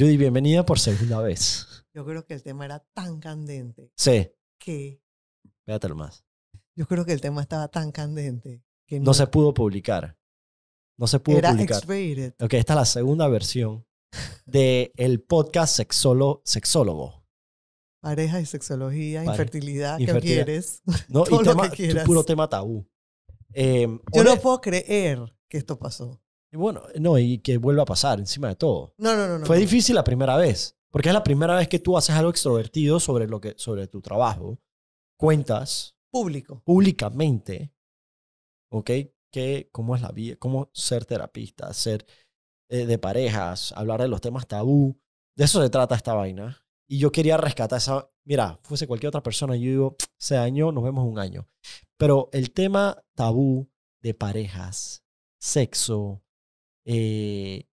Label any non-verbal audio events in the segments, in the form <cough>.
Judy, bienvenida por segunda vez. Yo creo que el tema era tan candente. Sí. Que. Véatelo más. Yo creo que el tema estaba tan candente que. No, se pudo publicar. No se pudo era publicar. Ok, esta es la segunda versión del el podcast Sexólogo. Pareja y sexología, infertilidad, ¿qué quieres? <laughs> No, y tema, que quieras. puro tema tabú. Em, yo no puedo creer que esto pasó. Y bueno, no, y que vuelva a pasar encima de todo. No, no, no. Fue difícil la primera vez, porque es la primera vez que tú haces algo extrovertido sobre, lo que, sobre tu trabajo. Cuentas. Público. Públicamente. ¿Ok? Que, ¿Cómo es la vida? ¿Cómo ser terapista? Ser eh, de parejas, hablar de los temas tabú. De eso se trata esta vaina. Y yo quería rescatar esa. Mira, fuese cualquier otra persona, yo digo, ese año nos vemos un año. Pero el tema tabú de parejas, sexo, eh,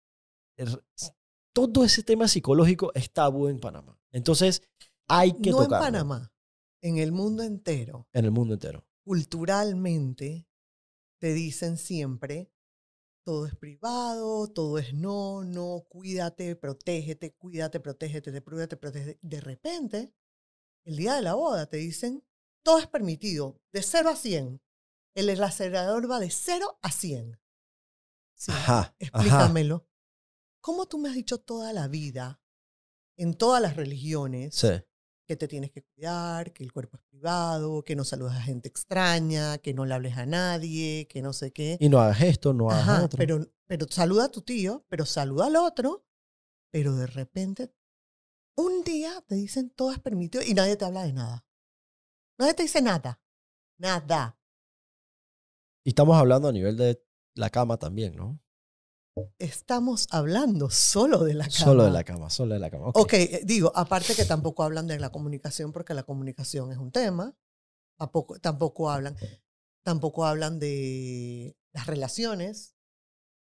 todo ese tema psicológico está bueno en Panamá. Entonces, hay que no en Panamá, en el mundo entero. En el mundo entero. Culturalmente, te dicen siempre, todo es privado, todo es no, no, cuídate, protégete, cuídate, protégete, te protégete, De repente, el día de la boda te dicen, todo es permitido, de cero a cien El acelerador va de cero a cien ajá, explícamelo. ¿Cómo tú me has dicho toda la vida, en todas las religiones, que te tienes que cuidar, que el cuerpo es privado, que no saludas a gente extraña, que no le hables a nadie, que no sé qué? Y no hagas esto, no hagas otro. Pero, pero saluda a tu tío, pero saluda al otro, pero de repente un día te dicen todo es permitido y nadie te habla de nada. Nadie te dice nada. Nada. Y estamos hablando a nivel de la cama también, ¿no? Estamos hablando solo de la cama. Solo de la cama, solo de la cama. ok, eh, digo, aparte que tampoco hablan de la comunicación porque la comunicación es un tema. Tampoco, tampoco hablan, tampoco hablan de las relaciones,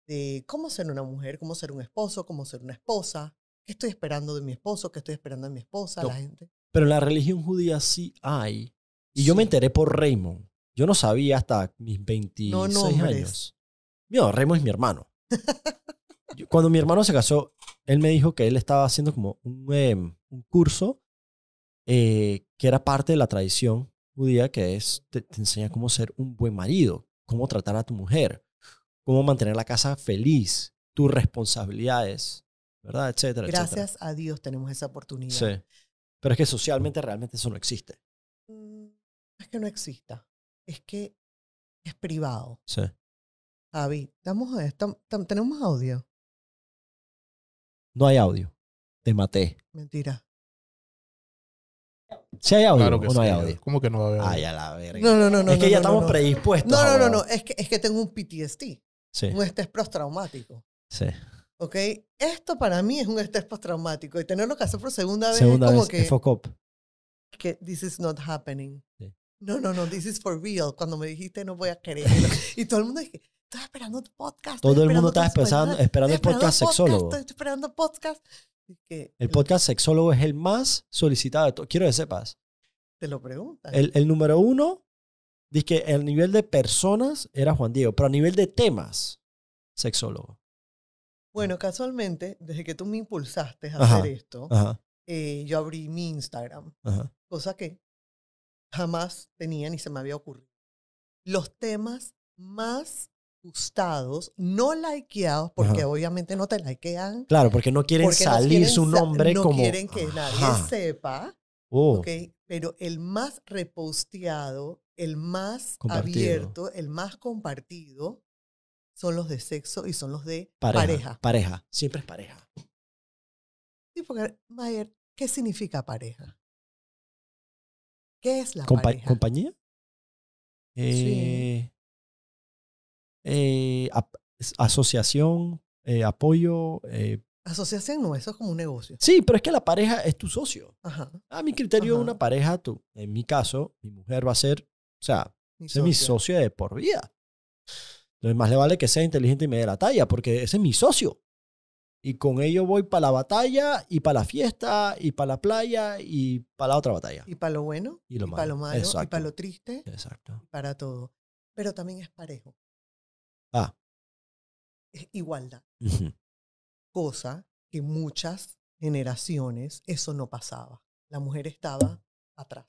de cómo ser una mujer, cómo ser un esposo, cómo ser una esposa, qué estoy esperando de mi esposo, qué estoy esperando de mi esposa, la gente. Pero la religión judía sí hay. Y yo me enteré por Raymond. Yo no sabía hasta mis 26 años. Mío, Remo es mi hermano. Cuando mi hermano se casó, él me dijo que él estaba haciendo como un, eh, curso eh, que era parte de la tradición judía, que es, te, enseña cómo ser un buen marido, cómo tratar a tu mujer, cómo mantener la casa feliz, tus responsabilidades, ¿verdad? Etcétera, Gracias a Dios tenemos esa oportunidad. Sí. Pero es que socialmente realmente eso no existe. Mm, es que no exista. Es que es privado. Sí. Javi, estamos a, tenemos audio. No hay audio. Te maté. Mentira. Si hay audio o no hay audio. ¿Cómo que no va a audio? Ay, a la verga. No, no, no. no es que ya estamos predispuestos. No, no, no, no. Es que, es que tengo un PTSD. Sí. Un estrés postraumático. Sí. ¿Ok? Esto para mí es un estrés postraumático. Y tenerlo que hacer por segunda vez es como vez, que... Es Que this is not happening. No, no, no. This is for real. Cuando me dijiste no voy a querer. <laughs> y todo el mundo es Estoy esperando tu podcast. Todo el mundo está esperando, esperando el podcast, sexólogo. Estoy esperando podcast. el podcast sexólogo es el más solicitado Quiero que sepas. Te lo preguntas. El, número uno, dice que el nivel de personas era Juan Diego, pero a nivel de temas, sexólogo. Bueno, casualmente, desde que tú me impulsaste a hacer esto, eh, yo abrí mi Instagram, cosa que jamás tenía ni se me había ocurrido. Los temas más gustados, no likeados, porque obviamente no te likean. Claro, porque no quieren salir su nombre como... No quieren que nadie sepa, oh. okay, pero el más reposteado, el más abierto, el más compartido, son los de sexo y son los de pareja. Pareja, siempre es pareja. Sí, porque, Mayer, ¿qué significa pareja? ¿Qué es la pareja? ¿Compañía? Sí. Eh, eh, asociación, eh, apoyo. Eh. Asociación no, eso es como un negocio. Sí, pero es que la pareja es tu socio. A mi criterio, una pareja, tú, en mi caso, mi mujer va a ser, o sea, mi es mi socio de por vida. Entonces, más le vale que sea inteligente y me dé la talla, porque ese es mi socio. Y con ello voy para la batalla, y para la fiesta, y para la playa, y para la otra batalla. Y para lo bueno, y, lo para lo malo, y para lo triste, Exacto. para todo. Pero también es parejo. Es igualdad. Cosa que muchas generaciones eso no pasaba. La mujer estaba atrás.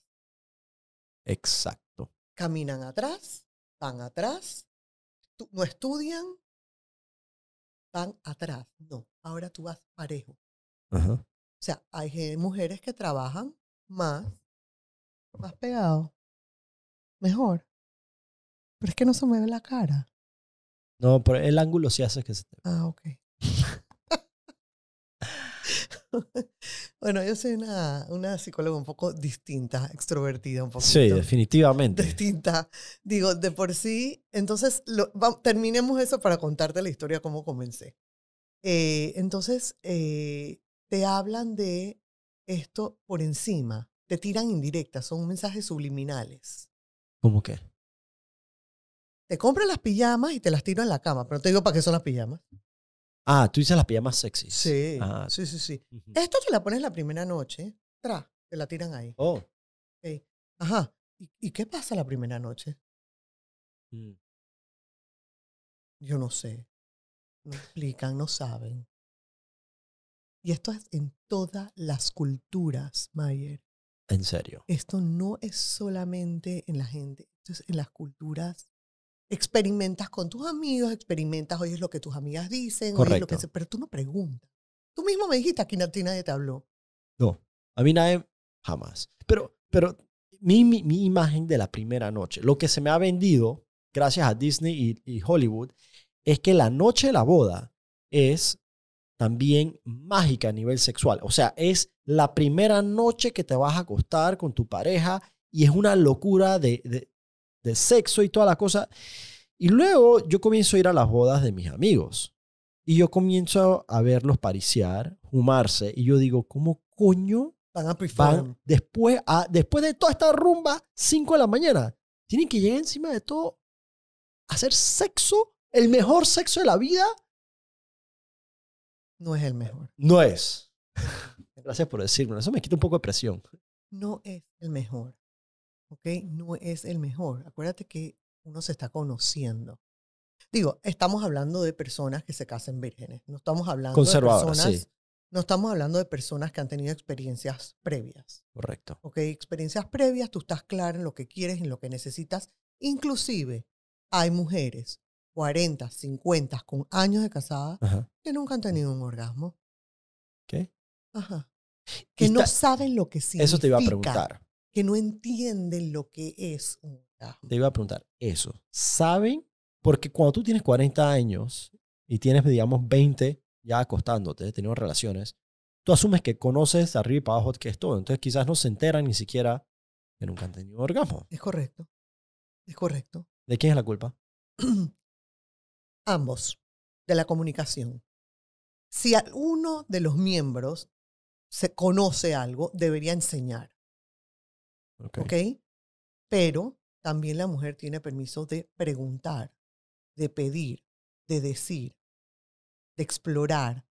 Exacto. Caminan atrás, van atrás, no estudian, van atrás. No, ahora tú vas parejo. O sea, hay mujeres que trabajan más, más pegado, mejor. Pero es que no se mueve la cara. No, pero el ángulo sí hace que se te... Ah, ok. bueno, yo soy una, psicóloga un poco distinta, extrovertida un poco. Sí, definitivamente. Distinta. Digo, de por sí. Entonces, terminemos eso para contarte la historia, cómo comencé. Eh, entonces, eh, te hablan de esto por encima, te tiran indirectas, son mensajes subliminales. ¿Cómo qué? Te compran las pijamas y te las tiro en la cama, pero no te digo para qué son las pijamas. Ah, tú dices las pijamas sexy. Ah, sí, sí, sí, sí. Esto te la pones la primera noche, tra, te la tiran ahí. Oh. Ajá. ¿Y, qué pasa la primera noche? Mm. Yo no sé. No explican, no saben. Y esto es en todas las culturas, Mayer. En serio. Esto no es solamente en la gente, esto es en las culturas experimentas con tus amigos, experimentas, oyes lo que tus amigas dicen, oyes lo que se, pero tú no preguntas. Tú mismo me dijiste que nadie te habló. No, a mí nadie jamás. Pero, pero mi, mi, imagen de la primera noche, lo que se me ha vendido, gracias a Disney y, Hollywood, es que la noche de la boda es también mágica a nivel sexual. O sea, es la primera noche que te vas a acostar con tu pareja y es una locura de, de sexo y toda la cosa. Y luego yo comienzo a ir a las bodas de mis amigos. Y yo comienzo a verlos pariciar, fumarse. Y yo digo, ¿cómo coño van, después, después de toda esta rumba, 5 de la mañana? Tienen que llegar encima de todo a hacer sexo, el mejor sexo de la vida. No es el mejor. No es. <laughs> Gracias por decirme. Eso me quita un poco de presión. No es el mejor. ¿ok? No es el mejor. Acuérdate que uno se está conociendo. Digo, estamos hablando de personas que se casen vírgenes, no estamos hablando de personas, no estamos hablando de personas que han tenido experiencias previas. Correcto. Ok, experiencias previas, tú estás claro en lo que quieres, en lo que necesitas. Inclusive hay mujeres 40, 50, con años de casada, que nunca han tenido un orgasmo. ¿Qué? Ajá. Que no saben lo que significa. Eso te iba a preguntar que no entienden lo que es un orgasmo. Te iba a preguntar eso. ¿Saben? Porque cuando tú tienes 40 años y tienes, digamos, 20 ya acostándote, teniendo relaciones, tú asumes que conoces arriba y para abajo que es todo. Entonces quizás no se enteran ni siquiera que nunca han tenido orgasmo. Es correcto. Es correcto. ¿De quién es la culpa? <clears throat> Ambos. De la comunicación. Si alguno de los miembros se conoce algo, debería enseñar. Okay. Pero también la mujer tiene permiso de preguntar, de pedir, de decir, de explorar.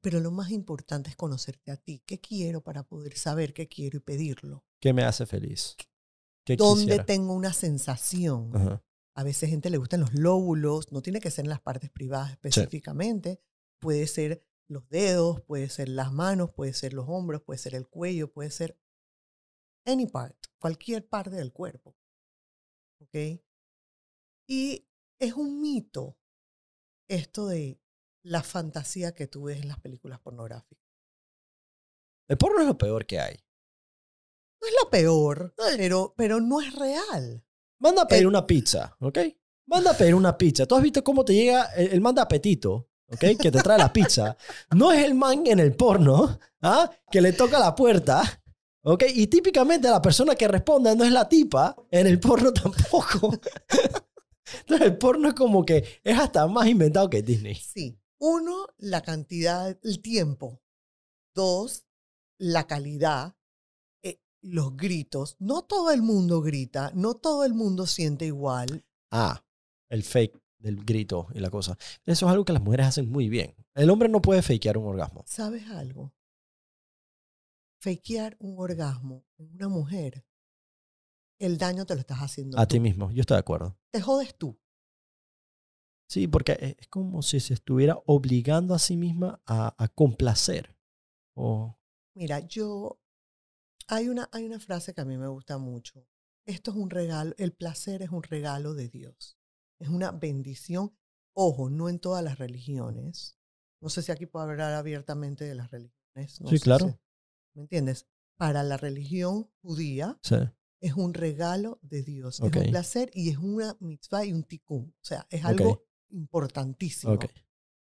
Pero lo más importante es conocerte a ti. ¿Qué quiero para poder saber qué quiero y pedirlo? ¿Qué me hace feliz? ¿Qué ¿Dónde tengo una sensación? A veces A veces gente le gustan los lóbulos, no tiene que ser en las partes privadas específicamente. Puede ser los dedos, puede ser las manos, puede ser los hombros, puede ser el cuello, puede ser any part cualquier parte del cuerpo. ¿Ok? Y es un mito esto de la fantasía que tú ves en las películas pornográficas. El porno es lo peor que hay. No es lo peor, pero, pero no es real. Manda a pedir una pizza, ¿ok? Manda a pedir una pizza. ¿Tú has visto cómo te llega el, man manda apetito? ¿ok? Que te trae la pizza. No es el man en el porno, ¿ah? Que le toca la puerta ¿Ok? Y típicamente la persona que responde no es la tipa, en el porno <laughs> tampoco. Entonces el porno es como que es hasta más inventado que Disney. Sí. Uno, la cantidad, el tiempo. Dos, la calidad, eh, los gritos. No todo el mundo grita, no todo el mundo siente igual. Ah, el fake del grito y la cosa. Eso es algo que las mujeres hacen muy bien. El hombre no puede fakear un orgasmo. ¿Sabes algo? fakear un orgasmo en una mujer, el daño te lo estás haciendo. A ti mismo, yo estoy de acuerdo. Te jodes tú. Sí, porque eh, es como si se estuviera obligando a sí misma a, complacer. Mira, yo... Hay una, hay una frase que a mí me gusta mucho. Esto es un regalo, el placer es un regalo de Dios. Es una bendición. Ojo, no en todas las religiones. No sé si aquí puedo hablar abiertamente de las religiones. sí, claro. ¿me entiendes? Para la religión judía es un regalo de Dios, es un placer y es una mitzvah y un tikkun, o sea, es algo importantísimo.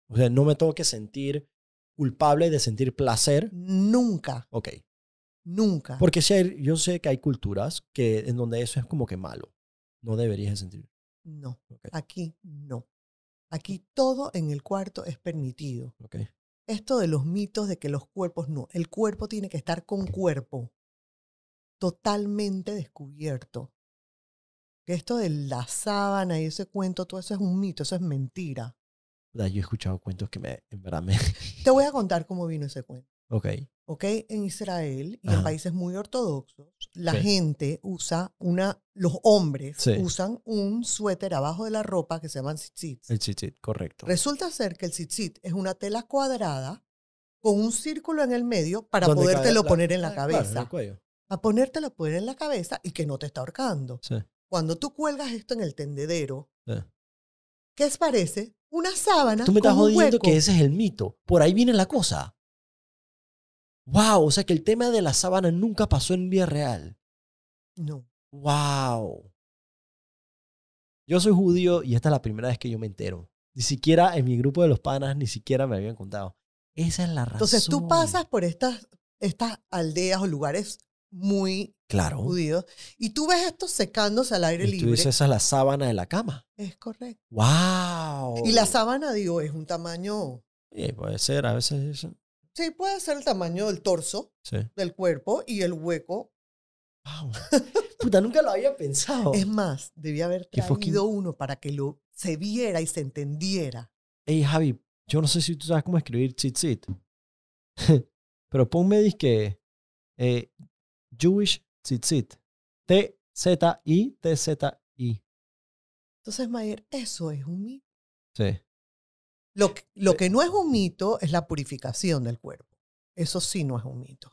O sea, no me tengo que sentir culpable de sentir placer. Nunca. Ok. Nunca. Porque yo sé que hay culturas que, en donde eso es como que malo. No deberías sentir. No. Aquí no. Aquí todo en el cuarto es permitido. Okay esto de los mitos de que los cuerpos no, el cuerpo tiene que estar con cuerpo, totalmente descubierto. Esto de la sábana y ese cuento, todo eso es un mito, eso es mentira. Yo he escuchado cuentos que me, me... Te voy a contar cómo vino ese cuento. Ok. Ok, en Israel y en países muy ortodoxos, la gente usa una, los hombres usan un suéter abajo de la ropa que se llaman tzitzit. El tzitzit, correcto. Resulta ser que el tzitzit es una tela cuadrada con un círculo en el medio para podértelo poner en la, cabeza. Para en A ponértelo poner en la cabeza y que no te está ahorcando. Sí. Cuando tú cuelgas esto en el tendedero, ¿qué es parece? Una sábana. Tú me estás jodiendo que ese es el mito. Por ahí viene la cosa. Wow, o sea que el tema de la sábana nunca pasó en vía real. No. Wow. Yo soy judío y esta es la primera vez que yo me entero. Ni siquiera en mi grupo de los panas, ni siquiera me habían contado. Esa es la razón. Entonces tú pasas por estas, estas aldeas o lugares muy judíos y tú ves estos secándose al aire libre. y Tú dices, esa es la sábana de la cama. Es correcto. ¡Wow! Y la sábana, digo, es un tamaño. puede ser, a veces. Sí, puede ser el tamaño del torso, del cuerpo y el hueco. Wow. <laughs> Puta, nunca lo había pensado. Es más, debía haber traído uno para que lo se viera y se entendiera. Hey, Javi, yo no sé si tú sabes cómo escribir tzitzit. <laughs> Pero ponme disque eh, Jewish tzitzit. T-Z-I-T-Z-I. Entonces, Mayer, eso es un Sí. Lo, que no es un mito es la purificación del cuerpo. Eso sí no es un mito.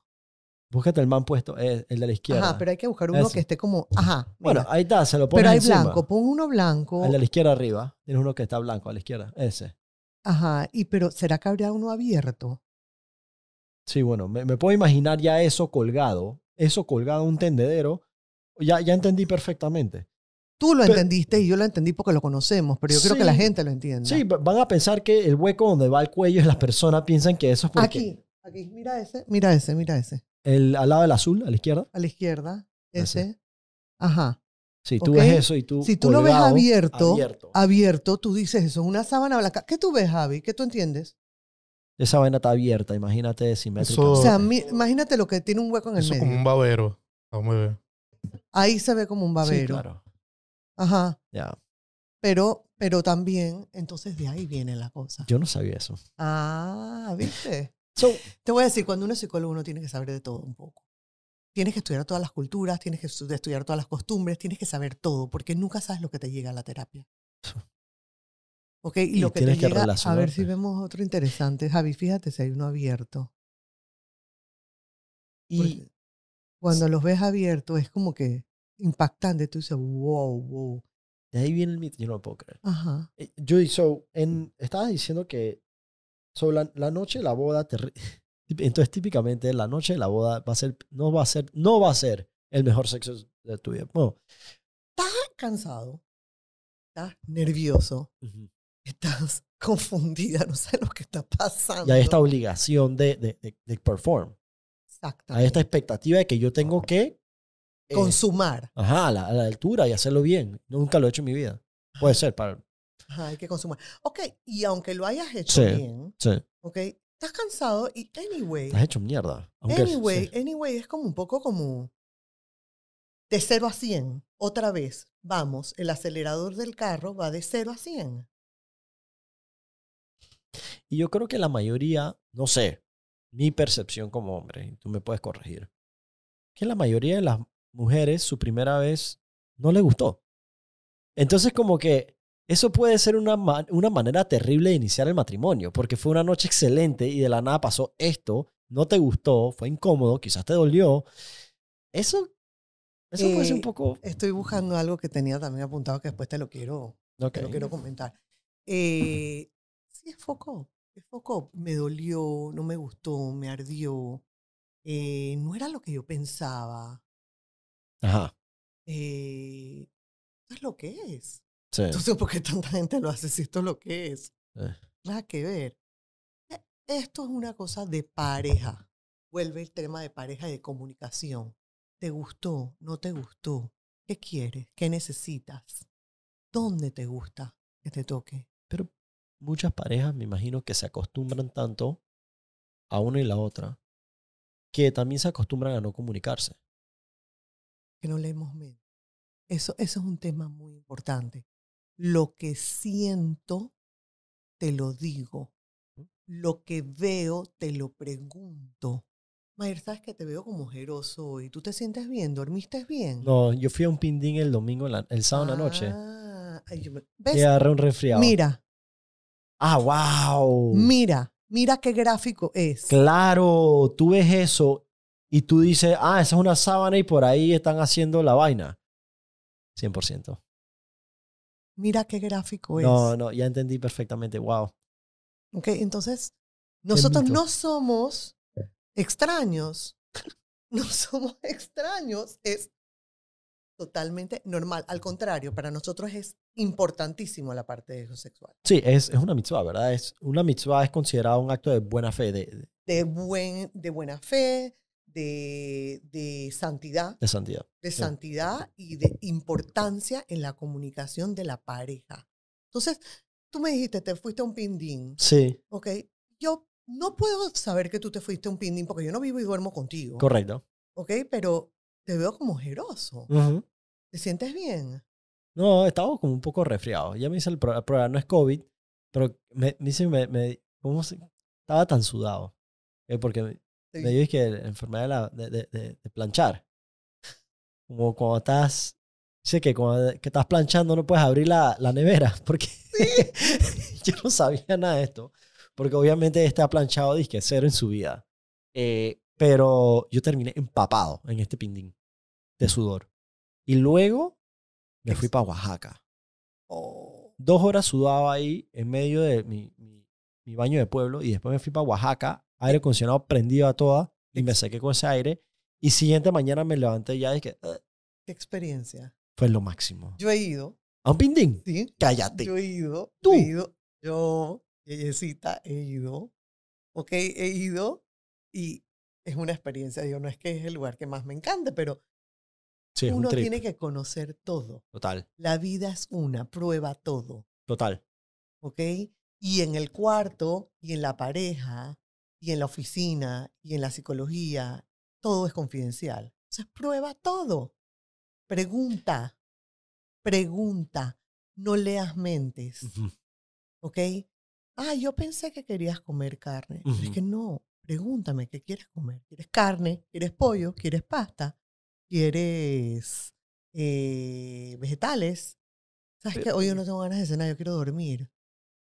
Búscate el man puesto, eh, el de la izquierda. Ajá, pero hay que buscar uno que esté como. Ajá. Bueno, ahí está, se lo pones. Pero hay blanco, pon uno blanco. El de la izquierda arriba. Tienes uno que está blanco a la izquierda. Ese. Ajá. Y pero, ¿será que habría uno abierto? Sí, bueno, me, puedo imaginar ya eso colgado. Eso colgado a un tendedero. Ya, ya entendí perfectamente. Tú lo entendiste y yo lo entendí porque lo conocemos, pero yo creo que la gente lo entiende. Sí, van a pensar que el hueco donde va el cuello es las personas piensan que eso es porque... Aquí, aquí, mira ese, mira ese, mira ese. El, al lado del azul, a la izquierda. A la izquierda, ese. Ajá. Si tú ves eso y tú. Si tú lo ves abierto, abierto, tú dices eso una sábana blanca. ¿Qué tú ves, Javi? ¿Qué tú entiendes? Esa vaina está abierta, imagínate simétrica. Eso, o sea, imagínate lo que tiene un hueco en el eso medio. Eso como un babero. Vamos a ver. Ahí se ve como un babero. claro. Ajá. Ya. Pero, pero también, entonces de ahí viene la cosa. Yo no sabía eso. Ah, ¿viste? <laughs> Te voy a decir, cuando uno es psicólogo, uno tiene que saber de todo un poco. Tienes que estudiar todas las culturas, tienes que estudiar todas las costumbres, tienes que saber todo, porque nunca sabes lo que te llega a la terapia. <laughs> ¿Ok? Y, lo que te llega, a ver si vemos otro interesante. Javi, fíjate si hay uno abierto. Y cuando los ves abiertos es como que impactante. Tú dices, wow, wow. De ahí viene el mito. Yo no lo puedo creer. Ajá. Eh, yo, so, en, estabas diciendo que so, la, noche de la boda, <laughs> entonces típicamente la noche de la boda va a ser, no va a ser, no va a ser el mejor sexo de tu vida. estás cansado, estás nervioso, estás <laughs> confundida, no sé lo que está pasando. Y hay esta obligación de, de, de, perform. Exactamente. Hay esta expectativa de que yo tengo que eh, consumar. Ajá, a la, altura y hacerlo bien. Nunca lo he hecho en mi vida. Puede ser para... Ajá, hay que consumar. Ok, y aunque lo hayas hecho bien, sí. ok, estás cansado y anyway... Has hecho mierda. anyway, anyway, es como un poco como de 0 a 100. Otra vez, vamos, el acelerador del carro va de 0 a 100. Y yo creo que la mayoría, no sé, mi percepción como hombre, y tú me puedes corregir, que la mayoría de las mujeres su primera vez no le gustó. Entonces como que eso puede ser una, manera terrible de iniciar el matrimonio, porque fue una noche excelente y de la nada pasó esto, no te gustó, fue incómodo, quizás te dolió. Eso, eso fue un eh, poco... Estoy buscando algo que tenía también apuntado que después te lo quiero, te lo quiero comentar. Eh, sí, es foco Me dolió, no me gustó, me ardió. Eh, no era lo que yo pensaba. Ajá. Eh, es lo que es. Sí. Entonces, ¿por qué tanta gente lo hace si esto es lo que es? Eh. Nada que ver. E, esto es una cosa de pareja. Vuelve el tema de pareja y de comunicación. ¿Te gustó? ¿No te gustó? ¿Qué quieres? ¿Qué necesitas? ¿Dónde te gusta que te toque? Pero muchas parejas, me imagino, que se acostumbran tanto a una y la otra, que también se acostumbran a no comunicarse que no leemos menos. Eso, eso es un tema muy importante. Lo que siento, te lo digo. Lo que veo, te lo pregunto. Mayer, sabes que te veo como ojeroso hoy. ¿Tú te sientes bien? ¿Dormiste bien? No, yo fui a un pindín el domingo, el sábado en la noche. Ah, Y agarré un resfriado. Mira. Ah, wow. Mira, mira qué gráfico es. Claro, tú ves eso y tú dices, ah, esa es una sábana y por ahí están haciendo la vaina. 100%. Mira qué gráfico es. No, no, ya entendí perfectamente. Wow. Ok, entonces, nosotros no somos extraños. <laughs> No somos extraños. Es totalmente normal. Al contrario, para nosotros es importantísimo la parte de lo sexual. Sí, es, una mitzvah, ¿verdad? Es, una mitzvah es considerado un acto de buena fe. de, de, buen, de buena fe, de, de, santidad. De santidad. De santidad y de importancia en la comunicación de la pareja. Entonces, tú me dijiste, te fuiste a un pindín. Sí. Ok, yo no puedo saber que tú te fuiste a un pindín porque yo no vivo y duermo contigo. Correcto. Ok, pero te veo como ojeroso. ¿Te sientes bien? No, estaba como un poco resfriado. Ya me hice el prueba, no es COVID, pero me, hice, me, ¿cómo se? estaba tan sudado. Eh, porque me dijo que la enfermedad de, de, planchar. Como cuando estás. Sé que cuando que estás planchando no puedes abrir la, la nevera. <laughs> Porque <laughs> yo no sabía nada de esto. Porque obviamente este ha planchado disque cero en su vida. Eh, pero yo terminé empapado en este pindín de mm. sudor. Y luego me fui para Oaxaca. Oh. Dos horas sudaba ahí en medio de mi, mi, mi, baño de pueblo y después me fui para Oaxaca aire acondicionado prendido a toda y me saqué con ese aire. Y siguiente mañana me levanté ya dije, ah". ¿qué experiencia? Fue lo máximo. Yo he ido. ¿A un pindín? Sí. Cállate. Yo he ido. ¿Tú? Yo, Yeyecita, he ido. Ok, he ido y es una experiencia. yo no es que es el lugar que más me encanta, pero uno tiene que conocer todo. Total. La vida es una, prueba todo. Total. Ok. Y en el cuarto y en la pareja y en la oficina y en la psicología, todo es confidencial. sea prueba todo. Pregunta, pregunta, no leas mentes. ¿Ok? Ah, yo pensé que querías comer carne. es que no, pregúntame, ¿qué quieres comer? ¿Quieres carne? ¿Quieres pollo? ¿Quieres pasta? ¿Quieres eh, vegetales? ¿Sabes eh, que Hoy yo eh. no tengo ganas de cenar, yo quiero dormir.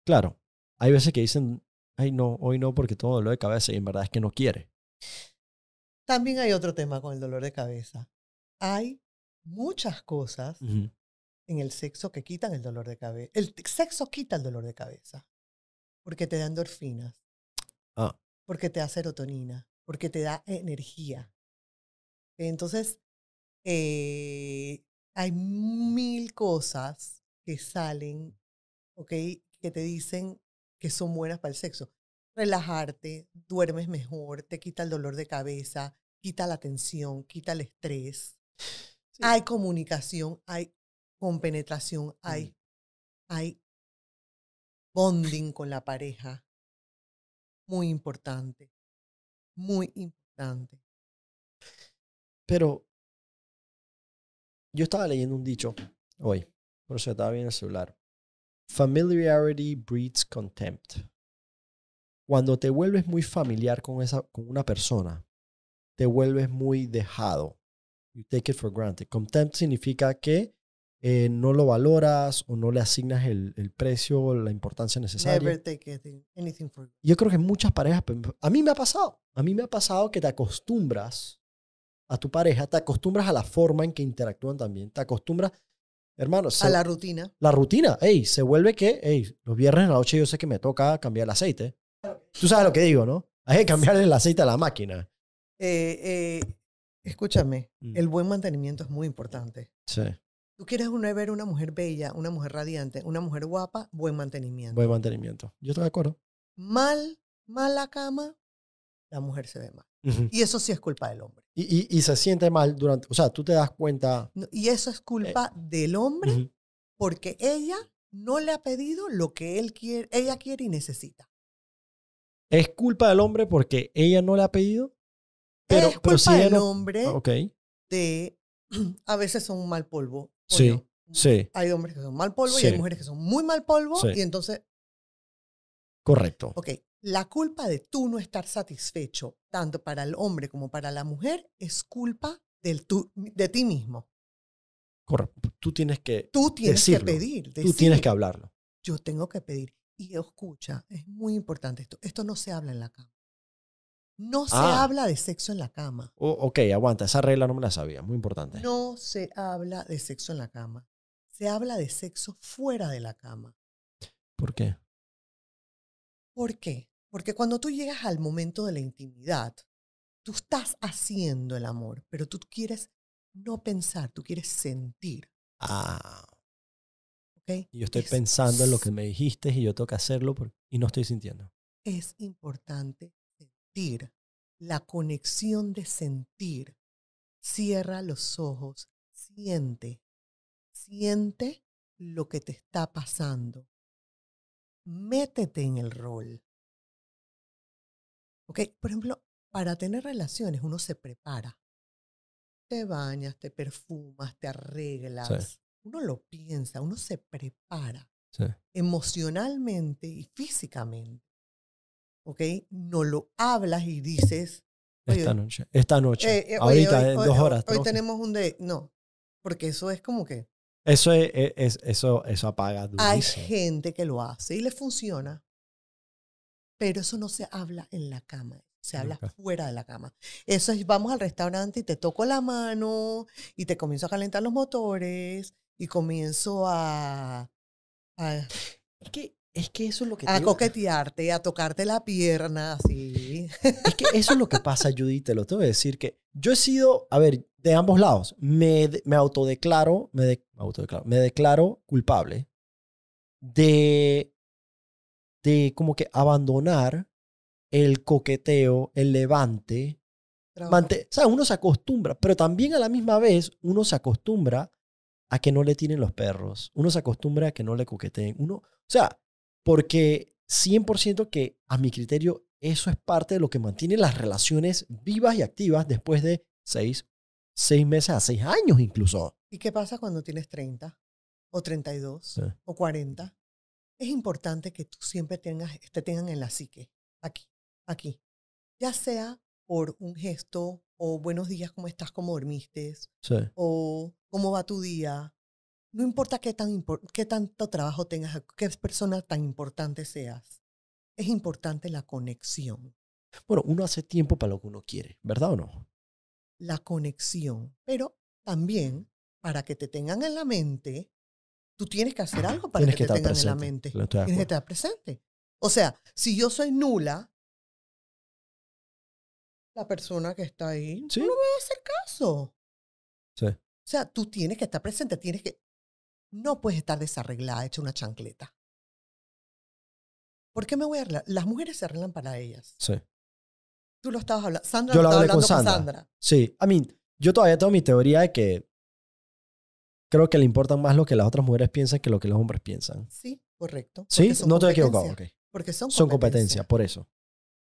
Claro, hay veces que dicen, ay no, hoy no porque tengo dolor de cabeza y en verdad es que no quiere. También hay otro tema con el dolor de cabeza. Hay muchas cosas en el sexo que quitan el dolor de cabeza. El sexo quita el dolor de cabeza porque te da endorfinas, ah. porque te da serotonina, porque te da energía. Entonces, eh, hay mil cosas que salen, ¿ok? Que te dicen que son buenas para el sexo. Relajarte, duermes mejor, te quita el dolor de cabeza, quita la tensión, quita el estrés. Hay comunicación, hay compenetración, mm. hay, hay bonding con la pareja. Muy importante, muy importante. Pero yo estaba leyendo un dicho hoy, por eso estaba bien el celular. Familiarity breeds contempt. Cuando te vuelves muy familiar con, esa, con una persona, te vuelves muy dejado. You take it for granted. Contempt significa que eh, no lo valoras o no le asignas el, precio o la importancia necesaria. Yo creo que muchas parejas, pues, a mí me ha pasado, a mí me ha pasado que te acostumbras a tu pareja, te acostumbras a la forma en que interactúan también, te acostumbras, Hermanos. A la rutina. La rutina. Ey, se vuelve que, ey, los viernes a la noche yo sé que me toca cambiar el aceite. Tú sabes lo que digo, ¿no? Hay que cambiarle el aceite a la máquina. Eh, eh, escúchame, mm. el buen mantenimiento es muy importante. Sí. Tú quieres una, ver una mujer bella, una mujer radiante, una mujer guapa, buen mantenimiento. Buen mantenimiento. Yo estoy de acuerdo. Mal, mala cama, la mujer se ve mal. Y eso sí es culpa del hombre. Y, y, se siente mal durante, o sea, tú te das cuenta. y eso es culpa eh, del hombre porque ella no le ha pedido lo que él quiere, ella quiere y necesita. Es culpa del hombre porque ella no le ha pedido. Pero, es culpa del hombre ah, okay. de <clears throat> a veces son un mal polvo. Sí, sí. Hay hombres que son mal polvo y hay mujeres que son muy mal polvo y entonces. Correcto. Ok, la culpa de tú no estar satisfecho, tanto para el hombre como para la mujer, es culpa del de ti mismo. Correcto. Tú tienes que Tú tienes que pedir. tú tienes que hablarlo. Yo tengo que pedir. Y escucha, es muy importante esto. Esto no se habla en la cama. No se ah. habla de sexo en la cama. ok, aguanta, esa regla no me la sabía, muy importante. No se habla de sexo en la cama. Se habla de sexo fuera de la cama. ¿Por qué? ¿Por qué? Porque cuando tú llegas al momento de la intimidad, tú estás haciendo el amor, pero tú quieres no pensar, tú quieres sentir. Ah. Yo estoy pensando en lo que me dijiste y yo tengo que hacerlo y no estoy sintiendo. Es importante sentir. La conexión de sentir. Cierra los ojos, siente. Siente lo que te está pasando métete en el rol. ¿Ok? Por ejemplo, para tener relaciones uno se prepara. Te bañas, te perfumas, te arreglas. Uno lo piensa, uno se prepara emocionalmente y físicamente. ¿Ok? No lo hablas y dices... esta noche, esta noche, eh, eh, ahorita, en dos horas. Hoy, hoy tenemos un de... No, porque eso es como que... Eso, es, eso, eso apaga Hay gente que lo hace y le funciona. Pero eso no se habla en la cama. Se habla fuera de la cama. Eso es, vamos al restaurante y te toco la mano y te comienzo a calentar los motores y comienzo a... es, que, es que eso es lo que... A coquetearte, a tocarte la pierna, así. Es que eso es lo que pasa, Judith, te lo tengo que decir, que yo he sido, a ver, de ambos lados. Me, autodeclaro, me, me declaro culpable de, de como que abandonar el coqueteo, el levante. o sea, uno se acostumbra, pero también a la misma vez uno se acostumbra a que no le tienen los perros, uno se acostumbra a que no le coqueteen, uno, o sea, porque 100% que a mi criterio eso es parte de lo que mantiene las relaciones vivas y activas después de seis seis meses a seis años incluso. ¿Y qué pasa cuando tienes 30 o 32 dos o 40? Es importante que tú siempre tengas, te tengan en la psique, aquí, aquí. Ya sea por un gesto o buenos días, cómo estás, cómo dormiste, o cómo va tu día. No importa qué, tan qué tanto trabajo tengas, qué persona tan importante seas, es importante la conexión. Bueno, uno hace tiempo para lo que uno quiere, ¿verdad o no? la conexión. Pero también, para que te tengan en la mente, tú tienes que hacer algo para que, te tengan en la mente. Tienes que estar presente. O sea, si yo soy nula, la persona que está ahí no me va a hacer caso. Sí. O sea, tú tienes que estar presente, tienes que... No puedes estar desarreglada, hecha una chancleta. ¿Por qué me voy a arreglar? Las mujeres se arreglan para ellas. Sí. Tú lo estabas hablando. Sandra yo lo hablé con Sandra. Sí, a mí, yo todavía tengo mi teoría de que creo que le importan más lo que las otras mujeres piensan que lo que los hombres piensan. Sí, correcto. Sí, no te he equivocado. Porque son competencias. por eso.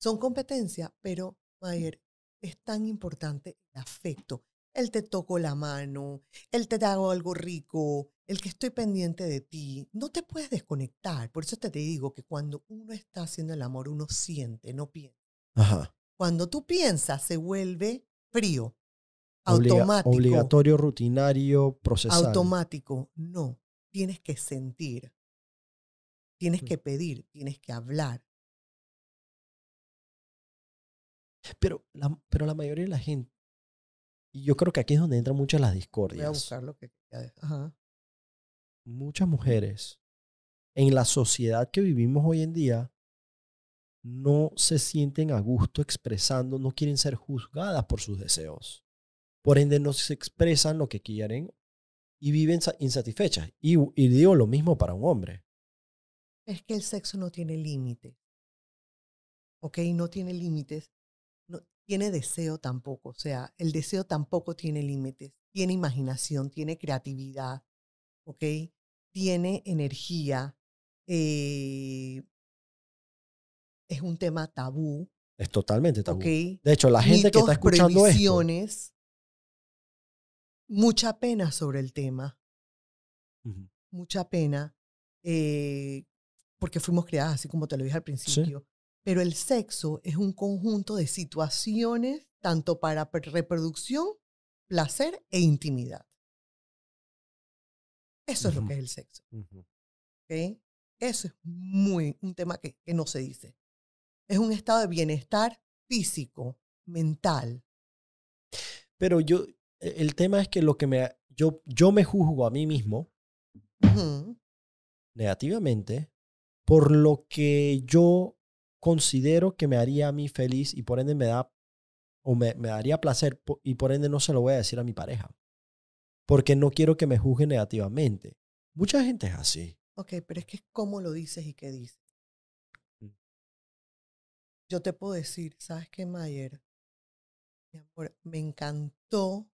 Son competencias, pero, Mayer, es tan importante el afecto. Él te tocó la mano, él te hago algo rico, el que estoy pendiente de ti. No te puedes desconectar. Por eso te digo que cuando uno está haciendo el amor, uno siente, no piensa. Ajá. Cuando tú piensas, se vuelve frío, automático. obligatorio, rutinario, procesado. Automático, no. Tienes que sentir, tienes mm. que pedir, tienes que hablar. Pero la, mayoría de la gente, y yo creo que aquí es donde entran muchas las discordias. Voy a buscar lo que Ajá. Muchas mujeres en la sociedad que vivimos hoy en día no se sienten a gusto expresando, no quieren ser juzgadas por sus deseos. Por ende, no se expresan lo que quieren y viven insatisfechas. Y, y digo lo mismo para un hombre. Es que el sexo no tiene límite. ¿Ok? No tiene límites. No tiene deseo tampoco. O sea, el deseo tampoco tiene límites. Tiene imaginación, tiene creatividad. ¿Ok? Tiene energía. Eh, es un tema tabú. Es totalmente tabú. De hecho, la gente que está escuchando esto. Mucha pena sobre el tema. Mucha pena. Eh, porque fuimos creadas así como te lo dije al principio. Pero el sexo es un conjunto de situaciones tanto para reproducción, placer e intimidad. Eso es lo que es el sexo. Eso es muy un tema que no se dice es un estado de bienestar físico, mental. Pero yo, e-, el tema es que lo que me, yo, yo me juzgo a mí mismo negativamente por lo que yo considero que me haría a mí feliz y por ende me da o me, daría placer y por ende no se lo voy a decir a mi pareja porque no quiero que me juzgue negativamente. Mucha gente es así. Ok, pero es que es cómo lo dices y qué dices yo te puedo decir, ¿sabes qué, Mayer? me encantó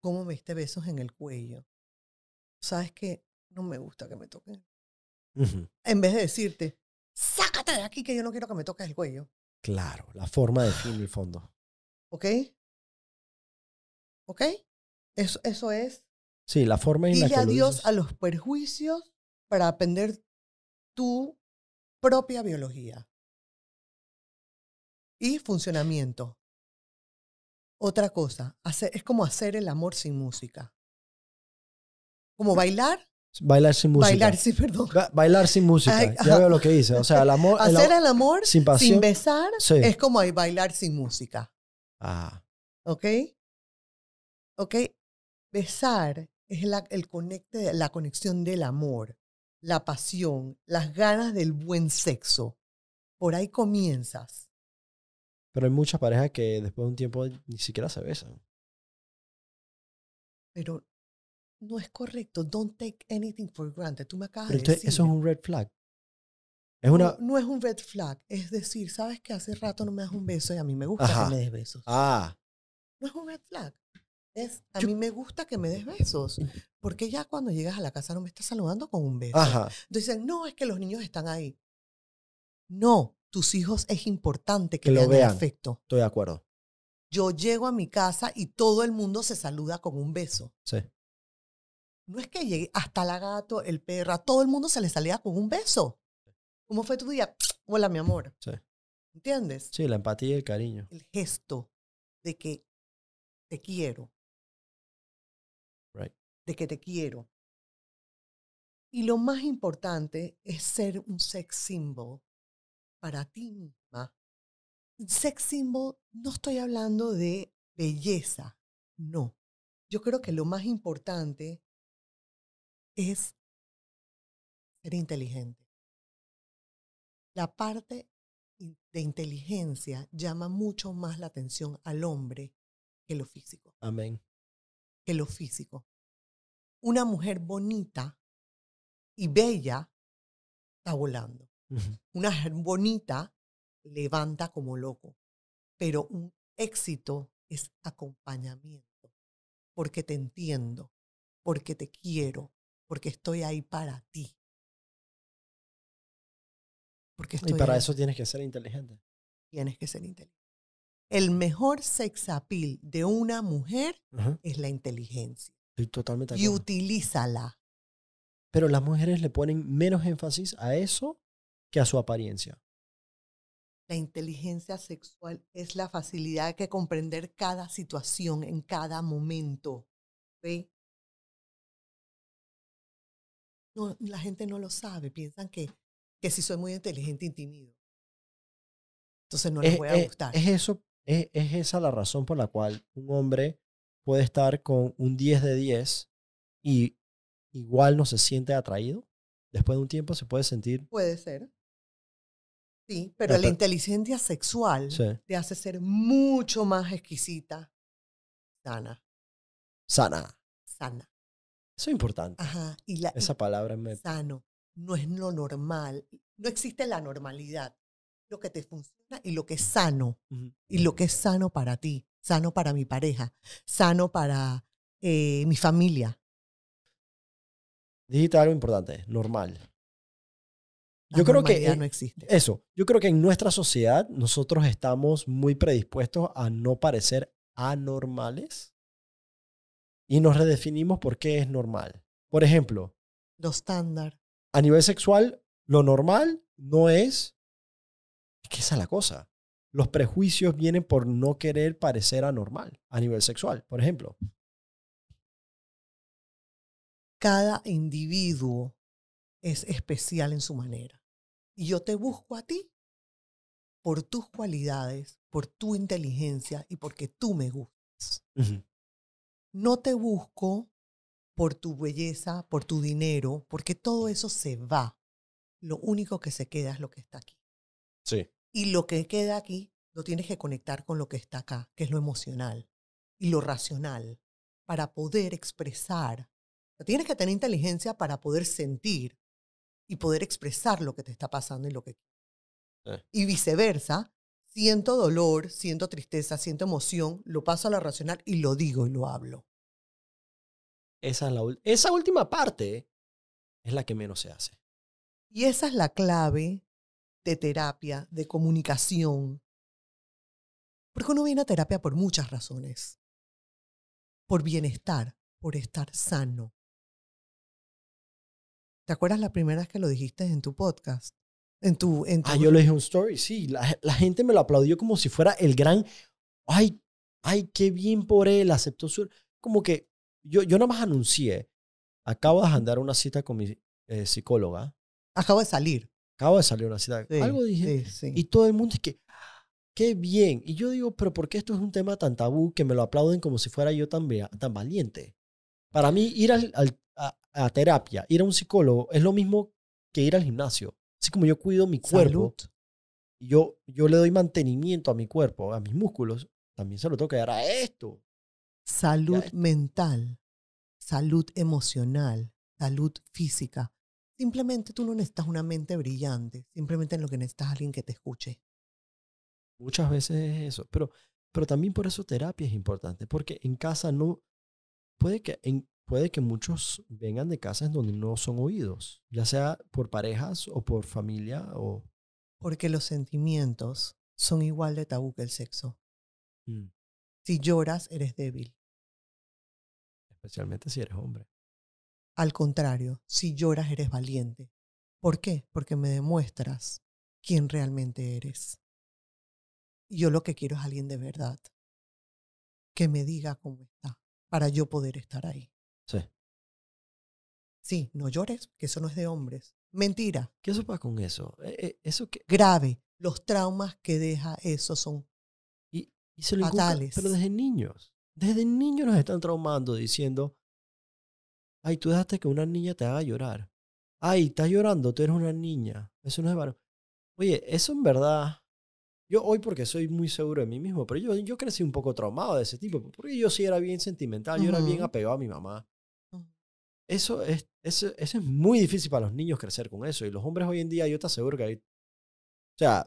cómo me diste besos en el cuello. ¿Sabes qué? No me gusta que me toquen. En vez de decirte, sácate de aquí que yo no quiero que me toques el cuello. Claro, la forma de fin y fondo. ¿Ok? ¿Ok? Eso, eso es. Sí, la forma y la adiós a los perjuicios para aprender tu propia biología y funcionamiento. Otra cosa, hacer, es como hacer el amor sin música. Como bailar. Bailar sin música. Bailar, sí, perdón. bailar sin música. ya veo lo que dice. O sea, el amor. Hacer el, amor sin, besar es como bailar sin música. Ah. ¿Ok? ¿Ok? Besar es el la conexión del amor, la pasión, las ganas del buen sexo. Por ahí comienzas. Pero hay muchas parejas que después de un tiempo ni siquiera se besan. Pero no es correcto. Don't take anything for granted. Tú me acabas de decir. Eso es un red flag. Es una... no, es un red flag. Es decir, sabes que hace rato no me das un beso y a mí me gusta que me des besos. Ah. No es un red flag. Es, a mí me gusta que me des besos. Porque ya cuando llegas a la casa no me estás saludando con un beso. Ajá. dicen, no, es que los niños están ahí. No, tus hijos es importante que, lo vean. Afecto. Estoy de acuerdo. Yo llego a mi casa y todo el mundo se saluda con un beso. Sí. No es que llegue hasta la gato, el perro, todo el mundo se le salía con un beso. ¿Cómo fue tu día? <tsk> Hola, mi amor. Sí. ¿Entiendes? Sí, la empatía y el cariño. El gesto de que te quiero. Right. De que te quiero. Y lo más importante es ser un sex symbol para ti misma. Sex symbol, no estoy hablando de belleza, no. Yo creo que lo más importante es ser inteligente. La parte de inteligencia llama mucho más la atención al hombre que lo físico. Amén. Que lo físico. Una mujer bonita y bella está volando. Una bonita levanta como loco, pero un éxito es acompañamiento, porque te entiendo, porque te quiero, porque estoy ahí para ti. Porque y para eso tienes que ser inteligente. Tienes que ser inteligente. El mejor sex appeal de una mujer es la inteligencia. Y utilízala. Pero las mujeres le ponen menos énfasis a eso que a su apariencia. La inteligencia sexual es la facilidad que comprender cada situación en cada momento. No, la gente no lo sabe, piensan que, que si soy muy inteligente, intimido. Entonces no les voy a eh, gustar. Es, eso, es, esa la razón por la cual un hombre puede estar con un 10 de 10 y igual no se siente atraído. Después de un tiempo se puede sentir. Puede ser. Sí, pero la inteligencia sexual te hace ser mucho más exquisita, sana. Sana. Sana. Eso es importante. Ajá. Y la, Esa palabra me... Sano. No es lo normal. No existe la normalidad. Lo que te funciona y lo que es sano. Y lo que es sano para ti. Sano para mi pareja. Sano para eh, mi familia. Dijiste algo importante. Normal yo creo que no existe. Eso, yo creo que en nuestra sociedad nosotros estamos muy predispuestos a no parecer anormales y nos redefinimos por qué es normal. Por ejemplo, lo estándar. A nivel sexual, lo normal no es es que esa es la cosa. Los prejuicios vienen por no querer parecer anormal a nivel sexual, por ejemplo. Cada individuo es especial en su manera yo te busco a ti por tus cualidades, por tu inteligencia y porque tú me gustas. No te busco por tu belleza, por tu dinero, porque todo eso se va. Lo único que se queda es lo que está aquí. Sí. Y lo que queda aquí lo tienes que conectar con lo que está acá, que es lo emocional y lo racional, para poder expresar. tienes que tener inteligencia para poder sentir, y poder expresar lo que te está pasando y lo que... Eh. Y viceversa, siento dolor, siento tristeza, siento emoción, lo paso a la racional y lo digo y lo hablo. Esa, esa última parte es la que menos se hace. Y esa es la clave de terapia, de comunicación. Porque uno viene a terapia por muchas razones. Por bienestar, por estar sano, ¿Te acuerdas la primera vez que lo dijiste en tu podcast? En tu, Ah, yo le dije en un story, sí. La, gente me lo aplaudió como si fuera el gran. Ay, ay, qué bien por él, aceptó su. Como que yo, yo nada más anuncié. Acabo de andar una cita con mi eh, psicóloga. Acabo de salir. Acabo de salir una cita. Algo dije. Sí, sí. Y todo el mundo es que. Qué bien. Y yo digo, pero ¿por qué esto es un tema tan tabú que me lo aplauden como si fuera yo tan, tan valiente? Para mí, ir al, a terapia, ir a un psicólogo, es lo mismo que ir al gimnasio. Así como yo cuido mi cuerpo, yo, yo le doy mantenimiento a mi cuerpo, a mis músculos, también se lo tengo que dar a esto. Salud mental, salud emocional, salud física. Simplemente tú no necesitas una mente brillante, simplemente en lo que necesitas alguien que te escuche. Muchas veces es eso, pero, pero también por eso terapia es importante, porque en casa no, puede que en, puede que muchos vengan de casas donde no son oídos, ya sea por parejas o por familia o... Porque los sentimientos son igual de tabú que el sexo. Mm. Si lloras, eres débil. Especialmente si eres hombre. Al contrario, si lloras, eres valiente. ¿Por qué? Porque me demuestras quién realmente eres. Yo lo que quiero es alguien de verdad que me diga cómo está para yo poder estar ahí. Sí. no llores, que eso no es de hombres. Mentira. ¿Qué pasa con eso? Eh, eh, eso Grave. Los traumas que deja eso son y, y se fatales. pero desde niños. Desde niños nos están traumando diciendo, ay, tú dejaste que una niña te haga llorar. Ay, estás llorando, tú eres una niña. Eso no es varón. Oye, eso en verdad... Yo hoy porque soy muy seguro de mí mismo, pero yo, yo crecí un poco traumado de ese tipo, porque yo sí era bien sentimental, yo era bien apegado a mi mamá. Eso es, eso, es muy difícil para los niños crecer con eso. Y los hombres hoy en día, yo te aseguro que hay... O sea,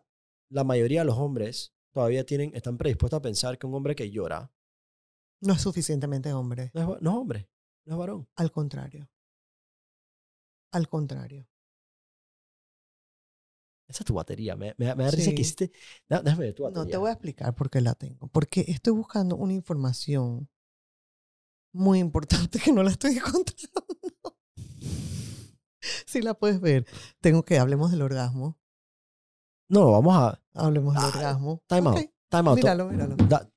la mayoría de los hombres todavía tienen, están predispuestos a pensar que un hombre que llora... No es suficientemente hombre. No es, hombre, no es varón. Al contrario. Al contrario. Esa es tu batería. Me, me, da risa que hiciste. déjame ver tu batería. No te voy a explicar por qué la tengo. Porque estoy buscando una información muy importante que no la estoy <laughs> encontrando. si la puedes ver, tengo que hablemos del orgasmo. No, vamos a. Hablemos del orgasmo. Time out. Time out. Míralo, míralo. a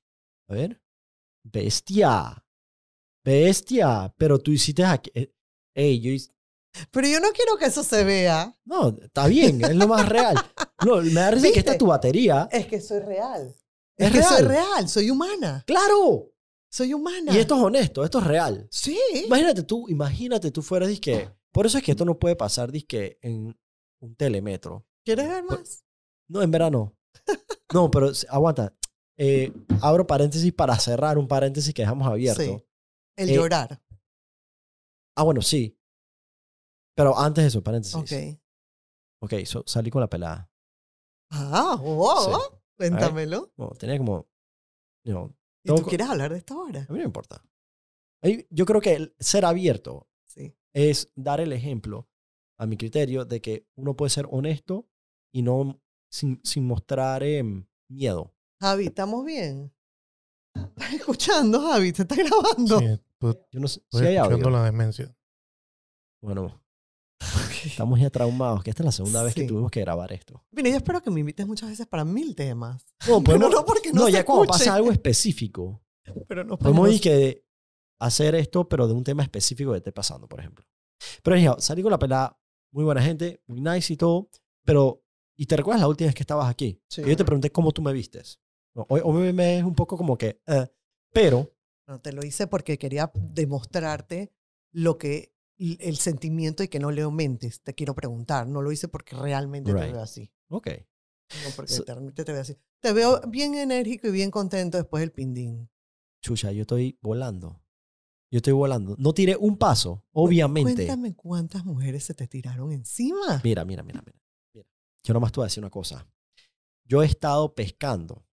ver. Bestia. Bestia. Pero tú hiciste aquí. Eh, ey, yo Pero yo no quiero que eso se vea. No, está bien, es lo más real. No, me da risa que esta tu batería. Es que soy real. Es, soy real, soy humana. ¡Claro! Soy humana. Y esto es honesto, esto es real. Sí. Imagínate tú, imagínate tú fueras disque. Ah. Por eso es que esto no puede pasar disque en un telemetro. ¿Quieres ver más? No, en verano. <laughs> No, pero aguanta. Eh, abro paréntesis para cerrar un paréntesis que dejamos abierto. El eh, llorar. Ah, bueno, sí. Pero antes de eso, paréntesis. Ok. Ok, salí con la pelada. Ah, wow. Oh. Cuéntamelo. tenía como no ¿Y tú quieres hablar de esto ahora? A mí no me importa. Yo creo que ser abierto es dar el ejemplo, a mi criterio, de que uno puede ser honesto y no sin, mostrar em, miedo. Javi, ¿estamos bien? escuchando, Javi? ¿Te está grabando? Sí, Yo no sé. si hay audio. la demencia. Bueno, Estamos ya traumados, que esta es la segunda vez que tuvimos que grabar esto. Mira, yo espero que me invites muchas veces para mil temas. No, <laughs> no porque no, no ya cuando pasa algo específico. <laughs> Pero no podemos ir que hacer esto, pero de un tema específico que esté pasando, por ejemplo. Pero hija, salí con la pelada, muy buena gente, muy nice y todo, pero, ¿y te recuerdas la última vez que estabas aquí? Sí. yo te pregunté cómo tú me vistes. hoy, me es un poco como que, eh, pero... No, te lo hice porque quería demostrarte lo que el sentimiento y que no leo mentes. Te quiero preguntar, no lo hice porque realmente te veo así. Ok. No, porque realmente te veo así. Te veo bien enérgico y bien contento después del pindín. Chucha, yo estoy volando. Yo estoy volando. No tiré un paso, obviamente. Cuéntame cuántas mujeres se te tiraron encima. Mira, mira, mira, mira. mira. Yo nomás te voy a decir una cosa. Yo he estado pescando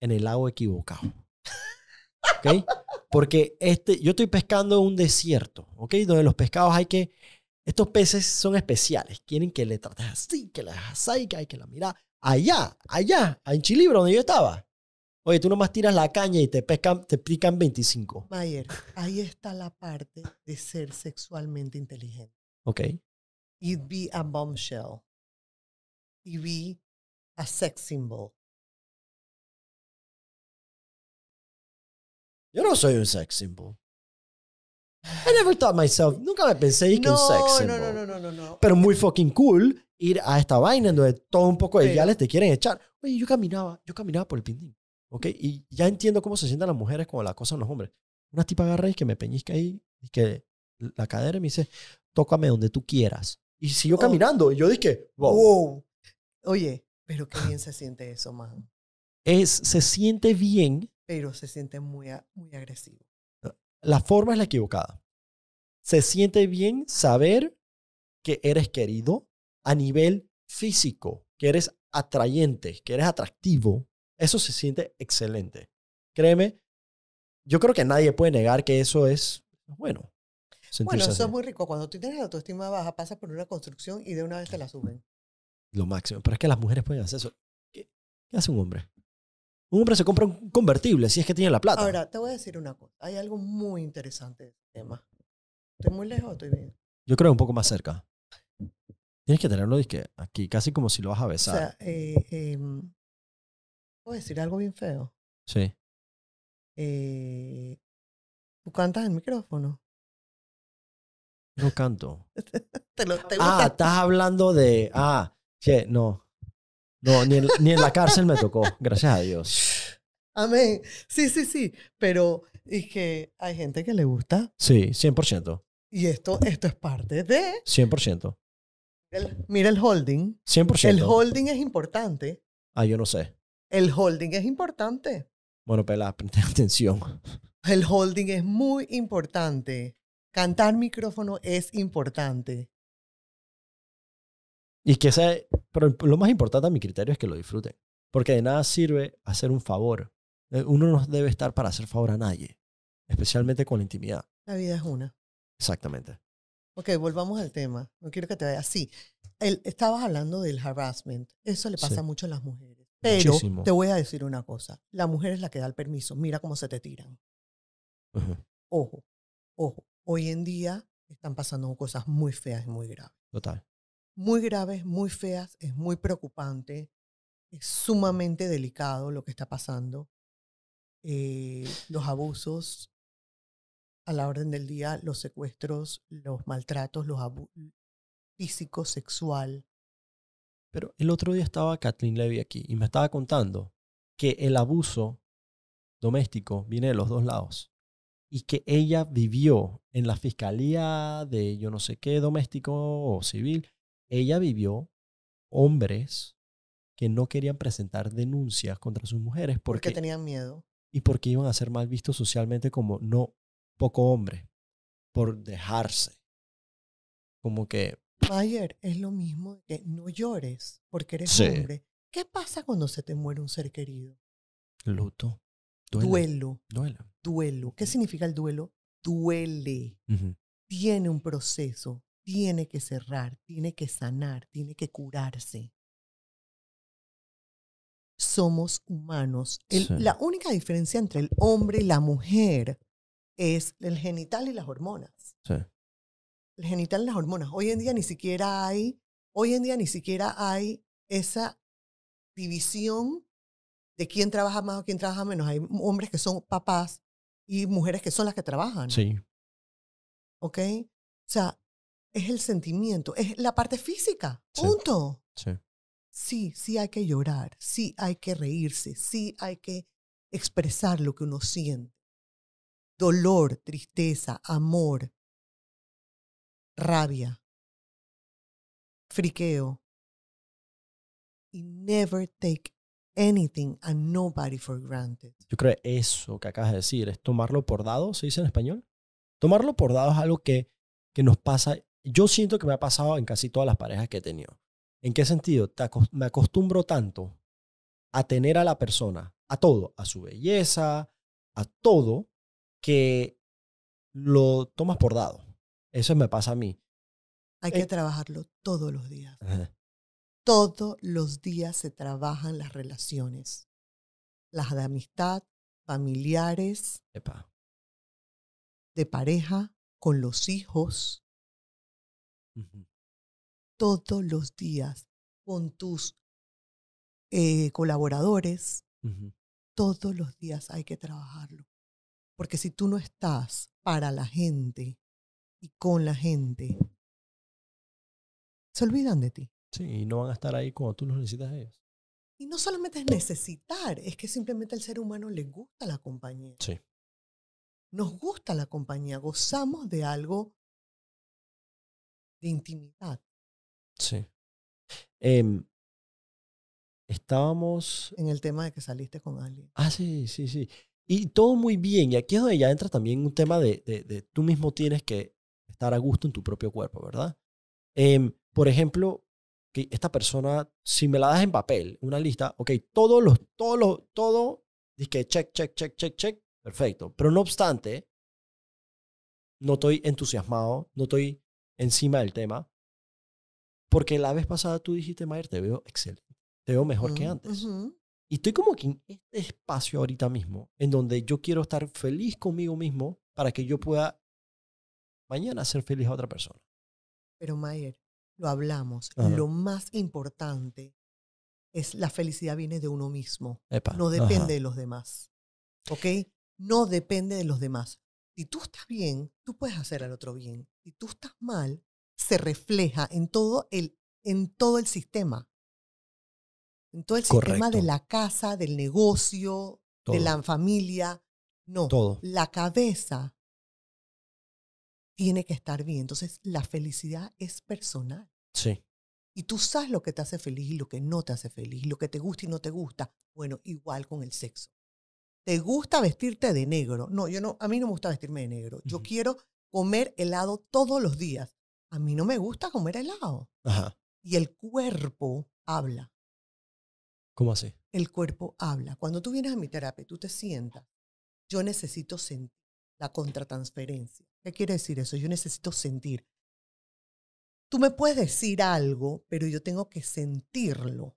en el lago equivocado. Porque este, yo estoy pescando en un desierto, ¿ok? Donde los pescados hay que... Estos peces son especiales, quieren que le trates así, que las así, que hay que la mirar. Allá, allá, en Chilibro, donde yo estaba. Oye, tú nomás tiras la caña y te pescan, te pican 25. Mayer, ahí está la parte de ser sexualmente inteligente. Ok. Y be a bombshell. Y be a sex symbol. Yo no soy un sex symbol. I never thought myself, nunca me pensé que no, un sex symbol. No, no, no, no, no. Pero muy fucking cool ir a esta vaina donde todo un poco de Pero, te quieren echar. Oye, yo caminaba, yo caminaba por el pindín, ¿ok? Y ya entiendo cómo se sientan las mujeres cuando la cosa de los hombres. Una tipa agarra y que me peñizca ahí, y que la cadera me dice, tócame donde tú quieras. Y siguió oh. caminando. Y yo dije, wow. wow. Oye, pero qué bien se siente eso, man. Es, se siente bien pero se siente muy, muy agresivo. Ah, la forma es la equivocada. Se siente bien saber que eres querido a nivel físico, que eres atrayente, que eres atractivo. Eso se siente excelente. Créeme, yo creo que nadie puede negar que eso es bueno. Bueno, eso es muy rico. Cuando tú tienes la autoestima baja, pasa por una construcción y de una vez te la suben. Lo máximo. Pero es que las mujeres pueden hacer eso. qué hace un hombre? Un hombre se compra un convertible si es que tiene la plata. Ahora, te voy a decir una cosa. Hay algo muy interesante de este tema. ¿Estoy muy lejos o estoy bien? Yo creo un poco más cerca. Tienes que tenerlo disque, aquí, casi como si lo vas a besar. O sea, eh, em, ¿puedo decir algo bien feo? Sí. Eh, ¿Tú cantas el micrófono? No canto. <laughs> ah, <laughs> estás hablando de. Ah, che, no. No, ni en, la cárcel me tocó, gracias a Dios. <laughs> Amén. Sí, sí, sí. Pero es que hay gente que le gusta. Sí, 100%. Y esto, esto es parte de... 100%. mira el holding. 100%. El holding es importante. Ah, yo no sé. El holding es importante. Bueno, Pela, presta atención. El holding es muy importante. Cantar micrófono es importante. Y que sea pero lo más importante a mi criterio es que lo disfruten. Porque de nada sirve hacer un favor. Eh, uno no debe estar para hacer favor a nadie, especialmente con la intimidad. La vida es una. Exactamente. Ok, volvamos al tema. No quiero que te vayas así. Estabas hablando del harassment. Eso le pasa mucho a las mujeres. Pero te voy a decir una cosa. La mujer es la que da el permiso. Mira cómo se te tiran. Ojo, ojo. Hoy en día están pasando cosas muy feas y muy graves. Total muy graves, muy feas, es muy preocupante, es sumamente delicado lo que está pasando. Eh, los abusos a la orden del día, los secuestros, los maltratos, los abusos físicos, sexual. Pero el otro día estaba Kathleen Levy aquí y me estaba contando que el abuso doméstico viene de los dos lados y que ella vivió en la fiscalía de yo no sé qué doméstico o civil ella vivió hombres que no querían presentar denuncias contra sus mujeres porque, tenían miedo. Y porque iban a ser mal vistos socialmente como no poco hombre por dejarse. Como que... Mayer, es lo mismo que no llores porque eres hombre. ¿Qué pasa cuando se te muere un ser querido? Luto. Duelo. Duelo. Duelo. ¿Qué significa el duelo? Duele. Tiene un proceso tiene que cerrar, tiene que sanar, tiene que curarse. Somos humanos. La única diferencia entre el hombre y la mujer es el genital y las hormonas. El genital y las hormonas. Hoy en día ni siquiera hay, hoy en día ni siquiera hay esa división de quién trabaja más o quién trabaja menos. Hay hombres que son papás y mujeres que son las que trabajan. Sí. ¿Ok? O sea, es el sentimiento, es la parte física. Punto. Sí. sí. sí, hay que llorar, sí hay que reírse, sí hay que expresar lo que uno siente. Dolor, tristeza, amor, rabia, friqueo. Y never take anything and nobody for granted. Yo creo que eso que acabas de decir es tomarlo por dado, ¿se dice en español? Tomarlo por dado es algo que, que nos pasa yo siento que me ha pasado en casi todas las parejas que he tenido. ¿En qué sentido? me acostumbro tanto a tener a la persona, a todo, a su belleza, a todo, que lo tomas por dado. Eso me pasa a mí. Hay que eh trabajarlo todos los días. Todos los días se trabajan las relaciones. Las de amistad, familiares, de pareja, con los hijos todos los días con tus eh, colaboradores, todos los días hay que trabajarlo. Porque si tú no estás para la gente y con la gente, se olvidan de ti. Sí, y no van a estar ahí cuando tú los necesitas a ellos. Y no solamente es necesitar, es que simplemente al ser humano le gusta la compañía. Sí. Nos gusta la compañía, gozamos de algo de intimidad. Sí. Em, estábamos... En el tema de que saliste con alguien. Ah, sí, sí, sí. Y todo muy bien. Y aquí es donde ya entra también un tema de, tú mismo tienes que estar a gusto en tu propio cuerpo, ¿verdad? Em, por ejemplo, que esta persona, si me la das en papel, una lista, ok, todos los, todos los, todo, que check, check, check, check, check, perfecto. Pero no obstante, no estoy entusiasmado, no estoy encima del tema. Porque la vez pasada tú dijiste, Mayer, te veo excelente, te veo mejor que mm, antes. Y estoy como que en este espacio ahorita mismo, en donde yo quiero estar feliz conmigo mismo para que yo pueda mañana ser feliz a otra persona. Pero Mayer, lo hablamos, lo más importante es la felicidad viene de uno mismo, no depende de los demás. ¿Ok? No depende de los demás. Si tú estás bien, tú puedes hacer al otro bien. Si tú estás mal, se refleja en todo el, en todo el sistema. En todo el sistema de la casa, del negocio, de la familia. No, la cabeza tiene que estar bien. Entonces, la felicidad es personal. Sí. Y tú sabes lo que te hace feliz y lo que no te hace feliz, lo que te gusta y no te gusta. Bueno, igual con el sexo. ¿te gusta vestirte de negro? No, yo no, a mí no me gusta vestirme de negro. Yo quiero comer helado todos los días. A mí no me gusta comer helado. Ajá. Y el cuerpo habla. ¿Cómo así? El cuerpo habla. Cuando tú vienes a mi terapia, tú te sientas. Yo necesito sentir la contratransferencia. ¿Qué quiere decir eso? Yo necesito sentir. Tú me puedes decir algo, pero yo tengo que sentirlo.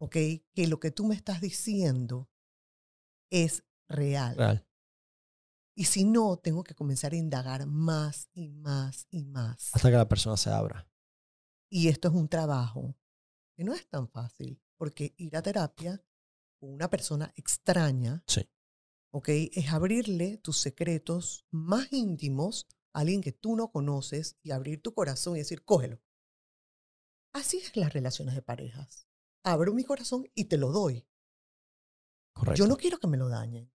¿Ok? Que lo que tú me estás diciendo es real. Y si no, tengo que comenzar a indagar más y más y más. Hasta que la persona se abra. Y esto es un trabajo que no es tan fácil, porque ir a terapia con una persona extraña sí. es abrirle tus secretos más íntimos a alguien que tú no conoces y abrir tu corazón y decir, cógelo. Así es las relaciones de parejas. Abro mi corazón y te lo doy. Yo no quiero que me lo dañen.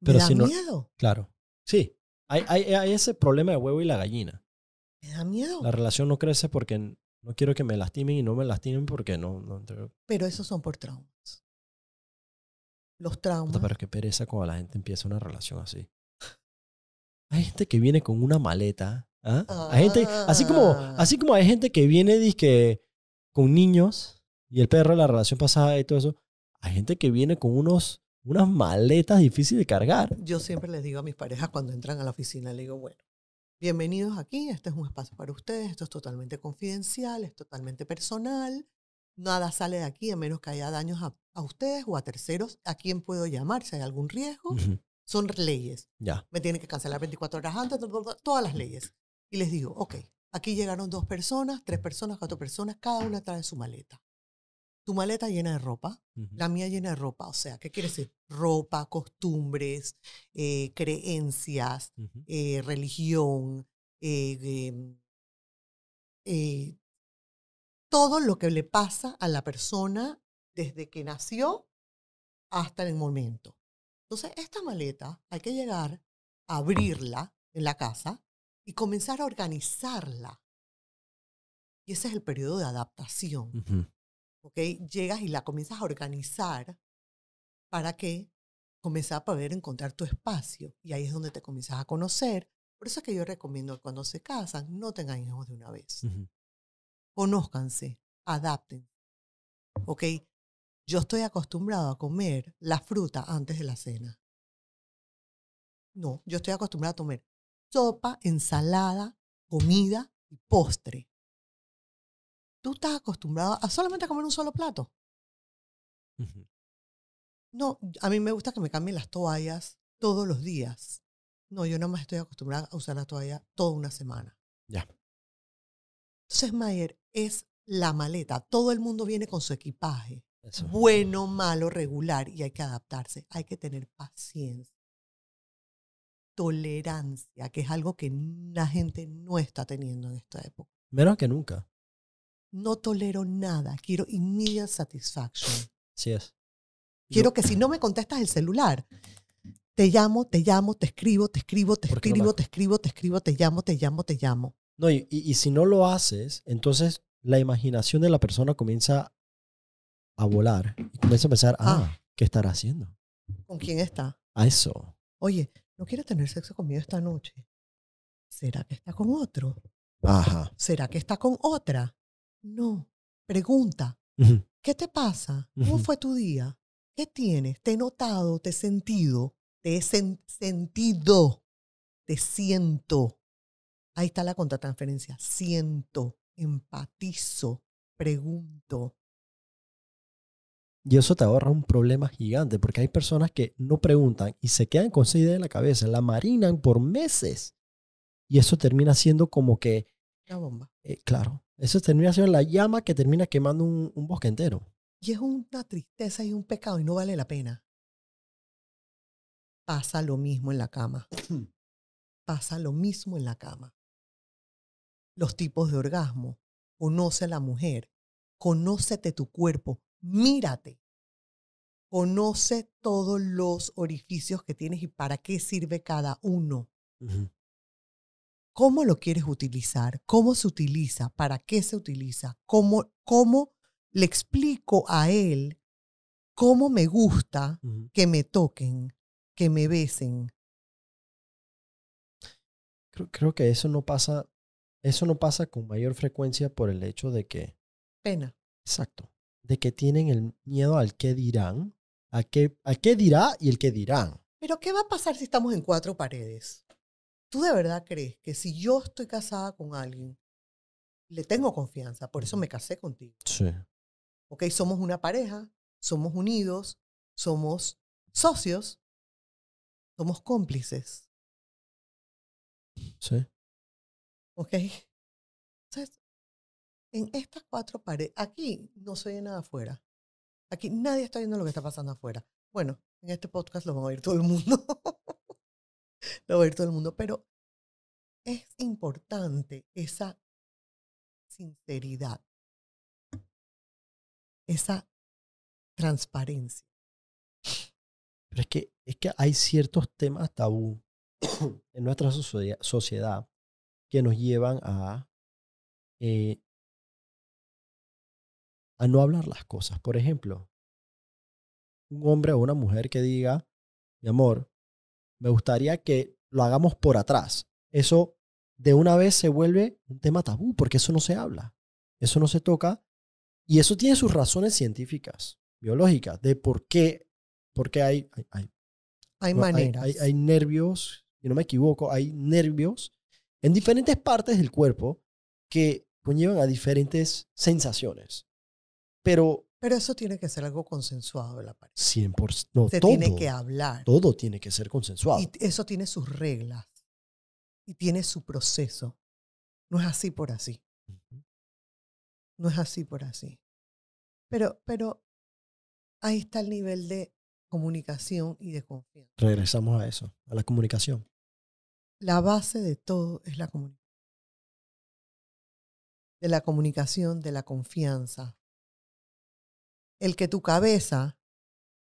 Me da miedo. Claro. Sí. Hay, hay, ese problema de huevo y la gallina. Me da miedo. La relación no crece porque no quiero que me lastimen y no me lastimen porque no. no Pero esos son por traumas. Los traumas. pero qué pereza cuando la gente empieza una relación así. Hay gente que viene con una maleta. ¿ah? Hay gente, así, como, ah. así como hay gente que viene con niños y el perro, la relación pasada y todo eso gente que viene con unos, unas maletas difíciles de cargar. Yo siempre les digo a mis parejas cuando entran a la oficina, les digo, bueno, bienvenidos aquí, este es un espacio para ustedes, esto es totalmente confidencial, es totalmente personal, nada sale de aquí a menos que haya daños a, ustedes o a terceros, a quién puedo llamar si hay algún riesgo. Son leyes. Ya. Me tienen que cancelar 24 horas antes, todas las leyes. Y les digo, ok, aquí llegaron dos personas, tres personas, cuatro personas, cada una trae su maleta tu maleta llena de ropa, la mía llena de ropa. O sea, ¿qué quiere decir? Ropa, costumbres, eh, creencias, eh, religión, eh, todo lo que le pasa a la persona desde que nació hasta el momento. Entonces, esta maleta hay que llegar a abrirla en la casa y comenzar a organizarla. Y ese es el periodo de adaptación. ¿ok? Llegas y la comienzas a organizar para que comiences a poder encontrar tu espacio. Y ahí es donde te comienzas a conocer. Por eso es que yo recomiendo que cuando se casan, no tengan hijos de una vez. conozcanse Conózcanse, adapten. ¿Ok? Yo estoy acostumbrado a comer la fruta antes de la cena. No, yo estoy acostumbrado a comer sopa, ensalada, comida y postre tú estás acostumbrado a solamente comer un solo plato. No, a mí me gusta que me cambien las toallas todos los días. No, yo nada más estoy acostumbrada a usar la toalla toda una semana. Ya. Entonces, Mayer, es la maleta. Todo el mundo viene con su equipaje. Bueno, malo, regular, y hay que adaptarse. Hay que tener paciencia. Tolerancia, que es algo que la gente no está teniendo en esta época. Menos que nunca no tolero nada, quiero immediate satisfaction. Así es. Quiero que si no me contestas el celular, te llamo, te llamo, te escribo, te escribo, te escribo, te escribo, te escribo, te llamo, te llamo, te llamo. No, y, si no lo haces, entonces la imaginación de la persona comienza a volar y comienza a pensar, ah, ah. ¿qué estará haciendo? ¿Con quién está? A eso. Oye, no quiere tener sexo conmigo esta noche. ¿Será que está con otro? Ajá. ¿Será que está con otra? No, pregunta. ¿Qué te pasa? ¿Cómo fue tu día? ¿Qué tienes? ¿Te he notado? ¿Te he sentido? ¿Te he sentido? ¿Te siento? Ahí está la contratransferencia. Siento, empatizo, pregunto. Y eso te ahorra un problema gigante, porque hay personas que no preguntan y se quedan con esa idea en la cabeza, la marinan por meses. Y eso termina siendo como que... La bomba. Eh, claro. Eso termina siendo la llama que termina quemando un, bosque entero. Y es una tristeza y un pecado y no vale la pena. Pasa lo mismo en la cama. <clears throat> Pasa lo mismo en la cama. Los tipos de orgasmo. Conoce a la mujer. Conócete tu cuerpo. Mírate. Conoce todos los orificios que tienes y para qué sirve cada uno cómo lo quieres utilizar, cómo se utiliza, para qué se utiliza, cómo, cómo le explico a él cómo me gusta que me toquen, que me besen. Creo, creo, que eso no pasa, eso no pasa con mayor frecuencia por el hecho de que. Pena. Exacto. De que tienen el miedo al qué dirán, a qué, a qué dirá y el qué dirán. Pero ¿qué va a pasar si estamos en cuatro paredes? de verdad crees que si yo estoy casada con alguien, le tengo confianza? Por eso me casé contigo. Sí. Ok, somos una pareja, somos unidos, somos socios, somos cómplices. Sí. Ok. Entonces, en estas cuatro paredes, aquí no se oye nada afuera. Aquí nadie está viendo lo que está pasando afuera. Bueno, en este podcast lo van a oír todo el mundo. <laughs> lo va a ver todo el mundo, pero es importante esa sinceridad, esa transparencia. Pero es que, es que hay ciertos temas tabú <coughs> en nuestra sociedad que nos llevan a, eh, a no hablar las cosas. Por ejemplo, un hombre o una mujer que diga, mi amor, me gustaría que lo hagamos por atrás. Eso de una vez se vuelve un tema tabú porque eso no se habla, eso no se toca y eso tiene sus razones científicas, biológicas, de por qué, hay, hay, hay, maneras. Hay, nervios, y no me equivoco, hay nervios en diferentes partes del cuerpo que conllevan a diferentes sensaciones. Pero pero eso tiene que ser algo consensuado de la pareja. todo, tiene que hablar. Todo tiene que ser consensuado. Y eso tiene sus reglas. Y tiene su proceso. No es así por así. No es así por así. Pero, pero ahí está el nivel de comunicación y de confianza. Regresamos a eso, a la comunicación. La base de todo es la comunicación. De la comunicación, de la confianza, el que tu cabeza,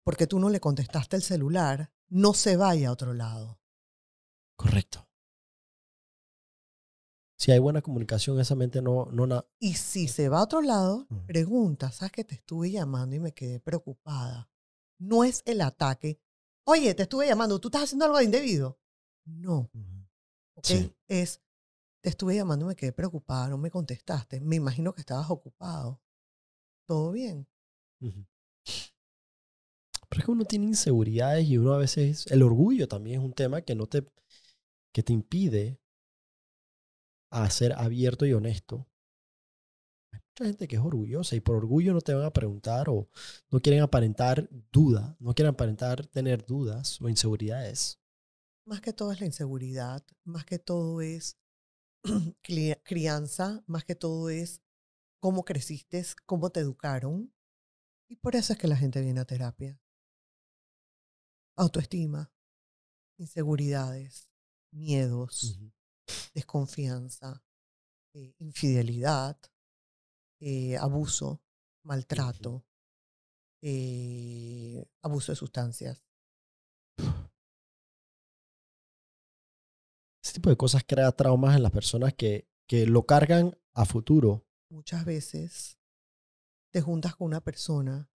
porque tú no le contestaste el celular, no se vaya a otro lado. Correcto. Si hay buena comunicación, esa mente no... no y si se va a otro lado, pregunta, ¿sabes que te estuve llamando y me quedé preocupada? No es el ataque. Oye, te estuve llamando, ¿tú estás haciendo algo de indebido? No. sí. Es, te estuve llamando, y me quedé preocupada, no me contestaste. Me imagino que estabas ocupado. ¿Todo bien? Pero es que uno tiene inseguridades y uno a veces, el orgullo también es un tema que no te, que te impide a ser abierto y honesto. Hay mucha gente que es orgullosa y por orgullo no te van a preguntar o no quieren aparentar duda, no quieren aparentar tener dudas o inseguridades. Más que todo es la inseguridad, más que todo es <clears throat> crianza, más que todo es cómo creciste, cómo te educaron, y por eso es que la gente viene a terapia. Autoestima, inseguridades, miedos, desconfianza, eh, infidelidad, eh, abuso, maltrato, eh, abuso de sustancias. Ese tipo de cosas crea traumas en las personas que lo cargan a futuro. Muchas veces te juntas con una persona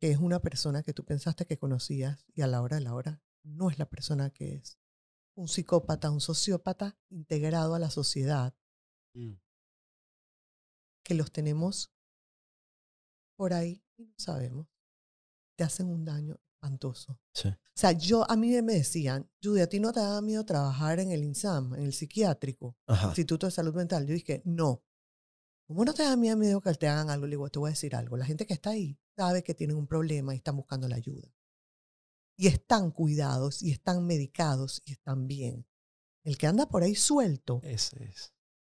que es una persona que tú pensaste que conocías y a la hora de la hora no es la persona que es. Un psicópata, un sociópata integrado a la sociedad, mm. que los tenemos por ahí y no sabemos, te hacen un daño espantoso. O sea, yo a mí me decían, Judy, ¿a ti no te da miedo trabajar en el INSAM, en el psiquiátrico, Instituto de Salud Mental? Yo dije, no, ¿Cómo no te da miedo, que te hagan algo? Le digo, te voy a decir algo. La gente que está ahí sabe que tienen un problema y están buscando la ayuda. Y están cuidados y están medicados y están bien. El que anda por ahí suelto, es.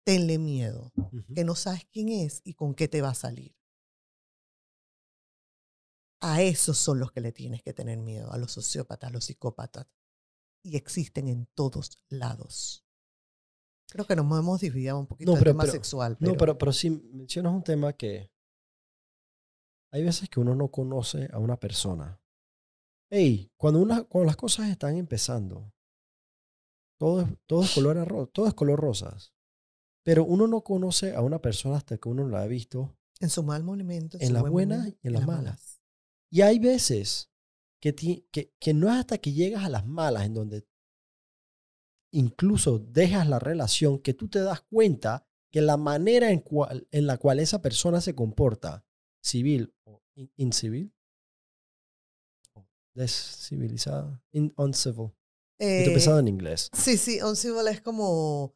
tenle miedo, que no sabes quién es y con qué te va a salir. A esos son los que le tienes que tener miedo, a los sociópatas, a los psicópatas. Y existen en todos lados. Creo que nos hemos desviado un poquito no, del tema sexual. No, pero, pero sí mencionas un tema que hay veces que uno no conoce a una persona. Hey, cuando, una, cuando las cosas están empezando, todo, todo, es color, todo es color rosas. Pero uno no conoce a una persona hasta que uno la ha visto. En su mal momento. En, en buena buenas y en, las malas. Y hay veces que, que, que no es hasta que llegas a las malas en donde incluso dejas la relación, que tú te das cuenta que la manera en, la cual esa persona se comporta, civil o incivil, descivilizada, uncivil. Eh, pensado en inglés. Sí, sí, uncivil es como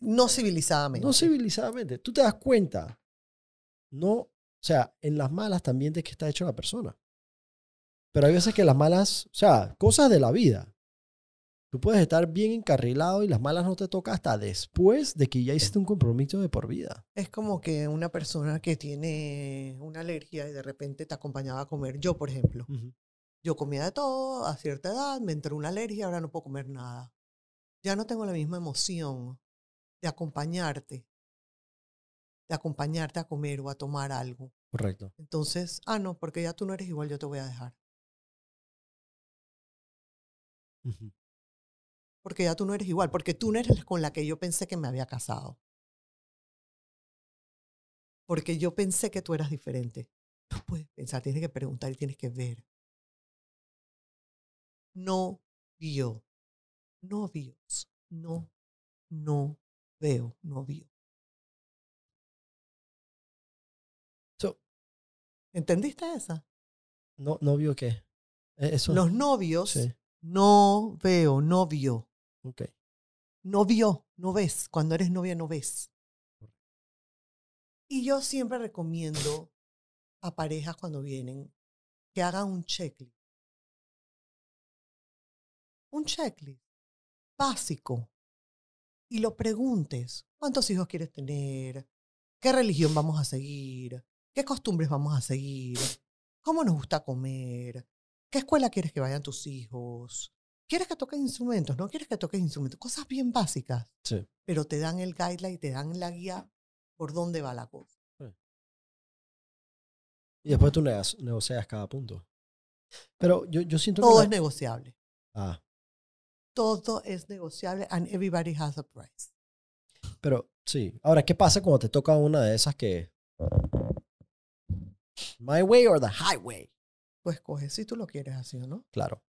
no civilizadamente. No civilizadamente. Tú te das cuenta. No, o sea, en las malas también de que está hecho la persona. Pero hay veces que las malas, o sea, cosas de la vida Tú puedes estar bien encarrilado y las malas no te toca hasta después de que ya hiciste un compromiso de por vida. Es como que una persona que tiene una alergia y de repente te acompañaba a comer. Yo, por ejemplo, yo comía de todo a cierta edad, me entró una alergia, ahora no puedo comer nada. Ya no tengo la misma emoción de acompañarte, de acompañarte a comer o a tomar algo. Correcto. Entonces, ah, no, porque ya tú no eres igual, yo te voy a dejar porque ya tú no eres igual, porque tú no eres con la que yo pensé que me había casado. Porque yo pensé que tú eras diferente. No puedes pensar, tienes que preguntar y tienes que ver. No vio, no vio, no, no veo, no vio. ¿Entendiste esa? No, no vio qué? E, Los novios no veo, no vio. Okay. No vio, no ves. Cuando eres novia, no ves. Y yo siempre recomiendo a parejas cuando vienen que hagan un checklist. Un checklist básico. Y lo preguntes, ¿cuántos hijos quieres tener? ¿Qué religión vamos a seguir? ¿Qué costumbres vamos a seguir? ¿Cómo nos gusta comer? ¿Qué escuela quieres que vayan tus hijos? quieres que toques instrumentos, no quieres que toques instrumentos, cosas bien básicas, sí. pero te dan el guideline, te dan la guía por dónde va la cosa. Y después tú negocias cada punto. Pero yo, siento que... Todo es negociable. Ah. Todo es negociable and everybody has a price. Pero sí. Ahora, ¿qué pasa cuando te toca una de esas que... My way or the highway? Pues coges si tú lo quieres así, o ¿no? Claro.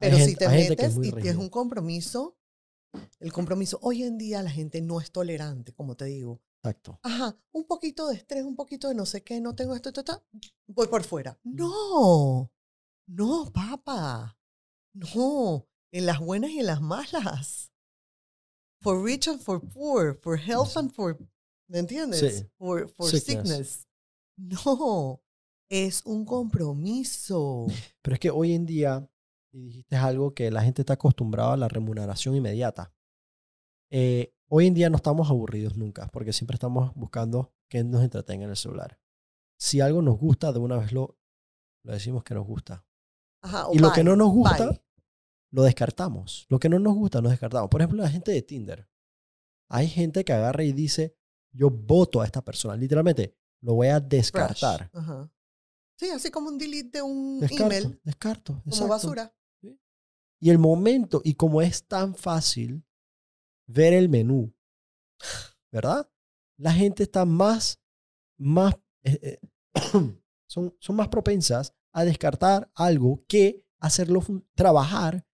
Pero si te metes y tienes un compromiso, el compromiso, hoy en día la gente no es tolerante, como te digo. Exacto. Ajá, un poquito de estrés, un poquito de no sé qué, no tengo esto, esto, voy por fuera. No, no, papá, no, en las buenas y en las malas. For rich and for poor, for health and for, ¿me entiendes? Sí. For, sickness. No, es un compromiso. Pero es que hoy en día y dijiste algo que la gente está acostumbrada a la remuneración inmediata. Eh, hoy en día no estamos aburridos nunca, porque siempre estamos buscando que nos entretenga en el celular. Si algo nos gusta, de una vez lo, lo decimos que nos gusta. y lo que no nos gusta, lo descartamos. Lo que no nos gusta, nos descartamos. Por ejemplo, la gente de Tinder. Hay gente que agarra y dice, yo voto a esta persona. Literalmente, lo voy a descartar. Sí, así como un delete de un email. Descarto, Como basura. Y el momento, y como es tan fácil ver el menú, ¿verdad? La gente está más, más, eh, eh, <coughs> son, son más propensas a descartar algo que hacerlo trabajar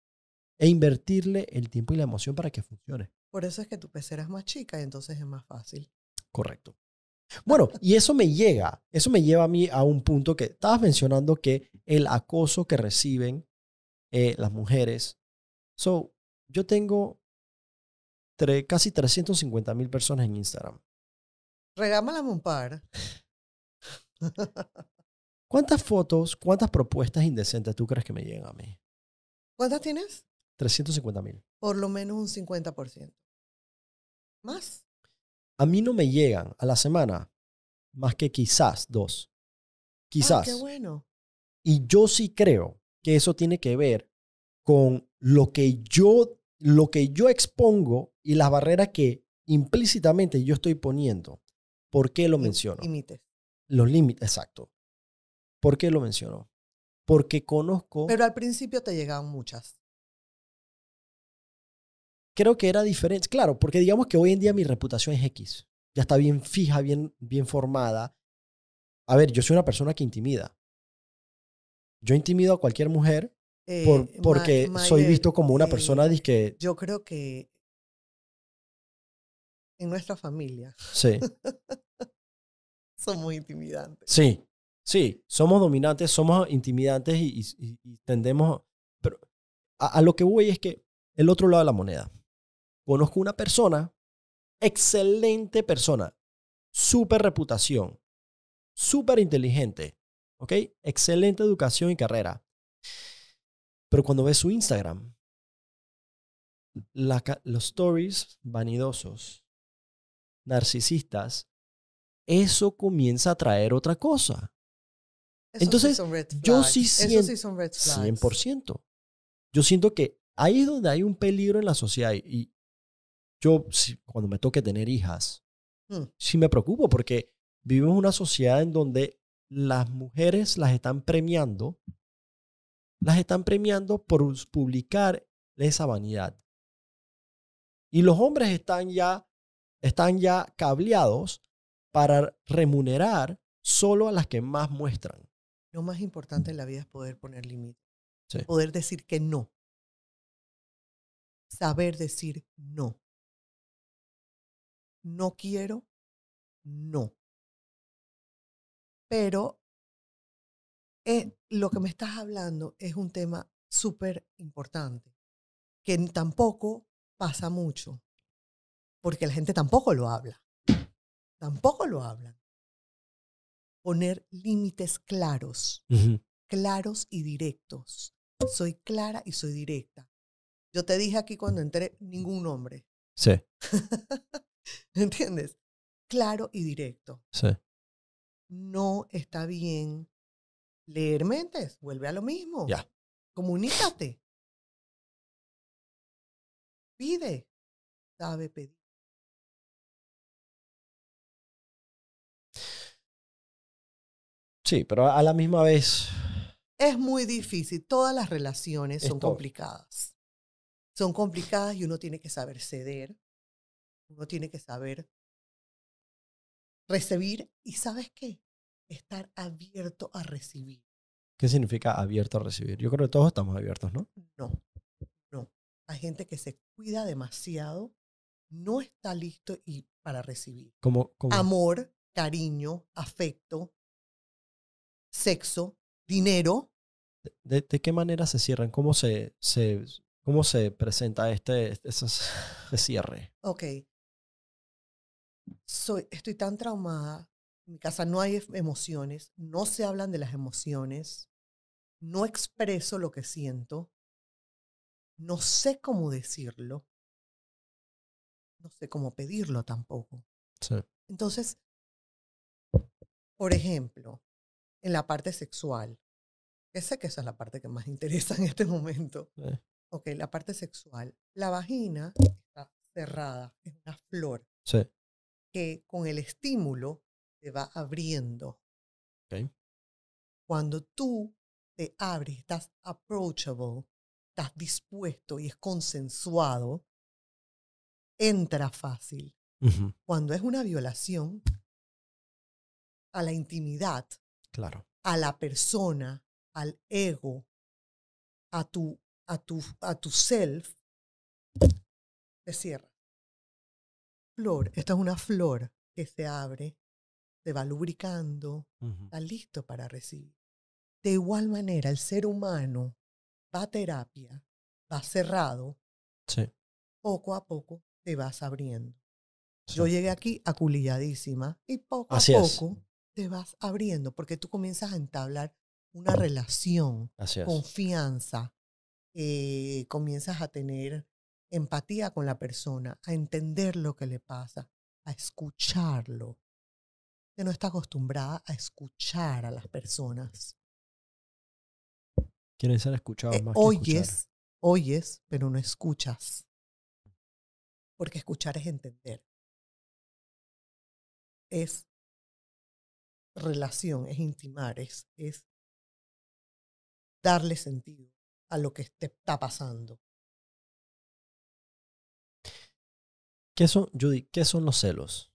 e invertirle el tiempo y la emoción para que funcione. Por eso es que tu pecera es más chica y entonces es más fácil. Correcto. Bueno, y eso me llega, eso me lleva a mí a un punto que estabas mencionando que el acoso que reciben eh, las mujeres. So, yo tengo casi 350 mil personas en Instagram. Regámalas un par. <laughs> ¿Cuántas fotos, cuántas propuestas indecentes tú crees que me llegan a mí? ¿Cuántas tienes? 350 mil. Por lo menos un 50%. ¿Más? A mí no me llegan a la semana más que quizás dos. Ah, quizás. qué bueno. Y yo sí creo que eso tiene que ver con lo que yo, lo que yo expongo y las barreras que implícitamente yo estoy poniendo. ¿Por qué lo menciono? Límites. Los límites, exacto. ¿Por qué lo menciono? Porque conozco... Pero al principio te llegaban muchas. Creo que era diferente. Claro, porque digamos que hoy en día mi reputación es X. Ya está bien fija, bien, bien formada. A ver, yo soy una persona que intimida. Yo intimido a cualquier mujer eh, porque soy visto como una persona disque. Yo creo que en nuestra familia. Sí. <laughs> somos intimidantes. Sí, sí, somos dominantes, somos intimidantes y, tendemos... Pero a, lo que voy es que el otro lado de la moneda. Conozco una persona, excelente persona, super reputación, super inteligente, ¿Ok? Excelente educación y carrera. Pero cuando ves su Instagram, los stories vanidosos, narcisistas, eso comienza a traer otra cosa. Entonces, yo sí siento... son 100%. Yo siento que ahí es donde hay un peligro en la sociedad. Y yo, cuando me toque tener hijas, hmm. sí me preocupo porque vivimos una sociedad en donde las mujeres las están premiando, las están premiando por publicar esa vanidad. Y los hombres están ya, están ya cableados para remunerar solo a las que más muestran. Lo más importante en la vida es poder poner límites, poder decir que no, saber decir no. No quiero, no. Pero eh, lo que me estás hablando es un tema súper importante, que tampoco pasa mucho, porque la gente tampoco lo habla, tampoco lo hablan. Poner límites claros, claros y directos. Soy clara y soy directa. Yo te dije aquí cuando entré, ningún nombre. Sí. <laughs> ¿Entiendes? Claro y directo. Sí no está bien leer mentes. Vuelve a lo mismo. Ya. Comunícate. Pide. Sabe pedir. Sí, pero a la misma vez. Es muy difícil. Todas las relaciones son complicadas. Son complicadas y uno tiene que saber ceder. Uno tiene que saber recibir y sabes qué, estar abierto a recibir. ¿Qué significa abierto a recibir? Yo creo que todos estamos abiertos, ¿no? No, no. Hay gente que se cuida demasiado, no está listo y para recibir. Como Amor, cariño, afecto, sexo, dinero. ¿De, qué manera se cierran? ¿Cómo se, se, cómo se presenta este, este, este <laughs> cierre? Ok, soy, estoy tan traumada, en mi casa no hay emociones, no se hablan de las emociones, no expreso lo que siento, no sé cómo decirlo, no sé cómo pedirlo tampoco. Entonces, por ejemplo, en la parte sexual, que sé que esa es la parte que más <laughs> interesa en este momento. Ok, la parte sexual. La vagina está cerrada, es una flor. Sí con el estímulo te va abriendo. Cuando tú te abres, estás approachable, estás dispuesto y es consensuado, entra fácil. Cuando es una violación a la intimidad, claro. a la persona, al ego, a tu, a tu, a tu self, te cierra flor, esta es una flor que se abre, se va lubricando, está listo para recibir. De igual manera, el ser humano va a terapia, va cerrado, poco a poco te vas abriendo. Yo llegué aquí aculilladísima y poco a poco te vas abriendo porque tú comienzas a entablar una relación, confianza, eh, comienzas a tener empatía con la persona, a entender lo que le pasa, a escucharlo. Que no está acostumbrada a escuchar a las personas. Quieren ser escuchados eh, más. oyes, oyes, pero no escuchas. Porque escuchar es entender. Es relación, es intimar, es, es darle sentido a lo que te está pasando. ¿Qué son, Judy, qué son los celos?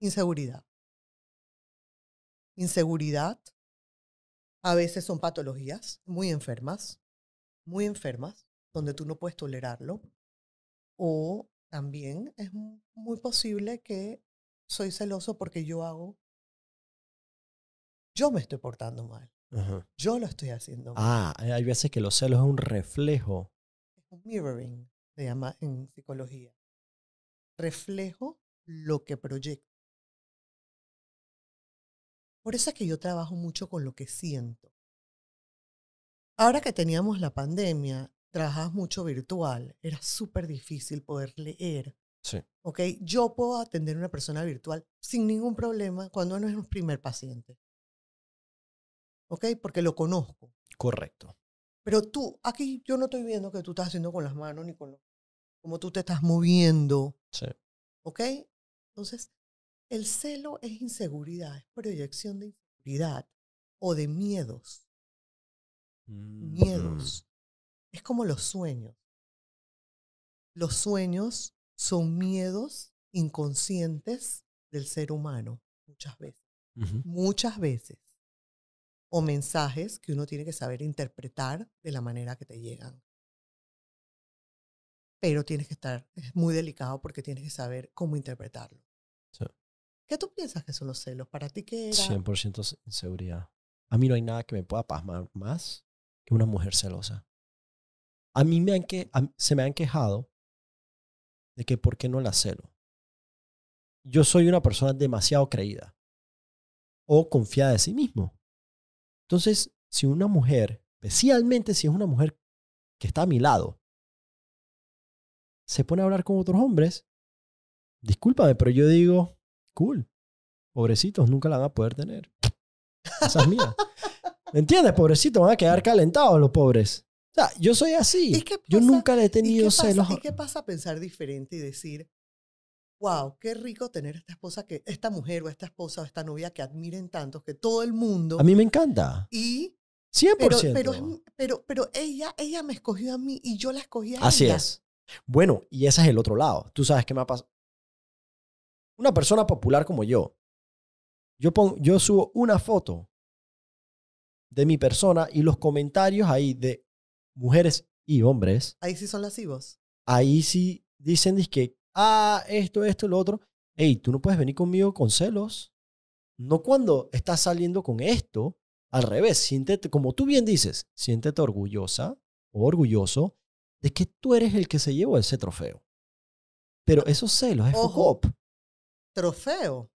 Inseguridad. Inseguridad. A veces son patologías muy enfermas, muy enfermas, donde tú no puedes tolerarlo. O también es muy posible que soy celoso porque yo hago, yo me estoy portando mal. Yo lo estoy haciendo mal. Ah, hay veces que los celos es un reflejo. Es un mirroring, se llama en psicología reflejo lo que proyecto. Por eso es que yo trabajo mucho con lo que siento. Ahora que teníamos la pandemia, trabajabas mucho virtual, era súper difícil poder leer. Sí. Ok, yo puedo atender a una persona virtual sin ningún problema cuando no es un primer paciente. Ok, porque lo conozco. Correcto. Pero tú, aquí yo no estoy viendo que tú estás haciendo con las manos ni con los como tú te estás moviendo. Sí. ¿Ok? Entonces, el celo es inseguridad, es proyección de inseguridad o de miedos. Mm. Miedos. Es como los sueños. Los sueños son miedos inconscientes del ser humano, muchas veces. Muchas veces. O mensajes que uno tiene que saber interpretar de la manera que te llegan pero tienes que estar, muy delicado porque tienes que saber cómo interpretarlo. ¿Qué tú piensas que son los celos? ¿Para ti qué era? 100% inseguridad. A mí no hay nada que me pueda pasmar más que una mujer celosa. A mí me que, se me han quejado de que por qué no la celo. Yo soy una persona demasiado creída o confiada de sí mismo. Entonces, si una mujer, especialmente si es una mujer que está a mi lado, se pone a hablar con otros hombres, discúlpame, pero yo digo, cool, pobrecitos, nunca la van a poder tener. Esa es mía. ¿Me entiendes? Pobrecitos, van a quedar calentados los pobres. O sea, yo soy así. yo nunca le he tenido celos. ¿Y qué pasa pensar diferente y decir, wow, qué rico tener esta esposa, que, esta mujer o esta esposa o esta novia que admiren tanto, que todo el mundo... A mí me encanta. Y 100%. Pero, pero, pero, pero, ella, ella me escogió a mí y yo la escogí a ella. Así es. Bueno, y ese es el otro lado. Tú sabes qué me ha pasado. Una persona popular como yo, yo, pongo, yo subo una foto de mi persona y los comentarios ahí de mujeres y hombres. Ahí sí son lascivos. Ahí sí dicen que, ah, esto, esto, lo otro. Hey, tú no puedes venir conmigo con celos. No cuando estás saliendo con esto. Al revés, siéntete, como tú bien dices, siéntete orgullosa o orgulloso de que tú eres el que se llevó ese trofeo. Pero ah, esos celos es Ojo, Trofeo.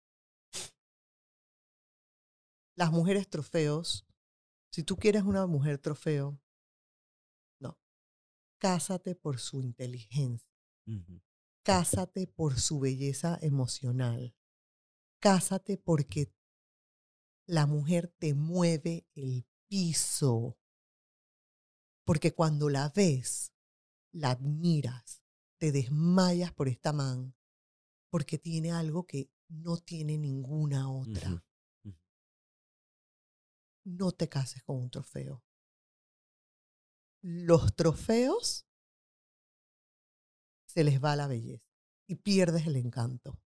Las mujeres trofeos. Si tú quieres una mujer trofeo, no. Cásate por su inteligencia. Cásate por su belleza emocional. Cásate porque la mujer te mueve el piso. Porque cuando la ves, la admiras, te desmayas por esta man, porque tiene algo que no tiene ninguna otra. No te cases con un trofeo. Los trofeos se les va la belleza y pierdes el encanto.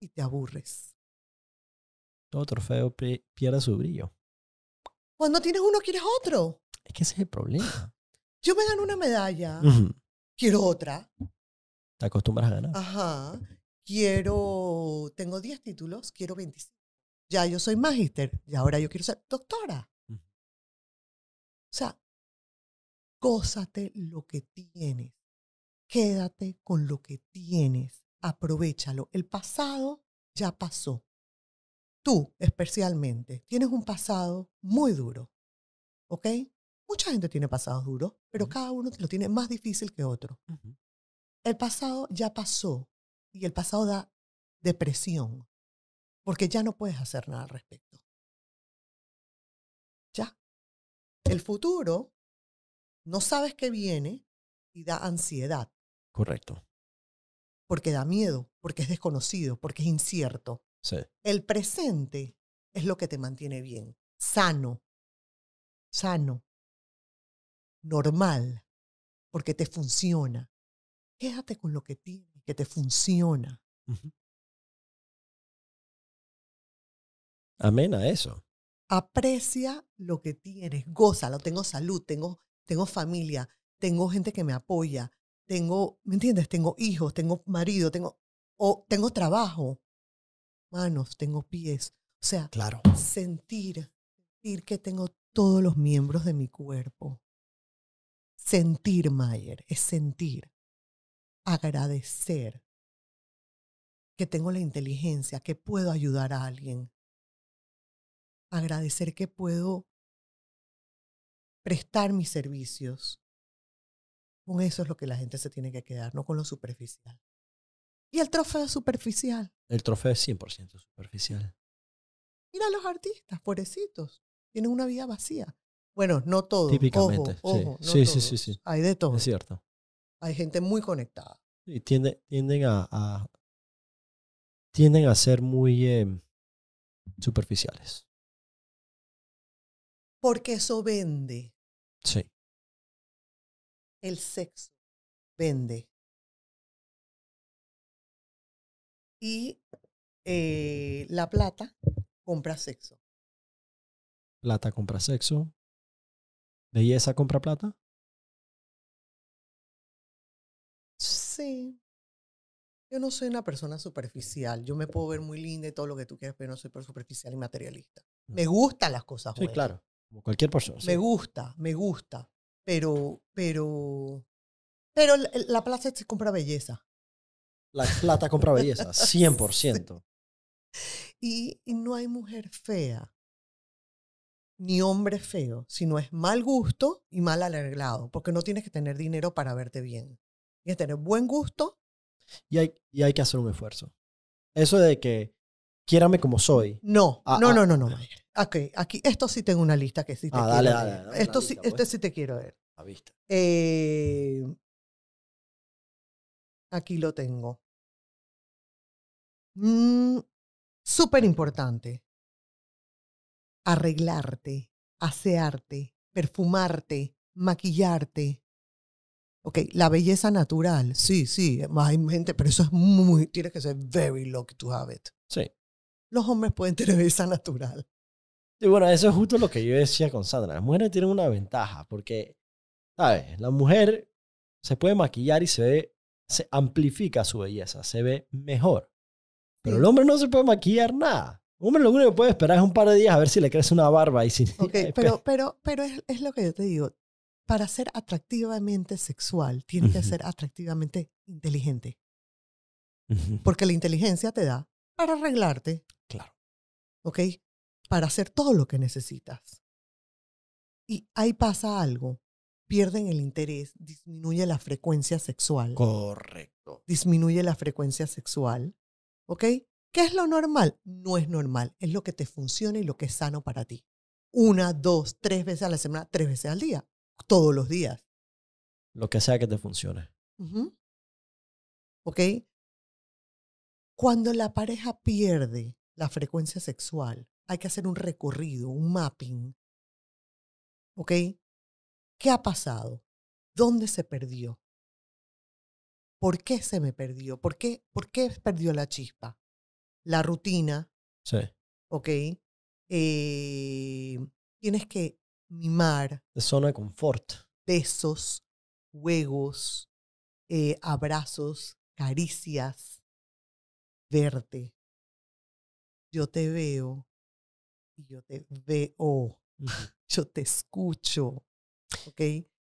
Y te aburres. Todo trofeo pierde su brillo. Cuando tienes uno, quieres otro. Es que ese es el problema yo me gano una medalla, quiero otra. Te acostumbras a ganar. Ajá. Quiero, tengo 10 títulos, quiero 25. Ya yo soy magíster y ahora yo quiero ser doctora. O sea, gózate lo que tienes. Quédate con lo que tienes. Aprovechalo. El pasado ya pasó. Tú, especialmente, tienes un pasado muy duro. ¿Ok? Mucha gente tiene pasados duros, pero cada uno lo tiene más difícil que otro. El pasado ya pasó y el pasado da depresión porque ya no puedes hacer nada al respecto. Ya. El futuro no sabes qué viene y da ansiedad. Correcto. Porque da miedo, porque es desconocido, porque es incierto. Sí. El presente es lo que te mantiene bien, sano, sano normal, porque te funciona. Quédate con lo que tienes, que te funciona. Amén a eso. Aprecia lo que tienes, lo Tengo salud, tengo, tengo familia, tengo gente que me apoya, tengo, ¿me entiendes? Tengo hijos, tengo marido, tengo, o tengo trabajo, manos, tengo pies. O sea, claro. sentir, sentir que tengo todos los miembros de mi cuerpo sentir, Mayer, es sentir, agradecer que tengo la inteligencia, que puedo ayudar a alguien, agradecer que puedo prestar mis servicios. Con eso es lo que la gente se tiene que quedar, no con lo superficial. Y el trofeo superficial. El trofeo es 100% superficial. Mira a los artistas, pobrecitos, tienen una vida vacía. Bueno, no todo. Típicamente. Ojo, ojo, sí. sí, sí, sí, Hay de todo. Es cierto. Hay gente muy conectada. Y tienden a, tienden a ser muy eh, superficiales. Porque eso vende. Sí. El sexo vende. Y eh, la plata compra sexo. Plata compra sexo. ¿Belleza compra plata? Sí. Yo no soy una persona superficial. Yo me puedo ver muy linda y todo lo que tú quieras, pero no soy superficial y materialista. Mm. Me gustan las cosas buenas. Sí, claro. Como cualquier persona. Me gusta, me gusta. Pero, pero, pero la, plata compra belleza. La plata compra belleza, 100%. <laughs> y, no hay mujer fea ni hombre feo, sino es mal gusto y mal arreglado, porque no tienes que tener dinero para verte bien. Tienes que tener buen gusto. Y hay, y hay que hacer un esfuerzo. Eso de que quiérame como soy. No, ah, ah. no, no, no, no, ah, aquí, esto sí tengo una lista que sí te ah, dale, dale, esto sí, Este sí te quiero ver. A vista. Eh, aquí lo tengo. Mm, Súper importante arreglarte, asearte, perfumarte, maquillarte. Ok, la belleza natural, sí, sí, hay gente, pero eso es muy, tienes que ser very lucky to have it. Sí. Los hombres pueden tener belleza natural. Y bueno, eso es justo lo que yo decía con Sandra. Las mujeres tienen una ventaja porque, ¿sabes? La mujer se puede maquillar y se ve, se amplifica su belleza, se ve mejor. Pero el hombre no se puede maquillar nada hombre lo único que puede esperar es un par de días a ver si le crece una barba. Y si okay, <laughs> pero, pero, pero es, lo que yo te digo. Para ser atractivamente sexual, tienes que ser atractivamente inteligente. Porque la inteligencia te da para arreglarte. Claro. ¿Ok? Para hacer todo lo que necesitas. Y ahí pasa algo. Pierden el interés, disminuye la frecuencia sexual. Correcto. Disminuye la frecuencia sexual. ¿Ok? ¿Qué es lo normal? No es normal, es lo que te funciona y lo que es sano para ti. Una, dos, tres veces a la semana, tres veces al día, todos los días. Lo que sea que te funcione. Cuando la pareja pierde la frecuencia sexual, hay que hacer un recorrido, un mapping. ¿Ok? ¿Qué ha pasado? ¿Dónde se perdió? ¿Por qué se me perdió? ¿Por qué, por qué perdió la chispa? la rutina. Sí. ¿Ok? Eh, tienes que mimar. De zona de confort. Besos, juegos, eh, abrazos, caricias, verte. Yo te veo y yo te veo. <laughs> yo te escucho. ¿Ok?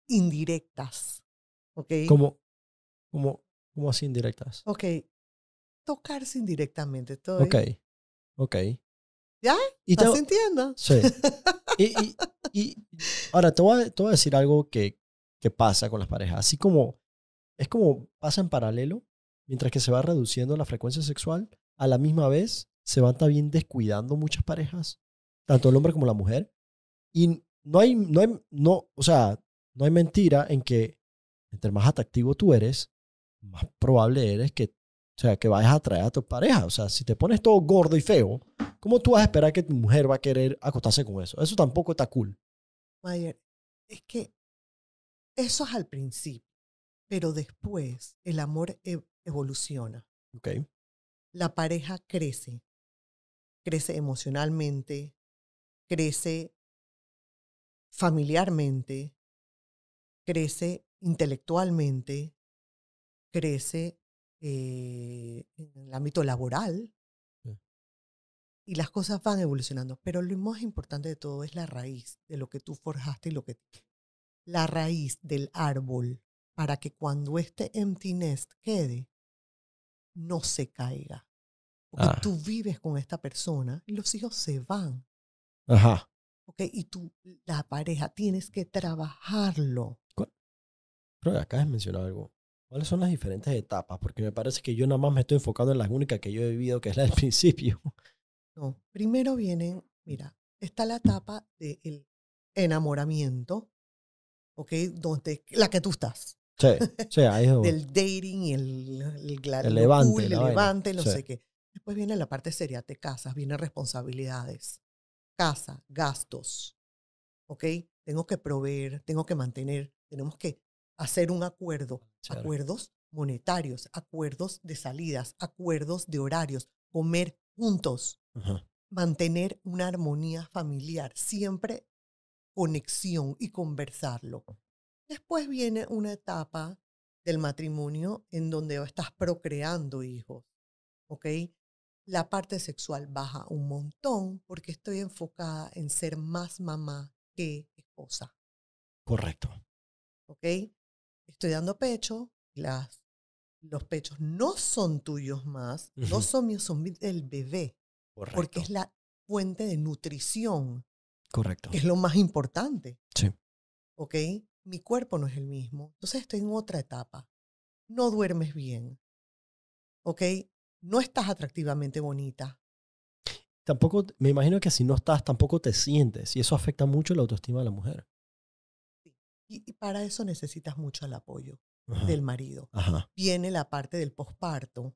Indirectas. ¿Ok? Como, como, ¿Cómo así indirectas? Ok, tocarse indirectamente. todo Ok, ok. ¿Ya? ¿Y ¿Estás sintiendo? Sí. <laughs> y, y, ahora te voy, a, decir algo que, que pasa con las parejas. Así como es como pasa en paralelo, mientras que se va reduciendo la frecuencia sexual, a la misma vez se van también descuidando muchas parejas, tanto el hombre como la mujer. Y no hay, no hay, no, o sea, no hay mentira en que entre más atractivo tú eres, más probable eres que o sea, que vayas a atraer a tu pareja. O sea, si te pones todo gordo y feo, ¿cómo tú vas a esperar que tu mujer va a querer acostarse con eso? Eso tampoco está cool. Mayer, es que eso es al principio, pero después el amor e-, evoluciona. Okay. La pareja crece, crece emocionalmente, crece familiarmente, crece intelectualmente, crece eh, en el ámbito laboral. Y las cosas van evolucionando, pero lo más importante de todo es la raíz de lo que tú forjaste y lo que... La raíz del árbol para que cuando este empty nest quede, no se caiga. Porque ah. tú vives con esta persona y los hijos se van. Ajá. Okay, y tú, la pareja, tienes que trabajarlo. Creo que acá has mencionado algo ¿Cuáles son las diferentes etapas? Porque me parece que yo nada más me estoy enfocando en las únicas que yo he vivido, que es la del <laughs> principio. No, primero vienen, mira, está la etapa del enamoramiento, ¿ok? Donde, la que tú estás. Sí, sí, ahí es. <laughs> del dating y el, el, levante, el levante, no sé qué. Después viene la parte seria, te casas, vienen responsabilidades, casa, gastos, ¿ok? Tengo que proveer, tengo que mantener, tenemos que hacer un acuerdo, acuerdos monetarios, acuerdos de salidas, acuerdos de horarios, comer juntos, mantener una armonía familiar, siempre conexión y conversarlo. Después viene una etapa del matrimonio en donde estás procreando hijos, ¿ok? La parte sexual baja un montón porque estoy enfocada en ser más mamá que esposa. Correcto. ¿Ok? estoy dando pecho, las, los pechos no son tuyos más, no son míos, son del bebé. Porque es la fuente de nutrición. Correcto. es lo más importante. Sí. ¿Ok? Mi cuerpo no es el mismo. Entonces estoy en otra etapa. No duermes bien. ¿Ok? No estás atractivamente bonita. Tampoco, me imagino que si no estás, tampoco te sientes. Y eso afecta mucho la autoestima de la mujer. Y, para eso necesitas mucho el apoyo del marido. Viene la parte del posparto.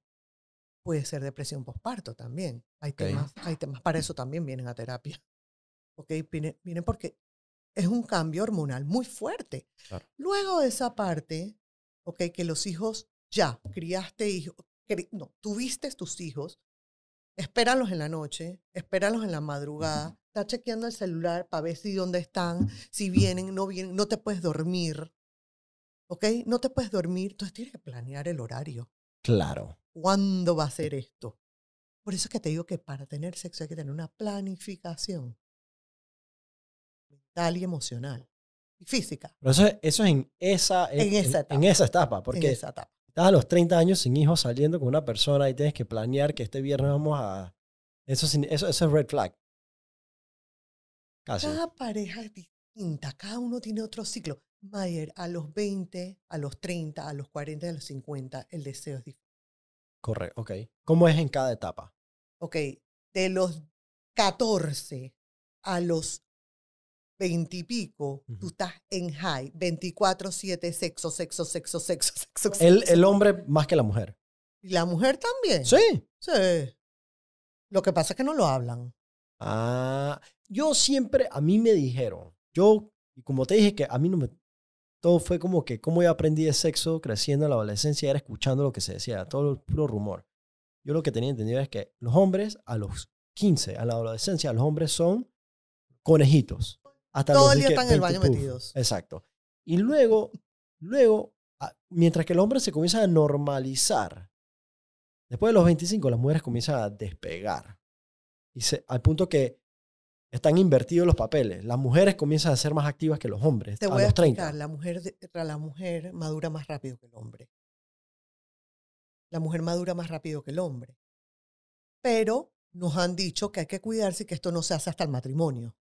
Puede ser depresión posparto también. Hay, temas, hay temas, para eso también vienen a terapia. <laughs> ¿Ok? Vienen, porque es un cambio hormonal muy fuerte. Luego de esa parte, ¿ok? Que los hijos ya criaste hijos, no, tuviste tus hijos, espéralos en la noche, espéralos en la madrugada, está chequeando el celular para ver si dónde están, si vienen, no vienen, no te puedes dormir, ¿ok? No te puedes dormir, entonces tienes que planear el horario. Claro. ¿Cuándo va a ser esto? Por eso es que te digo que para tener sexo hay que tener una planificación mental y emocional y física. Pero eso, eso en esa, en, esa etapa. esa etapa, porque en esa etapa. Estás a los 30 años sin hijos saliendo con una persona y tienes que planear que este viernes vamos a... Eso, eso, eso es red flag. Cada pareja es distinta, cada uno tiene otro ciclo. Mayer, a los 20, a los 30, a los 40, a los 50, el deseo es diferente. Correcto, ok. ¿Cómo es en cada etapa? Ok, de los 14 a los veintipico, tú estás en high, 24-7, sexo, sexo, sexo, sexo, <laughs> sexo. el, el hombre más que la mujer. ¿Y la mujer también? Sí. Sí. Lo que pasa es que no lo hablan. Ah, yo siempre, a mí me dijeron, yo, y como te dije que a mí no me, todo fue como que, como yo aprendí de sexo creciendo en la adolescencia, era escuchando lo que se decía, todo el puro rumor. Yo lo que tenía entendido es que los hombres a los 15, a la adolescencia, los hombres son conejitos. Todo el día están en el baño metidos. Exacto. Y luego, luego, ah, mientras que el hombre se comienza a normalizar, después de los 25 las mujeres comienzan a despegar. Y se, al punto que están invertidos los papeles. Las mujeres comienzan a ser más activas que los hombres. Te voy a, los la mujer, la mujer madura más rápido que el hombre. La mujer madura más rápido que el hombre. Pero nos han dicho que hay que cuidarse y que esto no se hace hasta el matrimonio.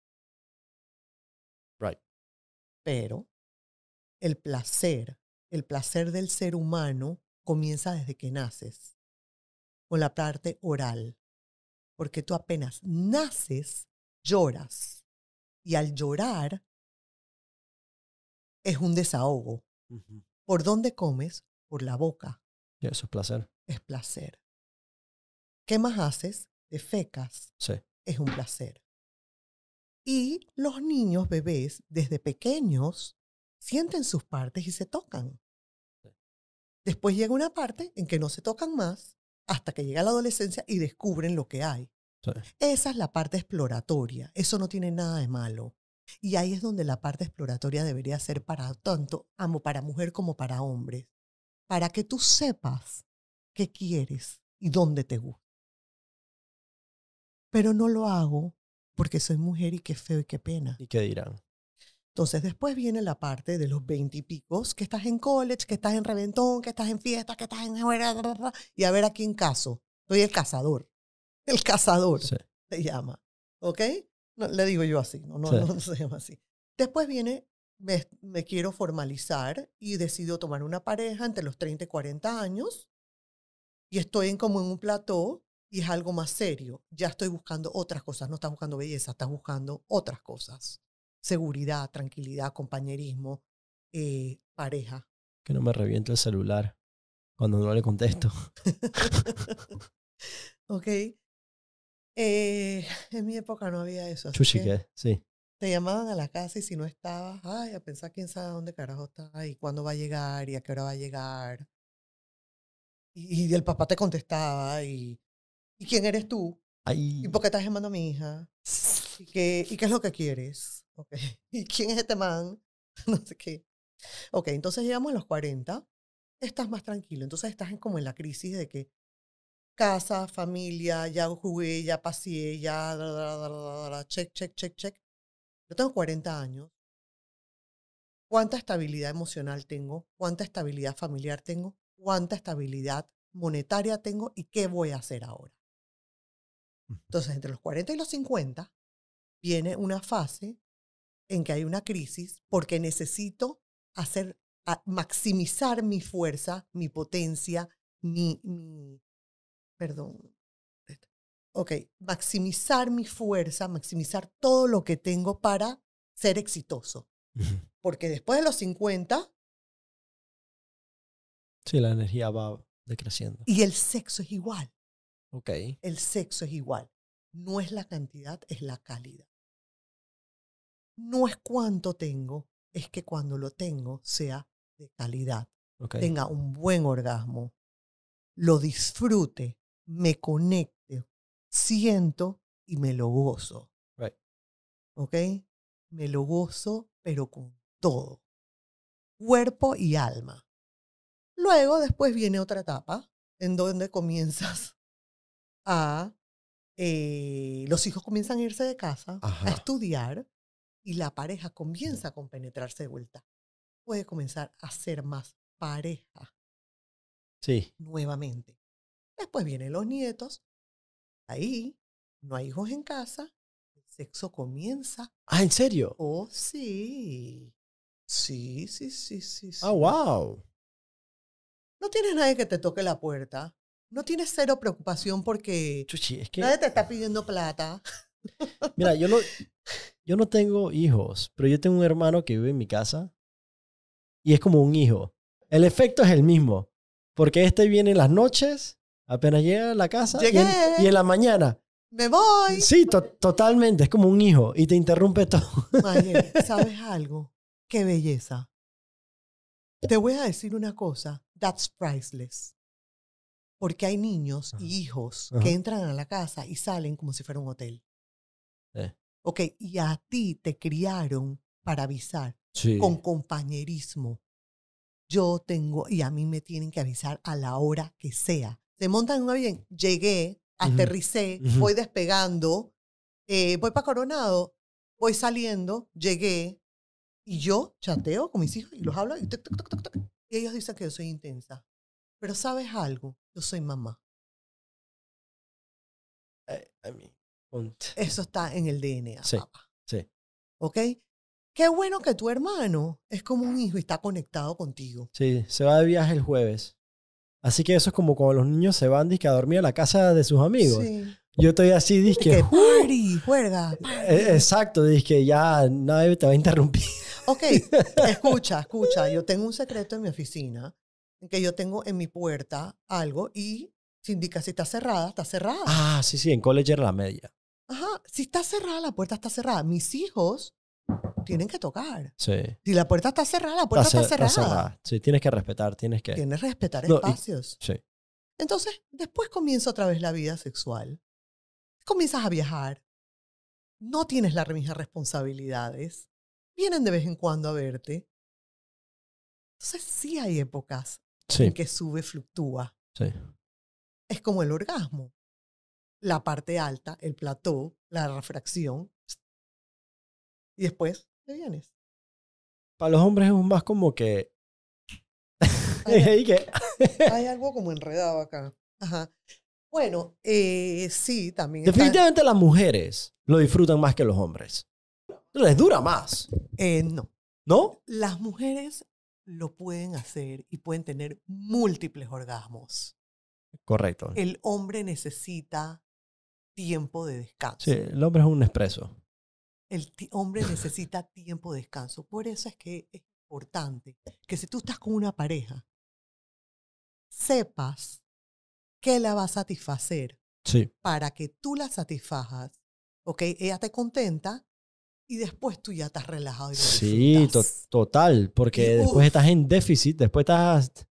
Pero el placer, el placer del ser humano comienza desde que naces, con la parte oral, porque tú apenas naces, lloras, y al llorar es un desahogo. ¿Por dónde comes? Por la boca. Y eso es placer. Es placer. ¿Qué más haces? Te fecas. Sí. Es un placer. Y los niños bebés, desde pequeños, sienten sus partes y se tocan. Después llega una parte en que no se tocan más hasta que llega la adolescencia y descubren lo que hay. Esa es la parte exploratoria. Eso no tiene nada de malo. Y ahí es donde la parte exploratoria debería ser para tanto amo para mujer como para hombres, para que tú sepas qué quieres y dónde te gusta. Pero no lo hago porque soy mujer y qué feo y qué pena. ¿Y qué dirán? Entonces después viene la parte de los y picos que estás en college, que estás en reventón, que estás en fiesta, que estás en... Y a ver a quién caso. Soy el cazador. <laughs> El cazador se llama. ¿Ok? le digo yo así, no, no, no, <laughs> se llama así. Después viene, me, quiero formalizar y decido tomar una pareja entre los 30 y 40 años y estoy como en un plató y es algo más serio. Ya estoy buscando otras cosas, no estás buscando belleza, estás buscando otras cosas. Seguridad, tranquilidad, compañerismo, eh, pareja. Que no me reviente el celular cuando no le contesto. <laughs> ok. Eh, en mi época no había eso. Chuchique, sí. Te llamaban a la casa y si no estabas, ay, a pensar quién sabe dónde carajo está y cuándo va a llegar y a qué hora va a llegar. Y, y el papá te contestaba y ¿Y quién eres tú? ¿Y por qué estás llamando a mi hija? ¿Y qué, y qué es lo que quieres? Okay. <laughs> ¿Y quién es este man? <laughs> no sé qué. Ok, entonces llegamos a los 40, estás más tranquilo, entonces estás como en la crisis de que casa, familia, ya jugué, ya pasé, ya, check, check, check, check. Yo tengo 40 años. ¿Cuánta estabilidad emocional tengo? ¿Cuánta estabilidad familiar tengo? ¿Cuánta estabilidad monetaria tengo? ¿Y qué voy a hacer ahora? Entonces, entre los 40 y los 50 viene una fase en que hay una crisis porque necesito hacer, maximizar mi fuerza, mi potencia, mi, perdón, ok, maximizar mi fuerza, maximizar todo lo que tengo para ser exitoso. Porque después de los 50... Sí, la energía va decreciendo. Y el sexo es igual. Okay. El sexo es igual. No es la cantidad, es la calidad. No es cuánto tengo, es que cuando lo tengo sea de calidad. Tenga un buen orgasmo, lo disfrute, me conecte, siento y me lo gozo. Right. Me lo gozo, pero con todo. Cuerpo y alma. Luego, después viene otra etapa en donde comienzas a eh, los hijos comienzan a irse de casa, a estudiar, y la pareja comienza a compenetrarse de vuelta. Puede comenzar a ser más pareja. Sí. Nuevamente. Después vienen los nietos. Ahí no hay hijos en casa. El sexo comienza. Ah, ¿en serio? Oh, sí. Sí, sí, sí, sí. Ah, sí. Ah, wow. No tienes nadie que te toque la puerta no tienes cero preocupación porque es nadie te está ah. pidiendo plata. Mira, <laughs> yo no, tengo hijos, pero yo tengo un hermano que vive en mi casa y es como un hijo. El efecto es el mismo, porque este viene en las noches, apenas llega a la casa y en, la mañana. Me voy. Sí, totalmente, es como un hijo y te interrumpe todo. <laughs> ¿sabes algo? Qué belleza. Te voy a decir una cosa, that's priceless. Porque hay niños y hijos que entran a la casa y salen como si fuera un hotel. okay, eh. Ok, y a ti te criaron para avisar con compañerismo. Yo tengo, y a mí me tienen que avisar a la hora que sea. Se montan en un avión, llegué, aterricé, voy despegando, eh, voy para Coronado, voy saliendo, llegué, y yo chateo con mis hijos y los hablo, y, y ellos dicen que yo soy intensa. Pero sabes algo, soy mamá. Eso está en el DNA, sí, papá. Sí. ¿Ok? Qué bueno que tu hermano es como un hijo y está conectado contigo. Sí, se va de viaje el jueves. Así que eso es como cuando los niños se van a dormir a la casa de sus amigos. Yo estoy así, disque. Que party, eh, eh, Exacto, disque ya nadie te va a interrumpir. Ok, escucha, escucha. Yo tengo un secreto en mi oficina que yo tengo en mi puerta algo y se indica si está cerrada, está cerrada. Ah, sí, sí, en college era la media. Ajá, si está cerrada, la puerta está cerrada. Mis hijos tienen que tocar. Sí. Si la puerta está cerrada, la puerta está, cerrada. Sí, tienes que respetar, tienes que... Tienes que respetar espacios. sí. Entonces, después comienza otra vez la vida sexual. Comienzas a viajar. No tienes las mismas responsabilidades. Vienen de vez en cuando a verte. Entonces, sí hay épocas que sube, fluctúa. Es como el orgasmo. La parte alta, el plató, la refracción. Y después te vienes. Para los hombres es más como que... <laughs> <laughs> hay, algo como enredado acá. Bueno, eh, sí, también. Definitivamente las mujeres lo disfrutan más que los hombres. Les dura más. Eh, no. ¿No? Las mujeres lo pueden hacer y pueden tener múltiples orgasmos. Correcto. El hombre necesita tiempo de descanso. Sí, el hombre es un expreso. El hombre necesita tiempo de descanso. Por eso es que es importante que si tú estás con una pareja, sepas qué la va a satisfacer. Sí. Para que tú la satisfajas. ¿Ok? Ella te contenta y después tú ya estás relajado. Y sí, total, porque después estás en déficit, después estás,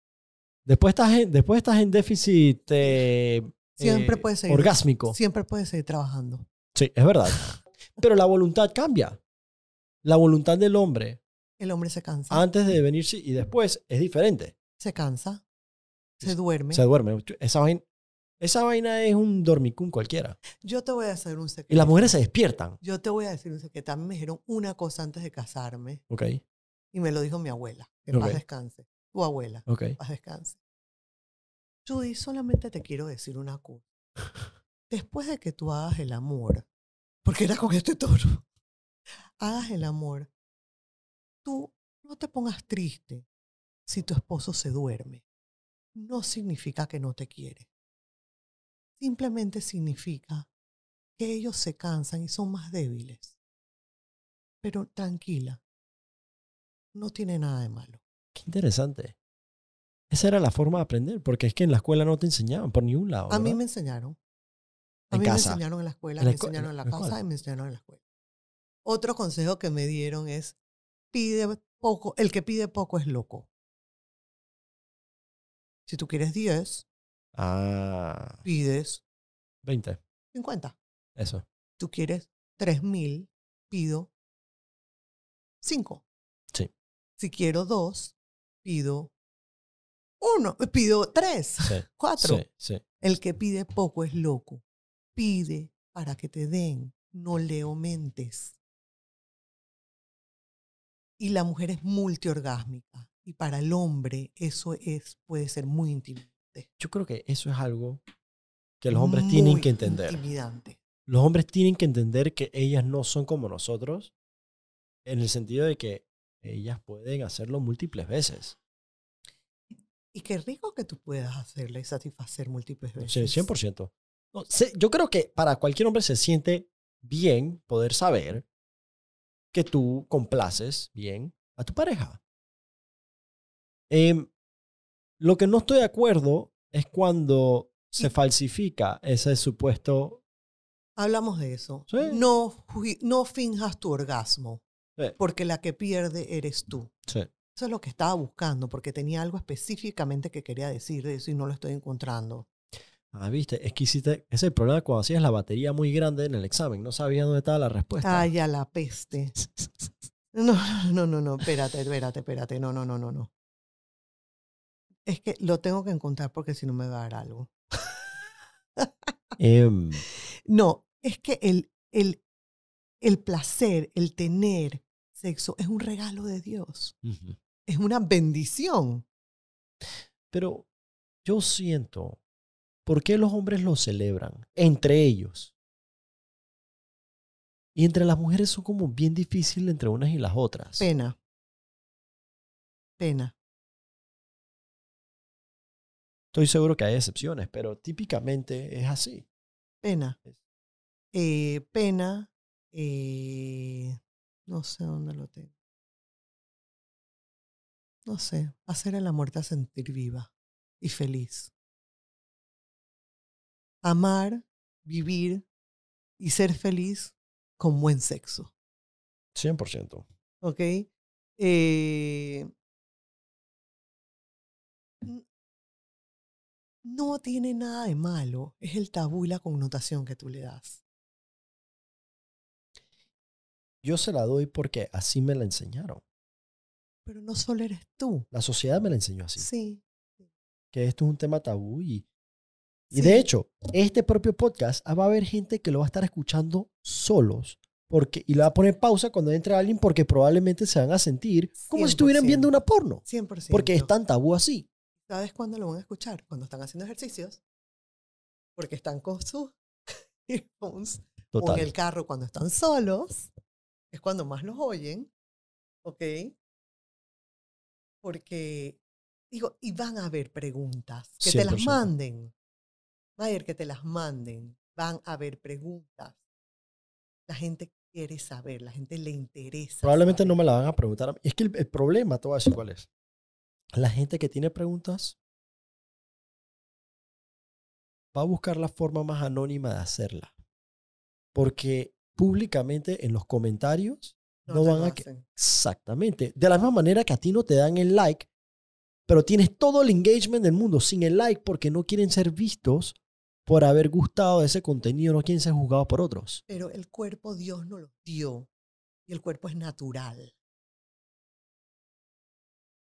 después estás, en, después estás en déficit eh, siempre eh, orgásmico. Siempre puedes seguir trabajando. Sí, es verdad. <laughs> Pero la voluntad cambia. La voluntad del hombre. El hombre se cansa. Antes de venirse y después es diferente. Se cansa. Se duerme. Se duerme. Esa vaina, esa vaina es un dormicún cualquiera. Yo te voy a hacer un secreto. Y las mujeres se despiertan. Yo te voy a decir un secreto. También me dijeron una cosa antes de casarme. Ok. Y me lo dijo mi abuela. Que paz descanse. Tu abuela. Ok. Que paz descanse. Judy, solamente te quiero decir una cosa. <laughs> Después de que tú hagas el amor, porque era con este toro, <laughs> hagas el amor, tú no te pongas triste si tu esposo se duerme. No significa que no te quiere simplemente significa que ellos se cansan y son más débiles. Pero tranquila, no tiene nada de malo. Qué interesante. Esa era la forma de aprender, porque es que en la escuela no te enseñaban por ningún lado. A mí me enseñaron. A en mí casa. me enseñaron en la escuela, me enseñaron en la, casa y me enseñaron en la escuela. Otro consejo que me dieron es, pide poco, el que pide poco es loco. Si tú quieres 10, Ah. Pides 20. 50. Eso. Tú quieres 3.000, pido 5. Sí. Si quiero 2, pido 1, pido 3, 4. <laughs> Sí, sí. El que pide poco es loco. Pide para que te den, no le aumentes. Y la mujer es multiorgásmica y para el hombre eso es, puede ser muy íntimo. Yo creo que eso es algo que los hombres tienen que entender. Los hombres tienen que entender que ellas no son como nosotros en el sentido de que ellas pueden hacerlo múltiples veces. Y qué rico que tú puedas hacerle satisfacer múltiples veces. Sí, 100%. No, yo creo que para cualquier hombre se siente bien poder saber que tú complaces bien a tu pareja. Eh, lo que no estoy de acuerdo es cuando se falsifica ese supuesto... Hablamos de eso. No, finjas tu orgasmo, porque la que pierde eres tú. Eso es lo que estaba buscando, porque tenía algo específicamente que quería decir de eso y no lo estoy encontrando. Ah, viste, es que hiciste, es el problema cuando hacías la batería muy grande en el examen, no sabía dónde estaba la respuesta. Ay, la peste. <laughs> No, no, no, no, espérate, espérate, espérate, no, no, no, no, no. Es que lo tengo que encontrar porque si no me va a dar algo. Em. <laughs> No, es que el, placer, el tener sexo es un regalo de Dios. Es una bendición. Pero yo siento, ¿por qué los hombres lo celebran entre ellos? Y entre las mujeres son como bien difícil entre unas y las otras. Pena. Pena. Estoy seguro que hay excepciones, pero típicamente es así. Pena. Eh, pena. Eh, no sé dónde lo tengo. No sé. Hacer a la muerte a sentir viva y feliz. Amar, vivir y ser feliz con buen sexo. 100%. ¿Ok? Eh, no tiene nada de malo, es el tabú y la connotación que tú le das. Yo se la doy porque así me la enseñaron. Pero no solo eres tú. La sociedad me la enseñó así. Sí. Que esto es un tema tabú y... Y de hecho, este propio podcast ah, va a haber gente que lo va a estar escuchando solos, porque, y le va a poner pausa cuando entre alguien porque probablemente se van a sentir como si estuvieran viendo una porno. 100%. Porque es tan tabú así. ¿Sabes cuándo lo van a escuchar? Cuando están haciendo ejercicios, porque están con sus <laughs> earphones o en el carro cuando están solos, es cuando más los oyen, ¿ok? Porque, digo, y van a haber preguntas, que te las manden. Mayer, que te las manden. Van a haber preguntas. La gente quiere saber, la gente le interesa. Probablemente no me la van a preguntar. Es que el, problema, ¿todavía voy cuál es la gente que tiene preguntas va a buscar la forma más anónima de hacerla. Porque públicamente en los comentarios no, van a... Exactamente. De la misma manera que a ti no te dan el like, pero tienes todo el engagement del mundo sin el like porque no quieren ser vistos por haber gustado ese contenido, no quieren ser juzgados por otros. Pero el cuerpo Dios no lo dio y el cuerpo es natural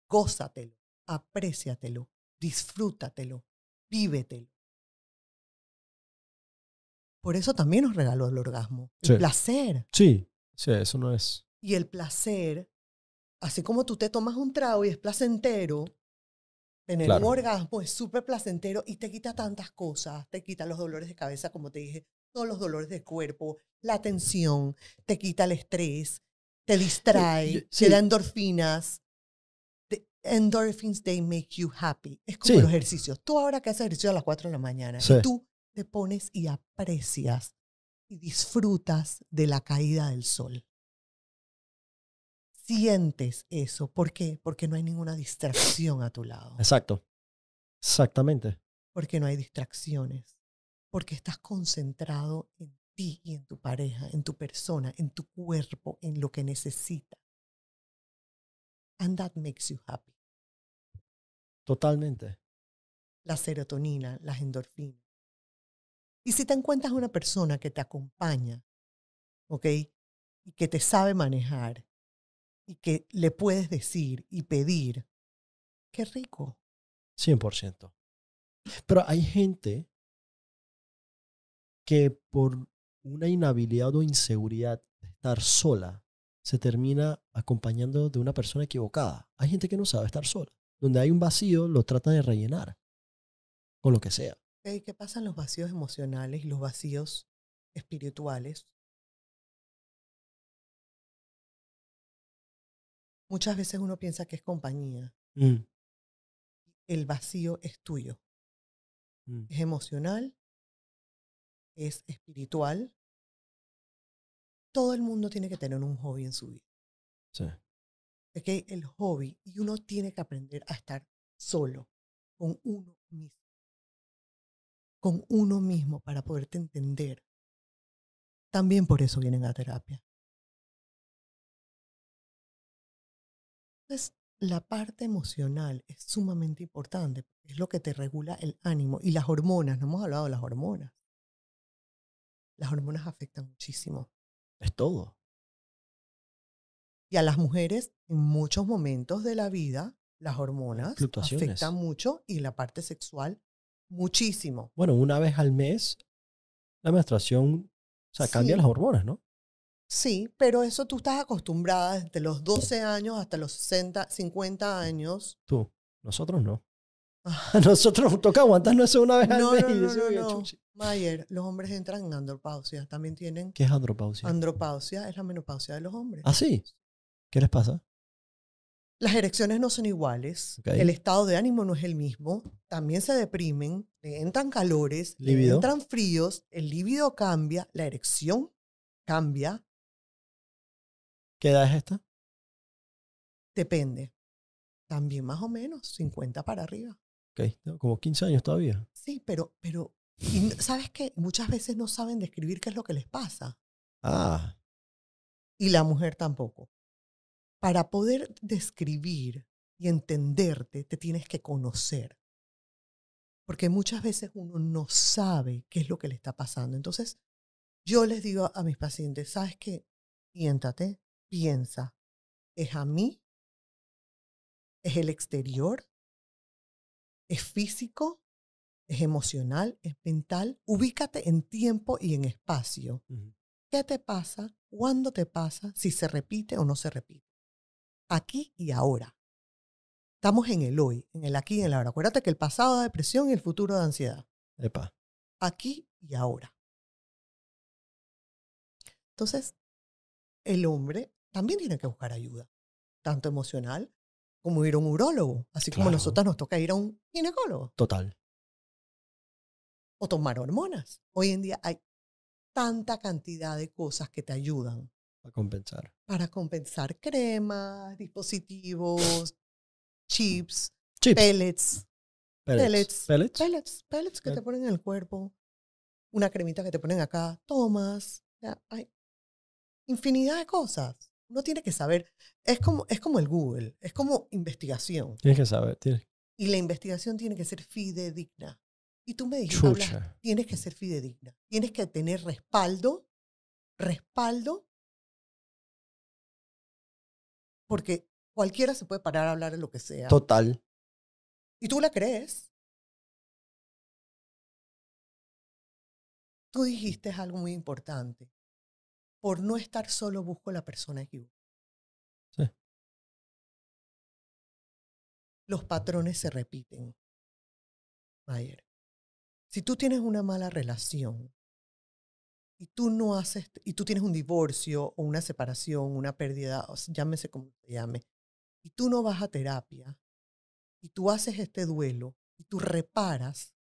gózatelo, apréciatelo, disfrútatelo, vívetelo. Por eso también nos regaló el orgasmo, el placer. Sí, sí, eso no es. Y el placer, así como tú te tomas un trago y es placentero, tener el un orgasmo es súper placentero y te quita tantas cosas, te quita los dolores de cabeza, como te dije, todos los dolores de cuerpo, la tensión, te quita el estrés, te distrae, te da endorfinas endorphins, they make you happy. Es como los ejercicios. Tú ahora que haces ejercicio a las 4 de la mañana, tú te pones y aprecias y disfrutas de la caída del sol. Sientes eso. ¿Por qué? Porque no hay ninguna distracción a tu lado. Exacto. Exactamente. Porque no hay distracciones. Porque estás concentrado en ti y en tu pareja, en tu persona, en tu cuerpo, en lo que necesitas. And that makes you happy. Totalmente. La serotonina, las endorfinas. Y si te encuentras una persona que te acompaña, ¿ok? Y que te sabe manejar y que le puedes decir y pedir, qué rico. 100%. Pero hay gente que por una inhabilidad o inseguridad de estar sola, se termina acompañando de una persona equivocada. Hay gente que no sabe estar sola donde hay un vacío, lo trata de rellenar con lo que sea. ¿Y qué pasan los vacíos emocionales y los vacíos espirituales? Muchas veces uno piensa que es compañía. Mm. El vacío es tuyo. Mm. Es emocional, es espiritual. Todo el mundo tiene que tener un hobby en su vida. Sí. Es que el hobby y uno tiene que aprender a estar solo, con uno mismo, con uno mismo para poderte entender. También por eso vienen a terapia. Entonces, la parte emocional es sumamente importante, es lo que te regula el ánimo y las hormonas, no hemos hablado de las hormonas. Las hormonas afectan muchísimo. Es todo. Y a las mujeres, en muchos momentos de la vida, las hormonas afectan mucho y la parte sexual muchísimo. Bueno, una vez al mes, la menstruación, o sea, cambia las hormonas, ¿no? Sí, pero eso tú estás acostumbrada desde los 12 años hasta los 60, 50 mm. años. Tú, nosotros no. <laughs> <laughs> Nosotros toca no eso una vez al mes. no, Mayer, los hombres entran en andropausia, también tienen. ¿Qué es andropausia? Andropausia es la menopausia de los hombres. ¿Ah, sí? ¿Qué les pasa? Las erecciones no son iguales, el estado de ánimo no es el mismo, también se deprimen, le entran calores, le entran fríos, el líbido cambia, la erección cambia. ¿Qué edad es esta? Depende. También más o menos, 50 para arriba. Ok, como 15 años todavía. Sí, pero, pero ¿sabes qué? Muchas veces no saben describir qué es lo que les pasa. Ah. Y la mujer tampoco para poder describir y entenderte, te tienes que conocer. Porque muchas veces uno no sabe qué es lo que le está pasando. Entonces, yo les digo a mis pacientes, ¿sabes qué? Siéntate, piensa, ¿es a mí? ¿Es el exterior? ¿Es físico? ¿Es emocional? ¿Es mental? Ubícate en tiempo y en espacio. ¿Qué te pasa? ¿Cuándo te pasa? ¿Si se repite o no se repite? aquí y ahora. Estamos en el hoy, en el aquí y en el ahora. Acuérdate que el pasado da depresión y el futuro da ansiedad. Aquí y ahora. Entonces, el hombre también tiene que buscar ayuda, tanto emocional como ir a un urólogo, así como a nosotras nos toca ir a un ginecólogo. Total. O tomar hormonas. Hoy en día hay tanta cantidad de cosas que te ayudan compensar. Para compensar cremas, dispositivos, chips, Pellets, pellets. Pellets. Pellets. Pellets. que te ponen en el cuerpo. Una cremita que te ponen acá. Tomas. hay infinidad de cosas. Uno tiene que saber. Es como, es como el Google. Es como investigación. Tienes que saber. Y la investigación tiene que ser fidedigna. Y tú me dijiste, tienes que ser fidedigna. Tienes que tener respaldo, respaldo porque cualquiera se puede parar a hablar de lo que sea. Total. Y tú la crees. Tú dijiste algo muy importante. Por no estar solo busco la persona equivocada. Sí. Los patrones se repiten. Mayer. Si tú tienes una mala relación, y tú no haces, y tú tienes un divorcio o una separación, una pérdida, llámese como te llame, y tú no vas a terapia, y tú haces este duelo, y tú reparas,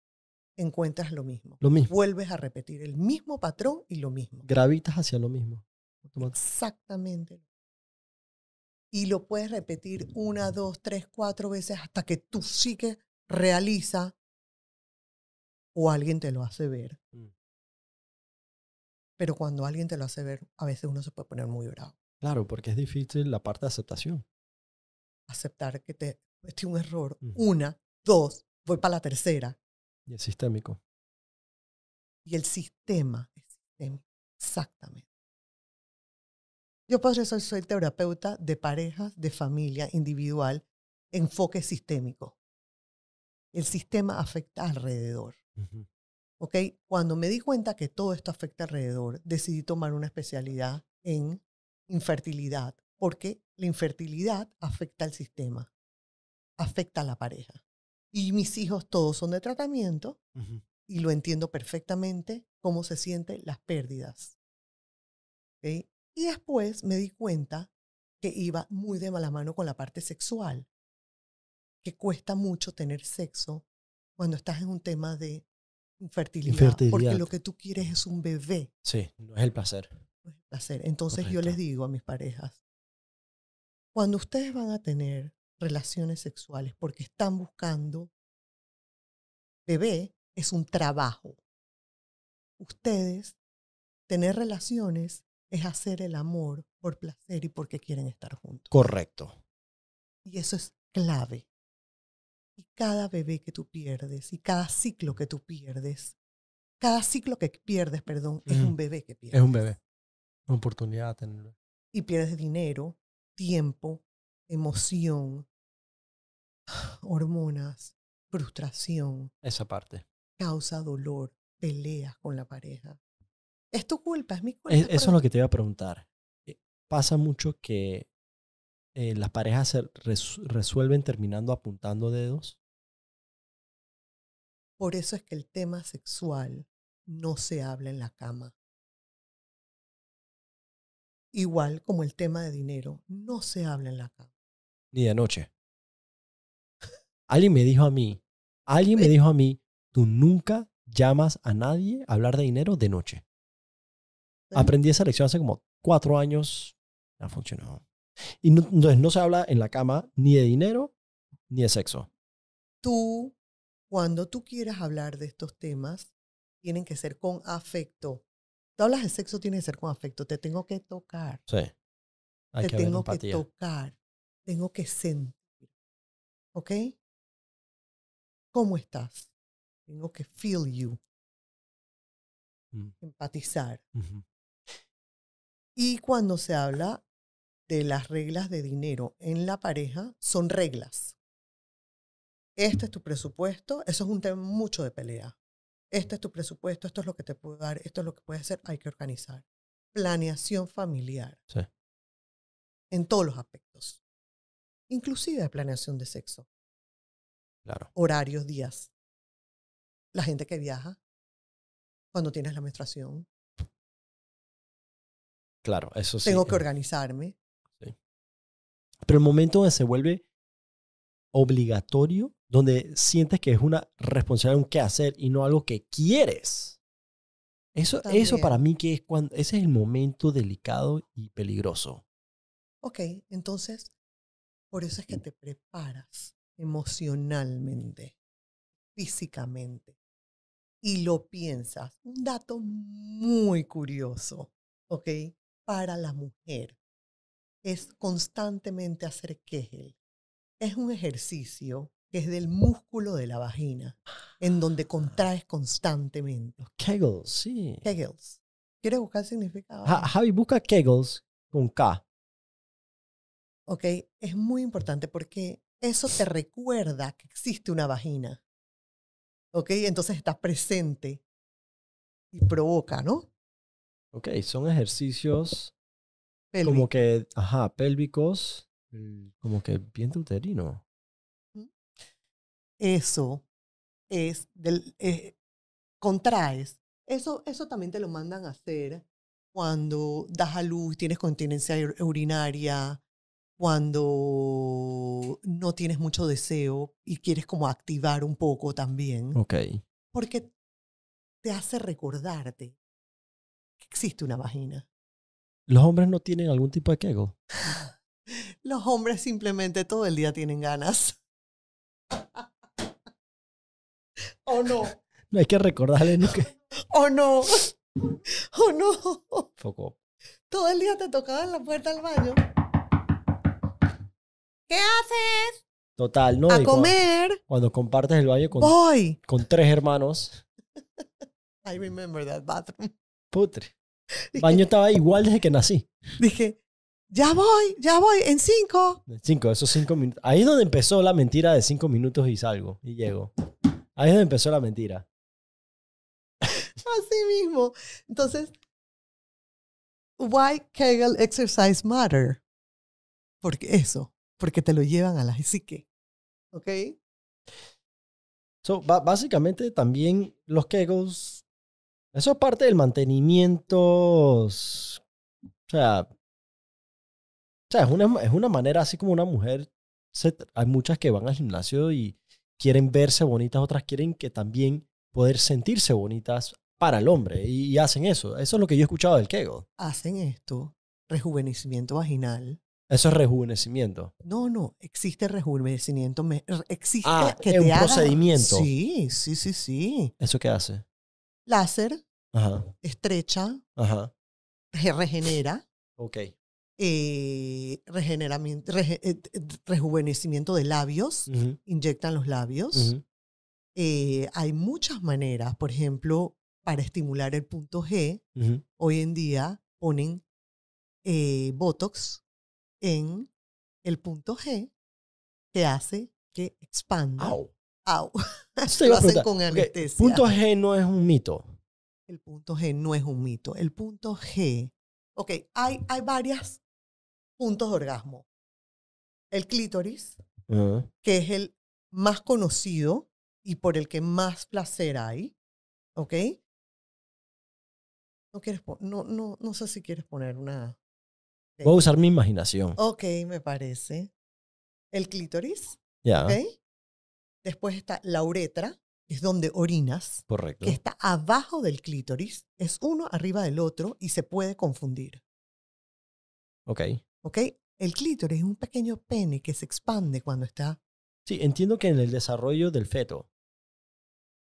encuentras lo mismo. Lo mismo. Vuelves a repetir el mismo patrón y lo mismo. Gravitas hacia lo mismo. Exactamente. Y lo puedes repetir una, dos, tres, cuatro veces hasta que tú sí que realiza o alguien te lo hace ver. Mm. Pero cuando alguien te lo hace ver, a veces uno se puede poner muy bravo. Claro, porque es difícil la parte de aceptación. Aceptar que te cometí un error. Una, dos, voy para la tercera. Y el sistémico. Y el sistema es sistémico. Exactamente. Yo por soy, soy terapeuta de parejas, de familia, individual, enfoque sistémico. El sistema afecta alrededor. Cuando me di cuenta que todo esto afecta alrededor, decidí tomar una especialidad en infertilidad, porque la infertilidad afecta al sistema, afecta a la pareja. Y mis hijos todos son de tratamiento y lo entiendo perfectamente cómo se sienten las pérdidas. Y después me di cuenta que iba muy de mala mano con la parte sexual, que cuesta mucho tener sexo cuando estás en un tema de infertilidad, Porque lo que tú quieres es un bebé. Sí, no es el placer. placer. Entonces yo les digo a mis parejas, cuando ustedes van a tener relaciones sexuales porque están buscando bebé, es un trabajo. Ustedes, tener relaciones es hacer el amor por placer y porque quieren estar juntos. Correcto. Y eso es clave. Y cada bebé que tú pierdes, y cada ciclo que tú pierdes, cada ciclo que pierdes, perdón, es un bebé que pierdes. Es un bebé. Una oportunidad de tenerlo. Y pierdes dinero, tiempo, emoción, <sighs> hormonas, frustración. Esa parte. Causa dolor, peleas con la pareja. Es tu culpa, es mi culpa. eso es lo que te iba a preguntar. Eh, pasa mucho que eh, las parejas se resuelven terminando apuntando dedos? Por eso es que el tema sexual no se habla en la cama. Igual como el tema de dinero, no se habla en la cama. Ni de noche. Alguien me dijo a mí, alguien me dijo a mí, tú nunca llamas a nadie a hablar de dinero de noche. Aprendí esa lección hace como cuatro años. No funcionado y no, entonces no se habla en la cama ni de dinero ni de sexo. Tú, cuando tú quieras hablar de estos temas, tienen que ser con afecto. Tú hablas de sexo, tiene que ser con afecto. Te tengo que tocar. Sí. te tengo que tocar. Tengo que sentir. ¿Ok? ¿Cómo estás? Tengo que feel you. Mm. Empatizar. Y cuando se habla de las reglas de dinero en la pareja son reglas. Este es tu presupuesto, eso es un tema mucho de pelea. Este es tu presupuesto, esto es lo que te puedo dar, esto es lo que puedes hacer, hay que organizar. Planeación familiar. En todos los aspectos. Inclusive planeación de sexo. Claro. Horarios, días. La gente que viaja cuando tienes la menstruación. Claro, eso sí. Tengo que organizarme. Pero el momento donde se vuelve obligatorio, donde sientes que es una responsabilidad, un hacer, y no algo que quieres. Eso, para mí que es cuando, ese es el momento delicado y peligroso. Ok, entonces, por eso es que te preparas emocionalmente, físicamente, y lo piensas. Un dato muy curioso, ok, para la mujer es constantemente hacer Kegel. Es un ejercicio que es del músculo de la vagina, en donde ah. contraes constantemente. Kegels, sí. Kegels. ¿Quieres buscar el significado? ¿eh? Javi, busca Kegels con K. Ok, es muy importante porque eso te recuerda que existe una vagina. Ok, entonces estás presente y provoca, ¿no? Ok, son ejercicios como que, ajá, pélvicos, mm, como que vientre uterino. Eso es, del, eh, contraes. Eso, eso también te lo mandan a hacer cuando das a luz, tienes continencia urinaria, cuando no tienes mucho deseo y quieres como activar un poco también. Ok. Porque te hace recordarte que existe una vagina. ¿Los hombres no tienen algún tipo de kegel? Los hombres simplemente todo el día tienen ganas. <laughs> oh, no? No hay que recordarle. ni ¿O <laughs> oh, no? oh, no? Foco. Todo el día te tocaban la puerta al baño. ¿Qué haces? Total, ¿no? A comer. Cuando, compartes el baño con, con tres hermanos. <laughs> I remember that bathroom. Putre. Baño estaba igual desde que nací. Dije, ya voy, ya voy, en cinco. cinco, esos cinco minutos. Ahí es donde empezó la mentira de cinco minutos y salgo y llego. Ahí es donde empezó la mentira. <laughs> Así mismo. Entonces, why Kegel exercise matter? Porque eso, porque te lo llevan a la psique. ¿Ok? So, básicamente también los Kegels eso es parte del mantenimiento. O sea, o sea es, una, es una manera, así como una mujer, hay muchas que van al gimnasio y quieren verse bonitas, otras quieren que también poder sentirse bonitas para el hombre y, hacen eso. Eso es lo que yo he escuchado del Kegel. Hacen esto, rejuvenecimiento vaginal. Eso es rejuvenecimiento. No, no, existe rejuvenecimiento. Existe ah, que es un procedimiento. Sí, sí, sí, sí. ¿Eso qué hace? láser, estrecha, Ajá. regenera. okay eh, eh, rejuvenecimiento de labios, inyectan los labios. Eh, hay muchas maneras, por ejemplo, para estimular el punto G, hoy en día ponen Botox en el punto G que hace que expanda au. <laughs> lo hacen con anestesia. Punto G no es un mito. El punto G no es un mito. El punto G. Ok, hay, hay varios puntos de orgasmo. El clítoris, que es el más conocido y por el que más placer hay. ¿Ok? No, quieres no, no, no sé si quieres poner una. Voy a usar mi imaginación. Ok, me parece. El clítoris. Ya. Después está la uretra, es donde orinas. Correcto. Que está abajo del clítoris, es uno arriba del otro y se puede confundir. Ok. Ok. El clítoris es un pequeño pene que se expande cuando está. Sí, entiendo que en el desarrollo del feto.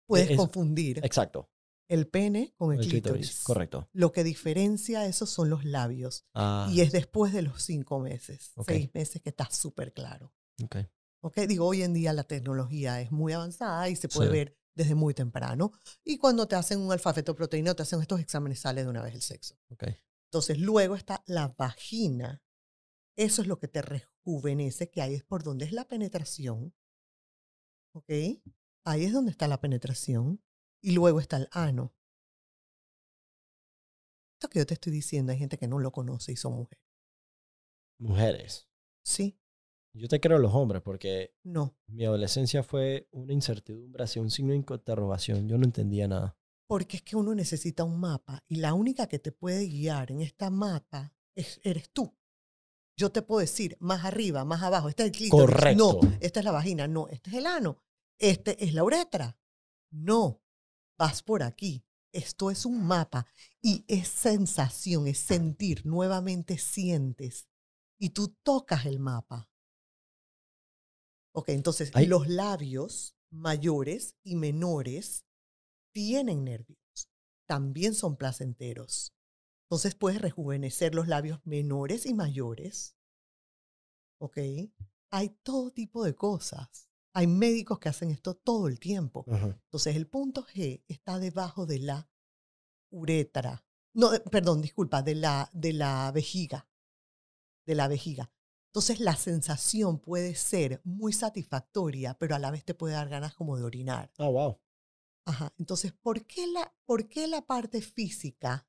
Puedes confundir. Exacto. El pene con el, clítoris. Correcto. Lo que diferencia eso son los labios. Y ah. es después de los cinco meses. Seis meses que está súper claro. Okay. Okay, digo, hoy en día la tecnología es muy avanzada y se puede ver desde muy temprano. Y cuando te hacen un alfabeto fetoproteína, te hacen estos exámenes, sale de una vez el sexo. Okay. Entonces, luego está la vagina. Eso es lo que te rejuvenece, que ahí es por donde es la penetración. ¿Ok? Ahí es donde está la penetración. Y luego está el ano. Esto que yo te estoy diciendo, hay gente que no lo conoce y son mujeres. Mujeres. Sí. Yo te creo los hombres porque no. Mi adolescencia fue una incertidumbre hacia un signo de interrogación. Yo no entendía nada. Porque es que uno necesita un mapa y la única que te puede guiar en esta mapa es, eres tú. Yo te puedo decir más arriba, más abajo, este es el clítoris. Correcto. No, esta es la vagina, no, este es el ano, este es la uretra. No, vas por aquí. Esto es un mapa y es sensación, es ah. sentir. Nuevamente sientes y tú tocas el mapa Ok, entonces los labios mayores y menores tienen nervios, también son placenteros. Entonces puedes rejuvenecer los labios menores y mayores. ¿Ok? Hay todo tipo de cosas. Hay médicos que hacen esto todo el tiempo. Entonces el punto G está debajo de la uretra. No, perdón, disculpa, de la, de la vejiga. De la vejiga. Entonces la sensación puede ser muy satisfactoria, pero a la vez te puede dar ganas como de orinar. Ah, wow. Ajá. Entonces, ¿por qué la, por qué la parte física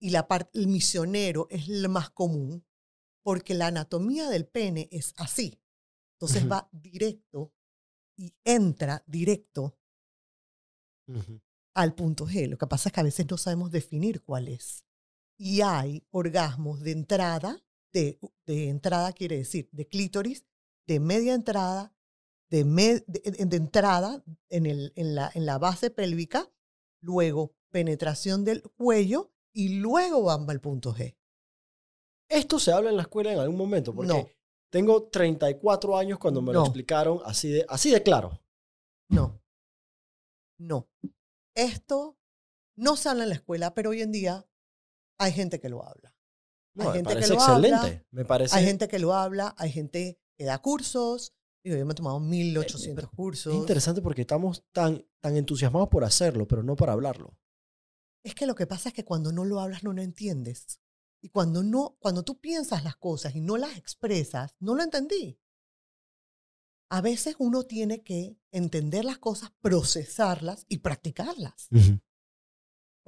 y la parte, el misionero es el más común? Porque la anatomía del pene es así. Entonces va directo y entra directo al punto G. Lo que pasa es que a veces no sabemos definir cuál es. Y hay orgasmos de entrada de, entrada quiere decir de clítoris, de media entrada, de, de, entrada en, la, en la base pélvica, luego penetración del cuello y luego van al punto G. Esto se habla en la escuela en algún momento, porque no. tengo 34 años cuando me lo explicaron así de, así de claro. No, no. Esto no se habla en la escuela, pero hoy en día hay gente que lo habla hay gente que lo excelente. habla. Me Hay gente que lo habla, hay gente que da cursos. yo me he tomado 1800 eh, cursos. Es interesante porque estamos tan, tan entusiasmados por hacerlo, pero no para hablarlo. Es que lo que pasa es que cuando no lo hablas no lo entiendes. Y cuando, no, cuando tú piensas las cosas y no las expresas, no lo entendí. A veces uno tiene que entender las cosas, procesarlas y practicarlas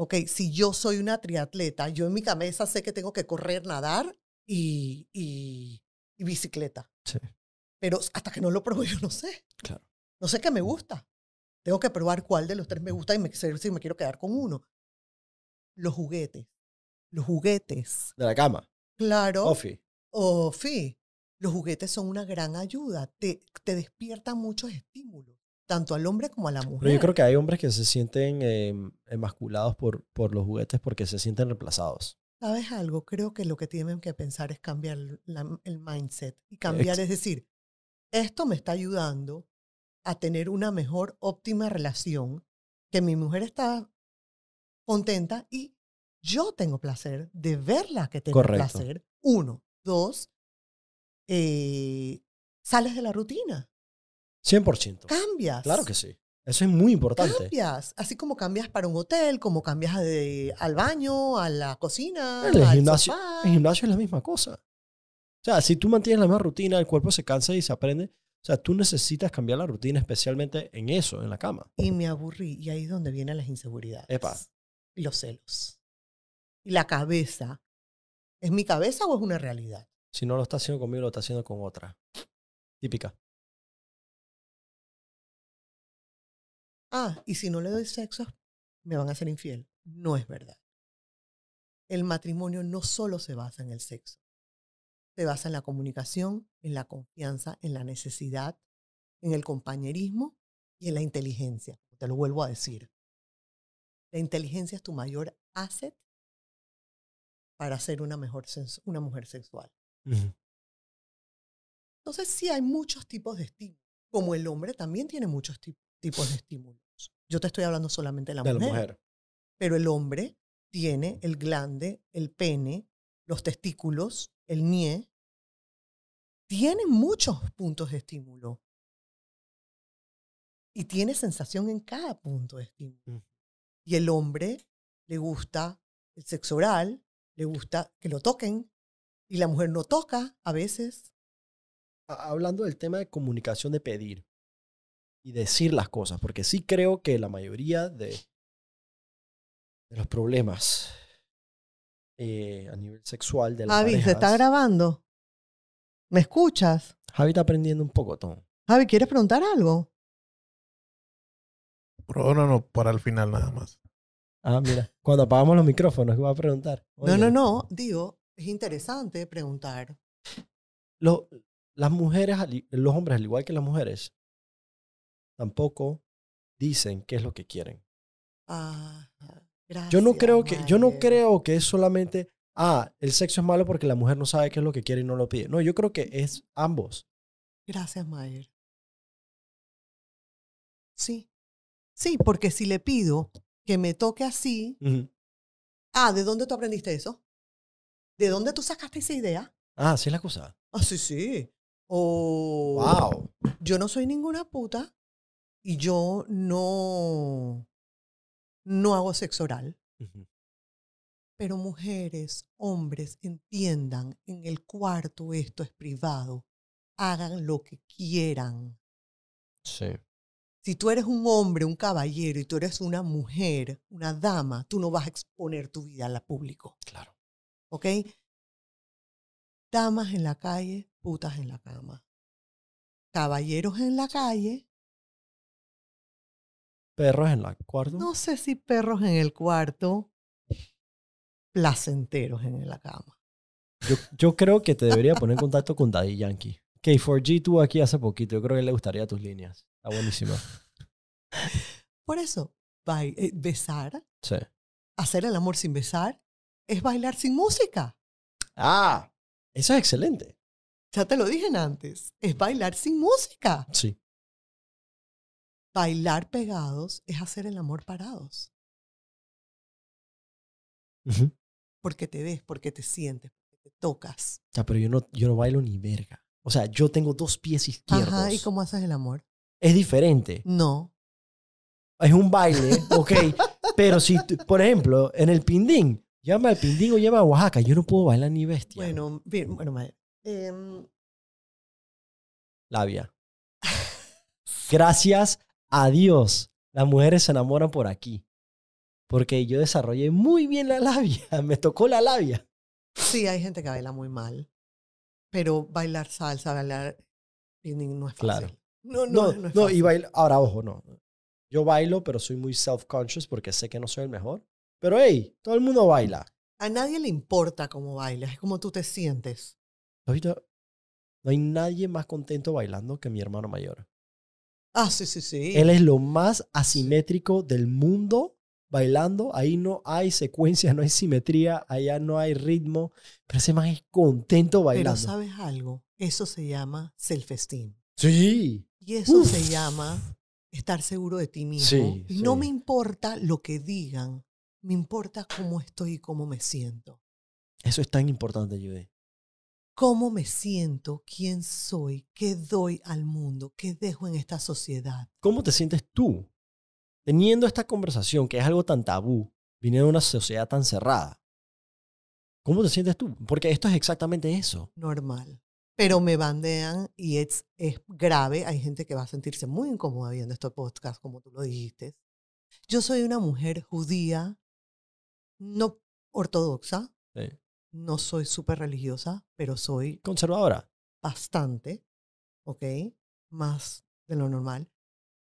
ok, si yo soy una triatleta, yo en mi cabeza sé que tengo que correr, nadar y, bicicleta. Sí. Pero hasta que no lo pruebo, <laughs> yo no sé. Claro. No sé qué me mm. gusta. Tengo que probar cuál de los tres me gusta y me, si me quiero quedar con uno. Los juguetes. Los juguetes. De la cama. Claro. Ofi. Ofi. Los juguetes son una gran ayuda. Te, te despiertan muchos estímulos tanto al hombre como a la mujer. yo creo que hay hombres que se sienten em, emasculados por, por los juguetes porque se sienten reemplazados. ¿Sabes algo? Creo que lo que tienen que pensar es cambiar el mindset y cambiar, es decir, esto me está ayudando a tener una mejor, óptima relación, que mi mujer está contenta y yo tengo placer de verla que tengo placer. Uno. Dos, eh, sales de la rutina. 100%. Cambias. Claro que sí. Eso es muy importante. Cambias, así como cambias para un hotel, como cambias al baño, a la cocina, el gimnasio, El gimnasio es la misma cosa. O sea, si tú mantienes la misma rutina, el cuerpo se cansa y se aprende. O sea, tú necesitas cambiar la rutina, especialmente en eso, en la cama. Y me aburrí, y ahí es donde vienen las inseguridades. los celos. Y la cabeza. ¿Es mi cabeza o es una realidad? Si no lo está haciendo conmigo, lo está haciendo con otra. Típica. ah, y si no le doy sexo, me van a ser infiel. No es verdad. El matrimonio no solo se basa en el sexo, se basa en la comunicación, en la confianza, en la necesidad, en el compañerismo y en la inteligencia. Te lo vuelvo a decir. La inteligencia es tu mayor asset para ser una, mejor una mujer sexual. Entonces sí hay muchos tipos de estímulo. como el hombre también tiene muchos tipos tipos de estímulos. Yo te estoy hablando solamente de la, mujer, Pero el hombre tiene el glande, el pene, los testículos, el nie. Tiene muchos puntos de estímulo. Y tiene sensación en cada punto de estímulo. Mm. Y el hombre le gusta el sexo oral, le gusta que lo toquen, y la mujer no toca a veces. Hablando del tema de comunicación de pedir, y decir las cosas, porque sí creo que la mayoría de, los problemas eh, a nivel sexual de las Javi, se está grabando. ¿Me escuchas? Javi está aprendiendo un poco, Tom. Javi, ¿quieres preguntar algo? Pero no, no, para el final nada más. Ah, mira, cuando apagamos los micrófonos, ¿qué va a preguntar? no, no, no, digo, es interesante preguntar. las mujeres, los hombres, al igual que las mujeres, tampoco dicen qué es lo que quieren. Ah, yo no creo que yo no creo que es solamente ah, el sexo es malo porque la mujer no sabe qué es lo que quiere y no lo pide. No, yo creo que es ambos. Gracias, Mayer. Sí. Sí, porque si le pido que me toque así, ah, ¿de dónde tú aprendiste eso? ¿De dónde tú sacaste esa idea? Ah, sí la cosa. Ah, sí, sí. oh, wow. Yo no soy ninguna puta y yo no, no hago sexo oral. Pero mujeres, hombres, entiendan, en el cuarto esto es privado. Hagan lo que quieran. Sí. Si tú eres un hombre, un caballero, y tú eres una mujer, una dama, tú no vas a exponer tu vida al público. Claro. ¿Ok? Damas en la calle, putas en la cama. Caballeros en la calle, perros en la cuarto. No sé si perros en el cuarto, placenteros en la cama. Yo, creo que te debería poner en contacto con Daddy Yankee. K4G tuvo aquí hace poquito, yo creo que le gustaría tus líneas. Está buenísima. Por eso, eh, besar, sí. hacer el amor sin besar, es bailar sin música. Ah, eso es excelente. Ya te lo dije antes, es bailar sin música. Sí bailar pegados es hacer el amor parados. Porque te ves, porque te sientes, porque te tocas. ya ah, pero yo no, yo no bailo ni verga. O sea, yo tengo dos pies izquierdos. Ajá, ¿y cómo haces el amor? Es diferente. No. Es un baile, ok. pero si, por ejemplo, en el pindín, llama al pindín o llama a Oaxaca, yo no puedo bailar ni bestia. Bueno, bien, bueno, madre. Eh, Labia. Gracias adiós, las mujeres se enamoran por aquí. Porque yo desarrollé muy bien la labia, <laughs> me tocó la labia. Sí, hay gente que baila muy mal, pero bailar salsa, bailar no es fácil. Claro. No, no, no, y ahora ojo, no. Yo bailo, pero soy muy self-conscious porque sé que no soy el mejor. Pero hey, todo el mundo baila. A nadie le importa cómo bailas, es como tú te sientes. No hay nadie más contento bailando que mi hermano mayor. Ah, sí, sí, sí. Él es lo más asimétrico del mundo bailando. Ahí no hay secuencia, no hay simetría, allá no hay ritmo. Pero ese man es contento bailando. Pero sabes algo, eso se llama self-esteem. Sí. Y eso se llama estar seguro de ti mismo. Sí, No me importa lo que digan, me importa cómo estoy y cómo me siento. Eso es tan importante, Judy cómo me siento, quién soy, qué doy al mundo, qué dejo en esta sociedad. ¿Cómo te sientes tú teniendo esta conversación que es algo tan tabú, viniendo de una sociedad tan cerrada? ¿Cómo te sientes tú? Porque esto es exactamente eso. Normal. Pero me bandean y es, grave. Hay gente que va a sentirse muy incómoda viendo este podcast, como tú lo dijiste. Yo soy una mujer judía, no ortodoxa, sí. No soy súper religiosa, pero soy... Conservadora. Bastante, ¿ok? Más de lo normal.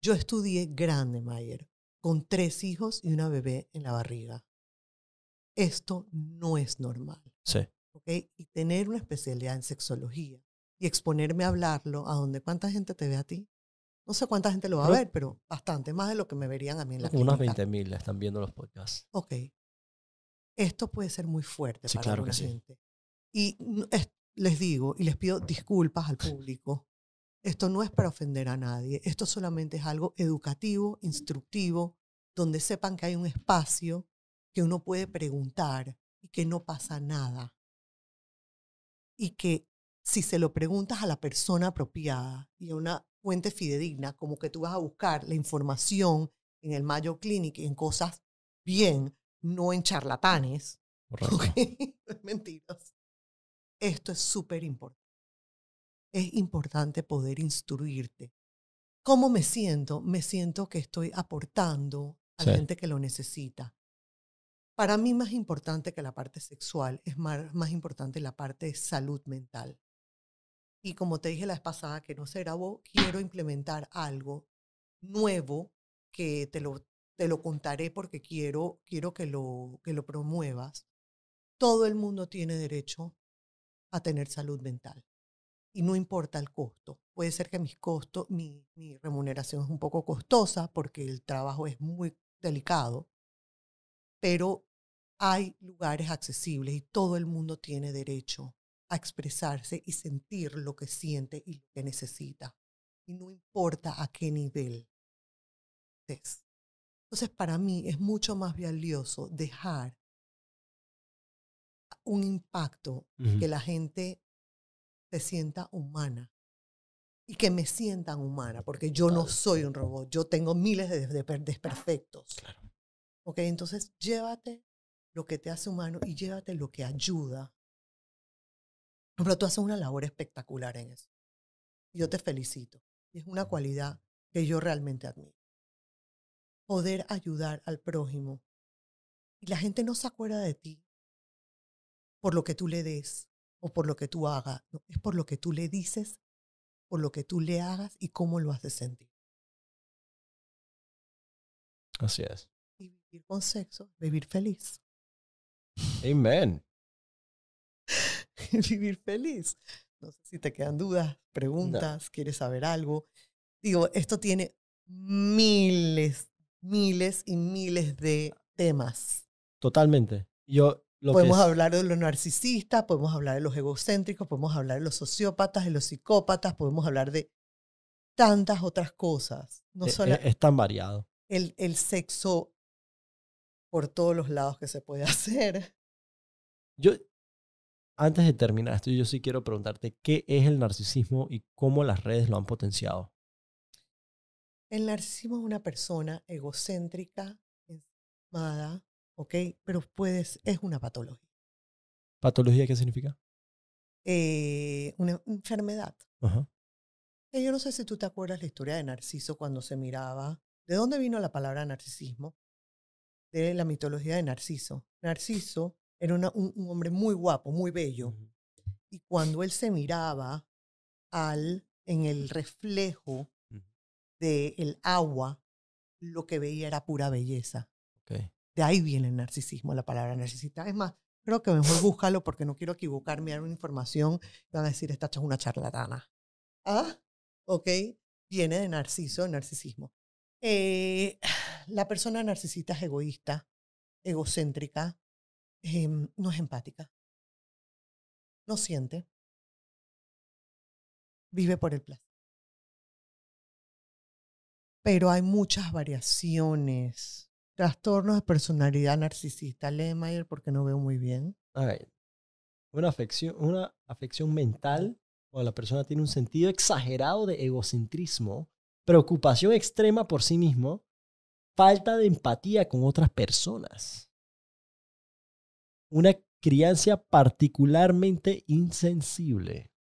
Yo estudié grande, Mayer, con tres hijos y una bebé en la barriga. Esto no es normal. Sí. ¿Ok? Y tener una especialidad en sexología y exponerme a hablarlo a donde cuánta gente te ve a ti. No sé cuánta gente lo va a ver, pero bastante más de lo que me verían a mí en la Unas 20.000 están viendo los podcasts. Ok esto puede ser muy fuerte para claro la gente. Y les digo, y les pido disculpas al público, esto no es para ofender a nadie, esto solamente es algo educativo, instructivo, donde sepan que hay un espacio que uno puede preguntar y que no pasa nada. Y que si se lo preguntas a la persona apropiada y a una fuente fidedigna, como que tú vas a buscar la información en el Mayo Clinic, en cosas bien, no en charlatanes. <laughs> Mentiras. Esto es súper importante. Es importante poder instruirte. ¿Cómo me siento? Me siento que estoy aportando a gente que lo necesita. Para mí más importante que la parte sexual es más, más importante la parte de salud mental. Y como te dije la vez pasada que no se grabó, quiero implementar algo nuevo que te lo te lo contaré porque quiero, quiero que, lo, que lo promuevas. Todo el mundo tiene derecho a tener salud mental y no importa el costo. Puede ser que mis costos, mi, remuneración es un poco costosa porque el trabajo es muy delicado, pero hay lugares accesibles y todo el mundo tiene derecho a expresarse y sentir lo que siente y lo que necesita. Y no importa a qué nivel estés. Entonces, para mí es mucho más valioso dejar un impacto que la gente se sienta humana y que me sientan humana, porque yo no soy un robot, yo tengo miles de, desperfectos. entonces llévate lo que te hace humano y llévate lo que ayuda. Pero tú haces una labor espectacular en eso. Yo te felicito. es una cualidad que yo realmente admiro poder ayudar al prójimo. Y la gente no se acuerda de ti por lo que tú le des o por lo que tú hagas, no, es por lo que tú le dices, por lo que tú le hagas y cómo lo haces sentir. Así es. Y vivir con sexo, vivir feliz. Amén. <laughs> vivir feliz. No sé si te quedan dudas, preguntas, quieres saber algo. Digo, esto tiene miles miles y miles de temas. Totalmente. Yo, lo podemos hablar de los narcisistas, podemos hablar de los egocéntricos, podemos hablar de los sociópatas, de los psicópatas, podemos hablar de tantas otras cosas. No es, e, es tan variado. El, el sexo por todos los lados que se puede <laughs> hacer. Yo, antes de terminar esto, yo sí quiero preguntarte qué es el narcisismo y cómo las redes lo han potenciado. El narcisismo es una persona egocéntrica, encimada, ¿ok? Pero puedes, es una patología. ¿Patología qué significa? Eh, una enfermedad. Ajá. Eh, yo no sé si tú te acuerdas la historia de Narciso cuando se miraba. ¿De dónde vino la palabra narcisismo? De la mitología de Narciso. Narciso era un, hombre muy guapo, muy bello. Y cuando él se miraba al, en el reflejo del el agua, lo que veía era pura belleza. De ahí viene el narcisismo, la palabra narcisista. Es más, creo que mejor búscalo porque no quiero equivocarme, dar una información y van a decir, esta es una charlatana. Ah, ok, viene de narciso, narcisismo. Eh, <sighs> la persona narcisista es egoísta, egocéntrica, em, no es empática, no siente, vive por el placer pero hay muchas variaciones. Trastornos de personalidad narcisista. Lee Mayer porque no veo muy bien. Una afección, una afección mental cuando la persona tiene un sentido exagerado de egocentrismo, preocupación extrema por sí mismo, falta de empatía con otras personas. Una crianza particularmente insensible.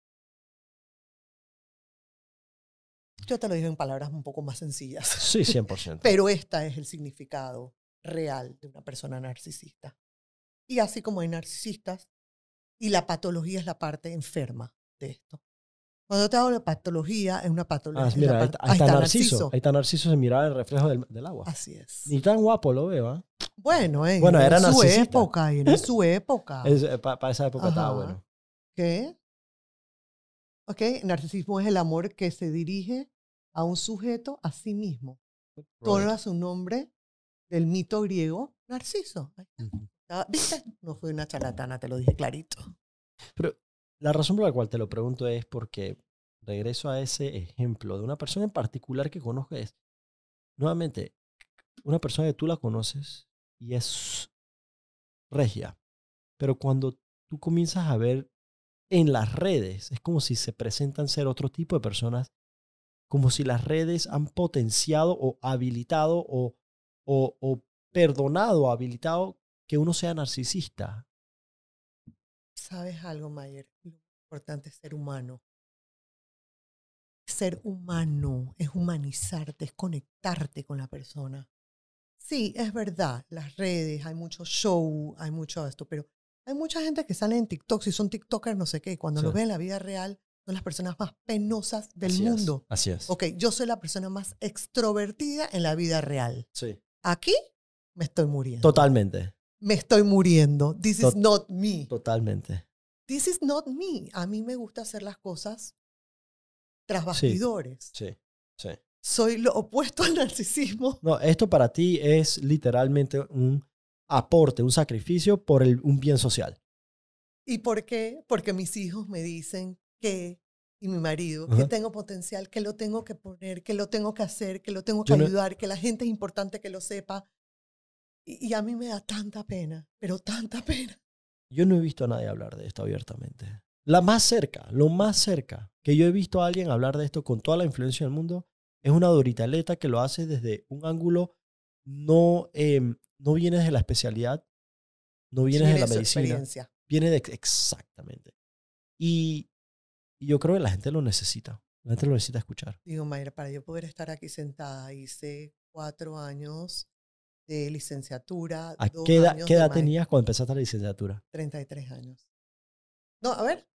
Yo te lo digo en palabras un poco más sencillas. Sí, 100%. <laughs> Pero este es el significado real de una persona narcisista. Y así como hay narcisistas, y la patología es la parte enferma de esto. Cuando te hablo de patología, es una patología. Ah, mira, ahí, está, Narciso. Ahí está Narciso, se miraba el reflejo del, agua. Así es. Ni tan guapo lo veo, ¿eh? Bueno, eh, bueno era en su época, en su eh, época. Para esa época estaba bueno. ¿Qué? Ok, narcisismo es el amor que se dirige a un sujeto a sí mismo. Todo a su nombre del mito griego Narciso. No fue una charlatana, te lo dije clarito. Pero la razón por la cual te lo pregunto es porque regreso a ese ejemplo de una persona en particular que conozco nuevamente, una persona que tú la conoces y es regia, pero cuando tú comienzas a ver en las redes, es como si se presentan ser otro tipo de personas como si las redes han potenciado o habilitado o, o, o perdonado, habilitado que uno sea narcisista. ¿Sabes algo, Mayer? Lo importante es ser humano. Ser humano es humanizarte, es conectarte con la persona. Sí, es verdad, las redes, hay mucho show, hay mucho esto, pero hay mucha gente que sale en TikTok, si son TikTokers, no sé qué, cuando lo ve en la vida real, son las personas más penosas del mundo. Así es. Ok, yo soy la persona más extrovertida en la vida real. Sí. Aquí me estoy muriendo. Totalmente. Me estoy muriendo. This is not me. Totalmente. This is not me. A mí me gusta hacer las cosas tras bastidores. Sí, sí. Soy lo opuesto al narcisismo. No, esto para ti es literalmente un aporte, un sacrificio por el, un bien social. ¿Y por qué? Porque mis hijos me dicen que, y mi marido, que tengo potencial, que lo tengo que poner, que lo tengo que hacer, que lo tengo que ayudar, que la gente es importante que lo sepa. Y, a mí me da tanta pena, pero tanta pena. Yo no he visto a nadie hablar de esto abiertamente. La más cerca, lo más cerca que yo he visto a alguien hablar de esto con toda la influencia del mundo es una Doritaleta que lo hace desde un ángulo no, em, no viene de la especialidad, no viene de la medicina. Viene de exactamente. Y y yo creo que la gente lo necesita. La gente lo necesita escuchar. Digo, Mayra, para yo poder estar aquí sentada, hice cuatro años de licenciatura. ¿A qué edad, tenías cuando empezaste la licenciatura? 33 años. No, a ver.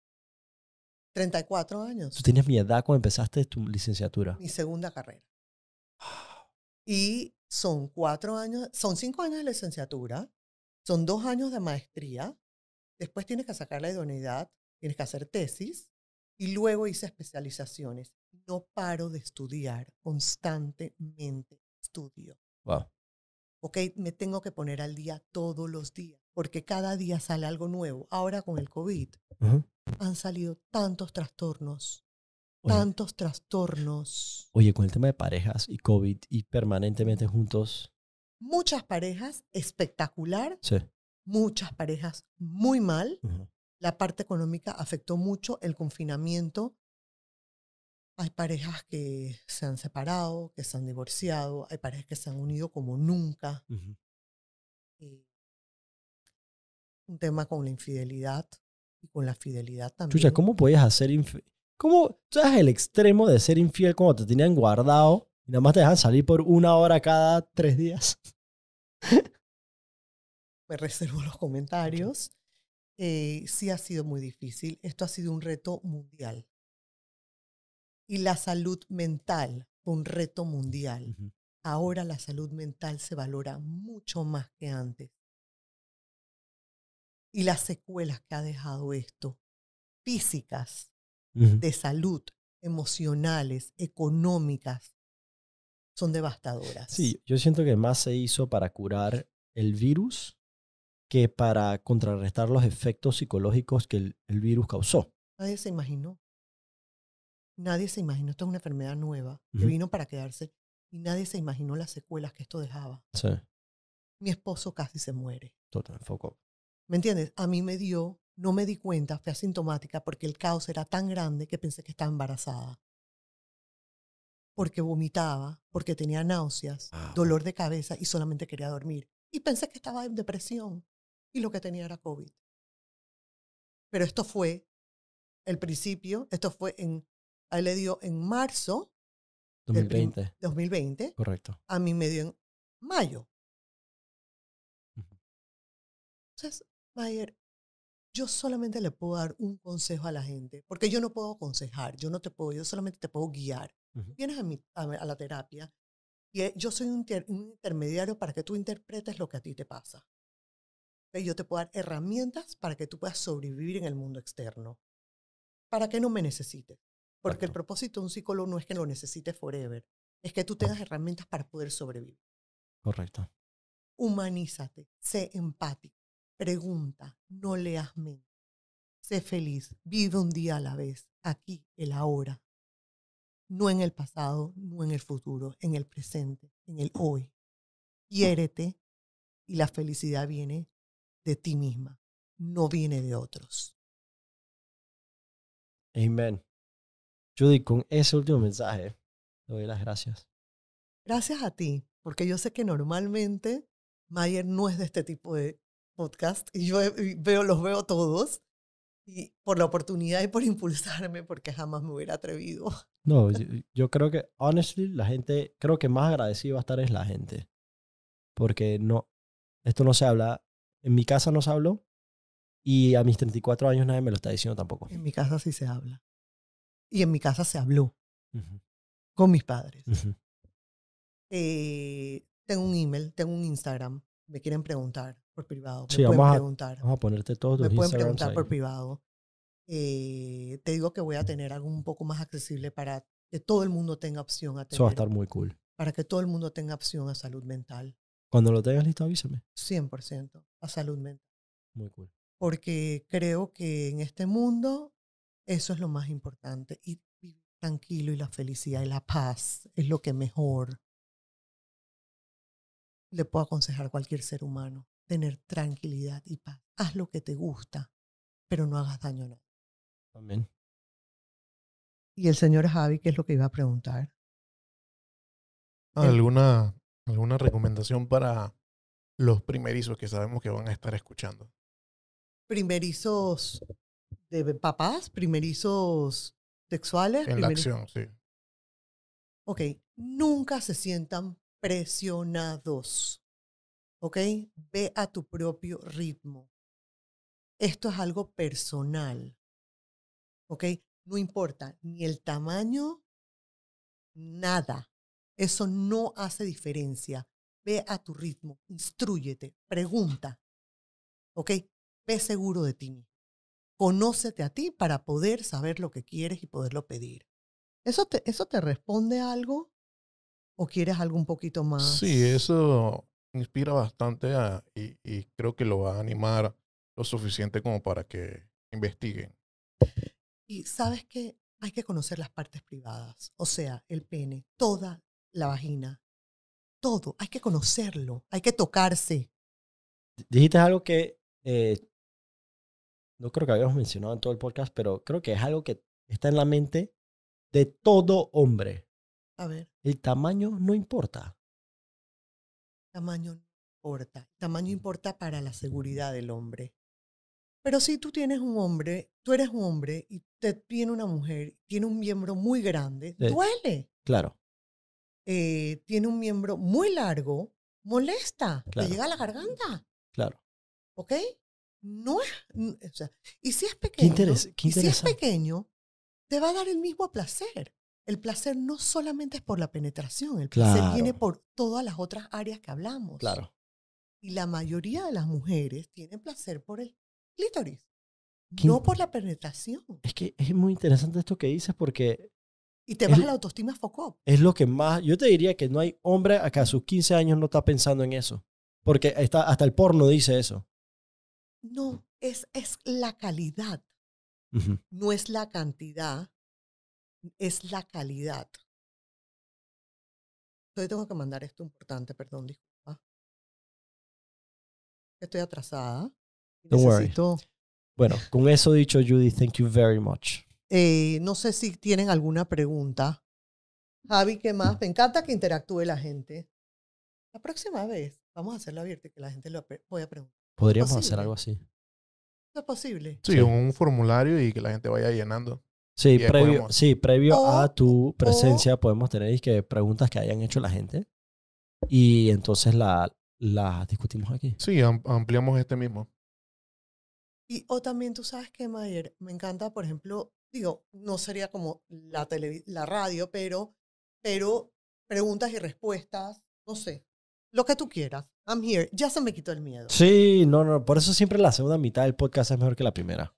34 años. Tú tenías mi edad cuando empezaste tu licenciatura. Mi segunda carrera. Y son cuatro años, son cinco años de licenciatura, son dos años de maestría, después tienes que sacar la idoneidad, tienes que hacer tesis, y luego hice especializaciones. No paro de estudiar, constantemente estudio. Wow. Ok, me tengo que poner al día todos los días, porque cada día sale algo nuevo. Ahora con el COVID han salido tantos trastornos, tantos trastornos. Oye, con el tema de parejas y COVID y permanentemente juntos. Muchas parejas espectacular, sí. muchas parejas muy mal, la parte económica afectó mucho el confinamiento. Hay parejas que se han separado, que se han divorciado, hay parejas que se han unido como nunca. Eh, un tema con la infidelidad y con la fidelidad también. Chucha, ¿cómo puedes hacer infiel? ¿Cómo estás el extremo de ser infiel cuando te tenían guardado y nada más te dejan salir por una hora cada tres días? Me reservo los comentarios. Eh, sí ha sido muy difícil. Esto ha sido un reto mundial. Y la salud mental un reto mundial. Ahora la salud mental se valora mucho más que antes. Y las secuelas que ha dejado esto, físicas, de salud, emocionales, económicas, son devastadoras. Sí, yo siento que más se hizo para curar el virus que para contrarrestar los efectos psicológicos que el, virus causó. Nadie se imaginó. Nadie se imaginó, esto es una enfermedad nueva que vino para quedarse y nadie se imaginó las secuelas que esto dejaba. Sí. Mi esposo casi se muere. Total, foco. ¿Me entiendes? A mí me dio, no me di cuenta, fue asintomática porque el caos era tan grande que pensé que estaba embarazada. Porque vomitaba, porque tenía náuseas, ah. dolor de cabeza y solamente quería dormir. Y pensé que estaba en depresión y lo que tenía era COVID. Pero esto fue el principio, esto fue en, ahí le dio en marzo. 2020. 2020. Correcto. A mí me dio en mayo. Entonces, Mayer, yo solamente le puedo dar un consejo a la gente, porque yo no puedo aconsejar, yo no te puedo, yo solamente te puedo guiar. Vienes a, mi, a, la terapia y eh, yo soy un, intermediario para que tú interpretes lo que a ti te pasa que yo te puedo dar herramientas para que tú puedas sobrevivir en el mundo externo. Para que no me necesites. Porque el propósito de un psicólogo no es que lo necesites forever, es que tú tengas herramientas para poder sobrevivir. Correcto. Humanízate, sé empático, pregunta, no leas Sé feliz, vive un día a la vez, aquí, el ahora. No en el pasado, no en el futuro, en el presente, en el hoy. Quiérete y la felicidad viene de ti misma, no viene de otros. Amén. Judy, con ese último mensaje, te doy las gracias. Gracias a ti, porque yo sé que normalmente Mayer no es de este tipo de podcast y yo veo, los veo todos. Y por la oportunidad y por <laughs> impulsarme, porque jamás me hubiera atrevido. No, <laughs> yo, creo que, honestly, la gente, creo que más agradecida va a estar es la gente. Porque no, esto no se habla en mi casa no se habló y a mis 34 años nadie me lo está diciendo tampoco. En mi casa sí se habla. Y en mi casa se habló con mis padres. Eh, tengo un email, tengo un Instagram. Me quieren preguntar por privado. sí, pueden vamos, preguntar. A, vamos a ponerte todos Me pueden preguntar por privado. Eh, te digo que voy a tener algo un poco más accesible para que todo el mundo tenga opción a tener. Eso va a estar muy cool. Para que todo el mundo tenga opción a salud mental. Cuando lo tengas listo, avísame. 100% a salud mental. Muy cool. Porque creo que en este mundo eso es lo más importante. Y tranquilo y la felicidad y la paz es lo que mejor le puedo aconsejar a cualquier ser humano. Tener tranquilidad y paz. Haz lo que te gusta, pero no hagas daño a nadie. Amén. Y el señor Javi, ¿qué es lo que iba a preguntar? Ah, ¿Alguna ¿Alguna recomendación para los primerizos que sabemos que van a estar escuchando? Primerizos de papás, primerizos sexuales. En la acción, sí. Ok, nunca se sientan presionados. ¿Ok? Ve a tu propio ritmo. Esto es algo personal. ¿Ok? No importa ni el tamaño, nada. Eso no hace diferencia. Ve a tu ritmo, instruyete, pregunta. ¿Ok? Ve seguro de ti. Conócete a ti para poder saber lo que quieres y poderlo pedir. ¿Eso te, eso te responde a algo? ¿O quieres algo un poquito más? Sí, eso inspira bastante y, y creo que lo va a animar lo suficiente como para que investiguen. Y sabes que hay que conocer las partes privadas, o sea, el pene, toda la vagina. Todo, hay que conocerlo, hay que tocarse. Dijiste algo que eh, no creo que habíamos mencionado en todo el podcast, pero creo que es algo que está en la mente de todo hombre. A ver. El tamaño no importa. Tamaño no importa. Tamaño mm. importa para la seguridad del hombre. Pero si tú tienes un hombre, tú eres un hombre y te tiene una mujer, tiene un miembro muy grande, duele. Claro. Eh, tiene un miembro muy largo, molesta, le llega a la garganta. Claro. ¿Ok? No es. y si es pequeño. Qué interés, qué si es pequeño, te va a dar el mismo placer. El placer no solamente es por la penetración, el placer viene por todas las otras áreas que hablamos. Claro. Y la mayoría de las mujeres tienen placer por el clítoris, no por la penetración. Es que es muy interesante esto que dices porque y te baja la autoestima Foucault. Es lo que más, yo te diría que no hay hombre a que a sus 15 años no está pensando en eso. Porque está, hasta el porno dice eso. No, es, es la calidad. No es la cantidad, es la calidad. Yo tengo que mandar esto importante, perdón, disculpa. Estoy atrasada. No necesito... Bueno, con eso dicho, Judy, thank you very much. Eh, no sé si tienen alguna pregunta. Javi, ¿qué más? Me encanta que interactúe la gente. La próxima vez vamos a hacerlo abierto que la gente lo pueda preguntar. Podríamos hacer algo así. ¿No es posible? Sí, un formulario y que la gente vaya llenando. Sí, previo, a tu presencia podemos tener que preguntas que hayan hecho la gente y entonces las discutimos aquí. Sí, ampliamos este mismo. Y, o también tú sabes que, Mayer, me encanta, por ejemplo, digo, no sería como la, la radio, pero, pero preguntas y respuestas, no sé, lo que tú quieras. I'm here. Ya se me quitó el miedo. Sí, no, no, por eso siempre la segunda mitad del podcast es mejor que la primera.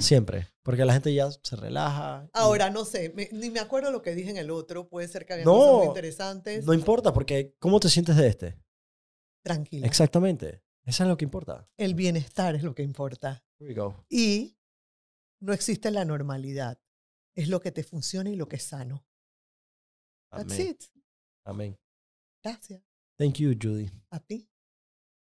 Siempre, porque la gente ya se relaja. Ahora, no sé, ni me acuerdo lo que dije en el otro, puede ser que haya no, cosas interesantes. No importa, porque ¿cómo te sientes de este? Tranquilo. Exactamente, eso es lo que importa. El bienestar es lo que importa. we go. Y no existe la normalidad. Es lo que te funciona y lo que es sano. Amén. That's it. Amén. Gracias. Thank you, Judy. A ti.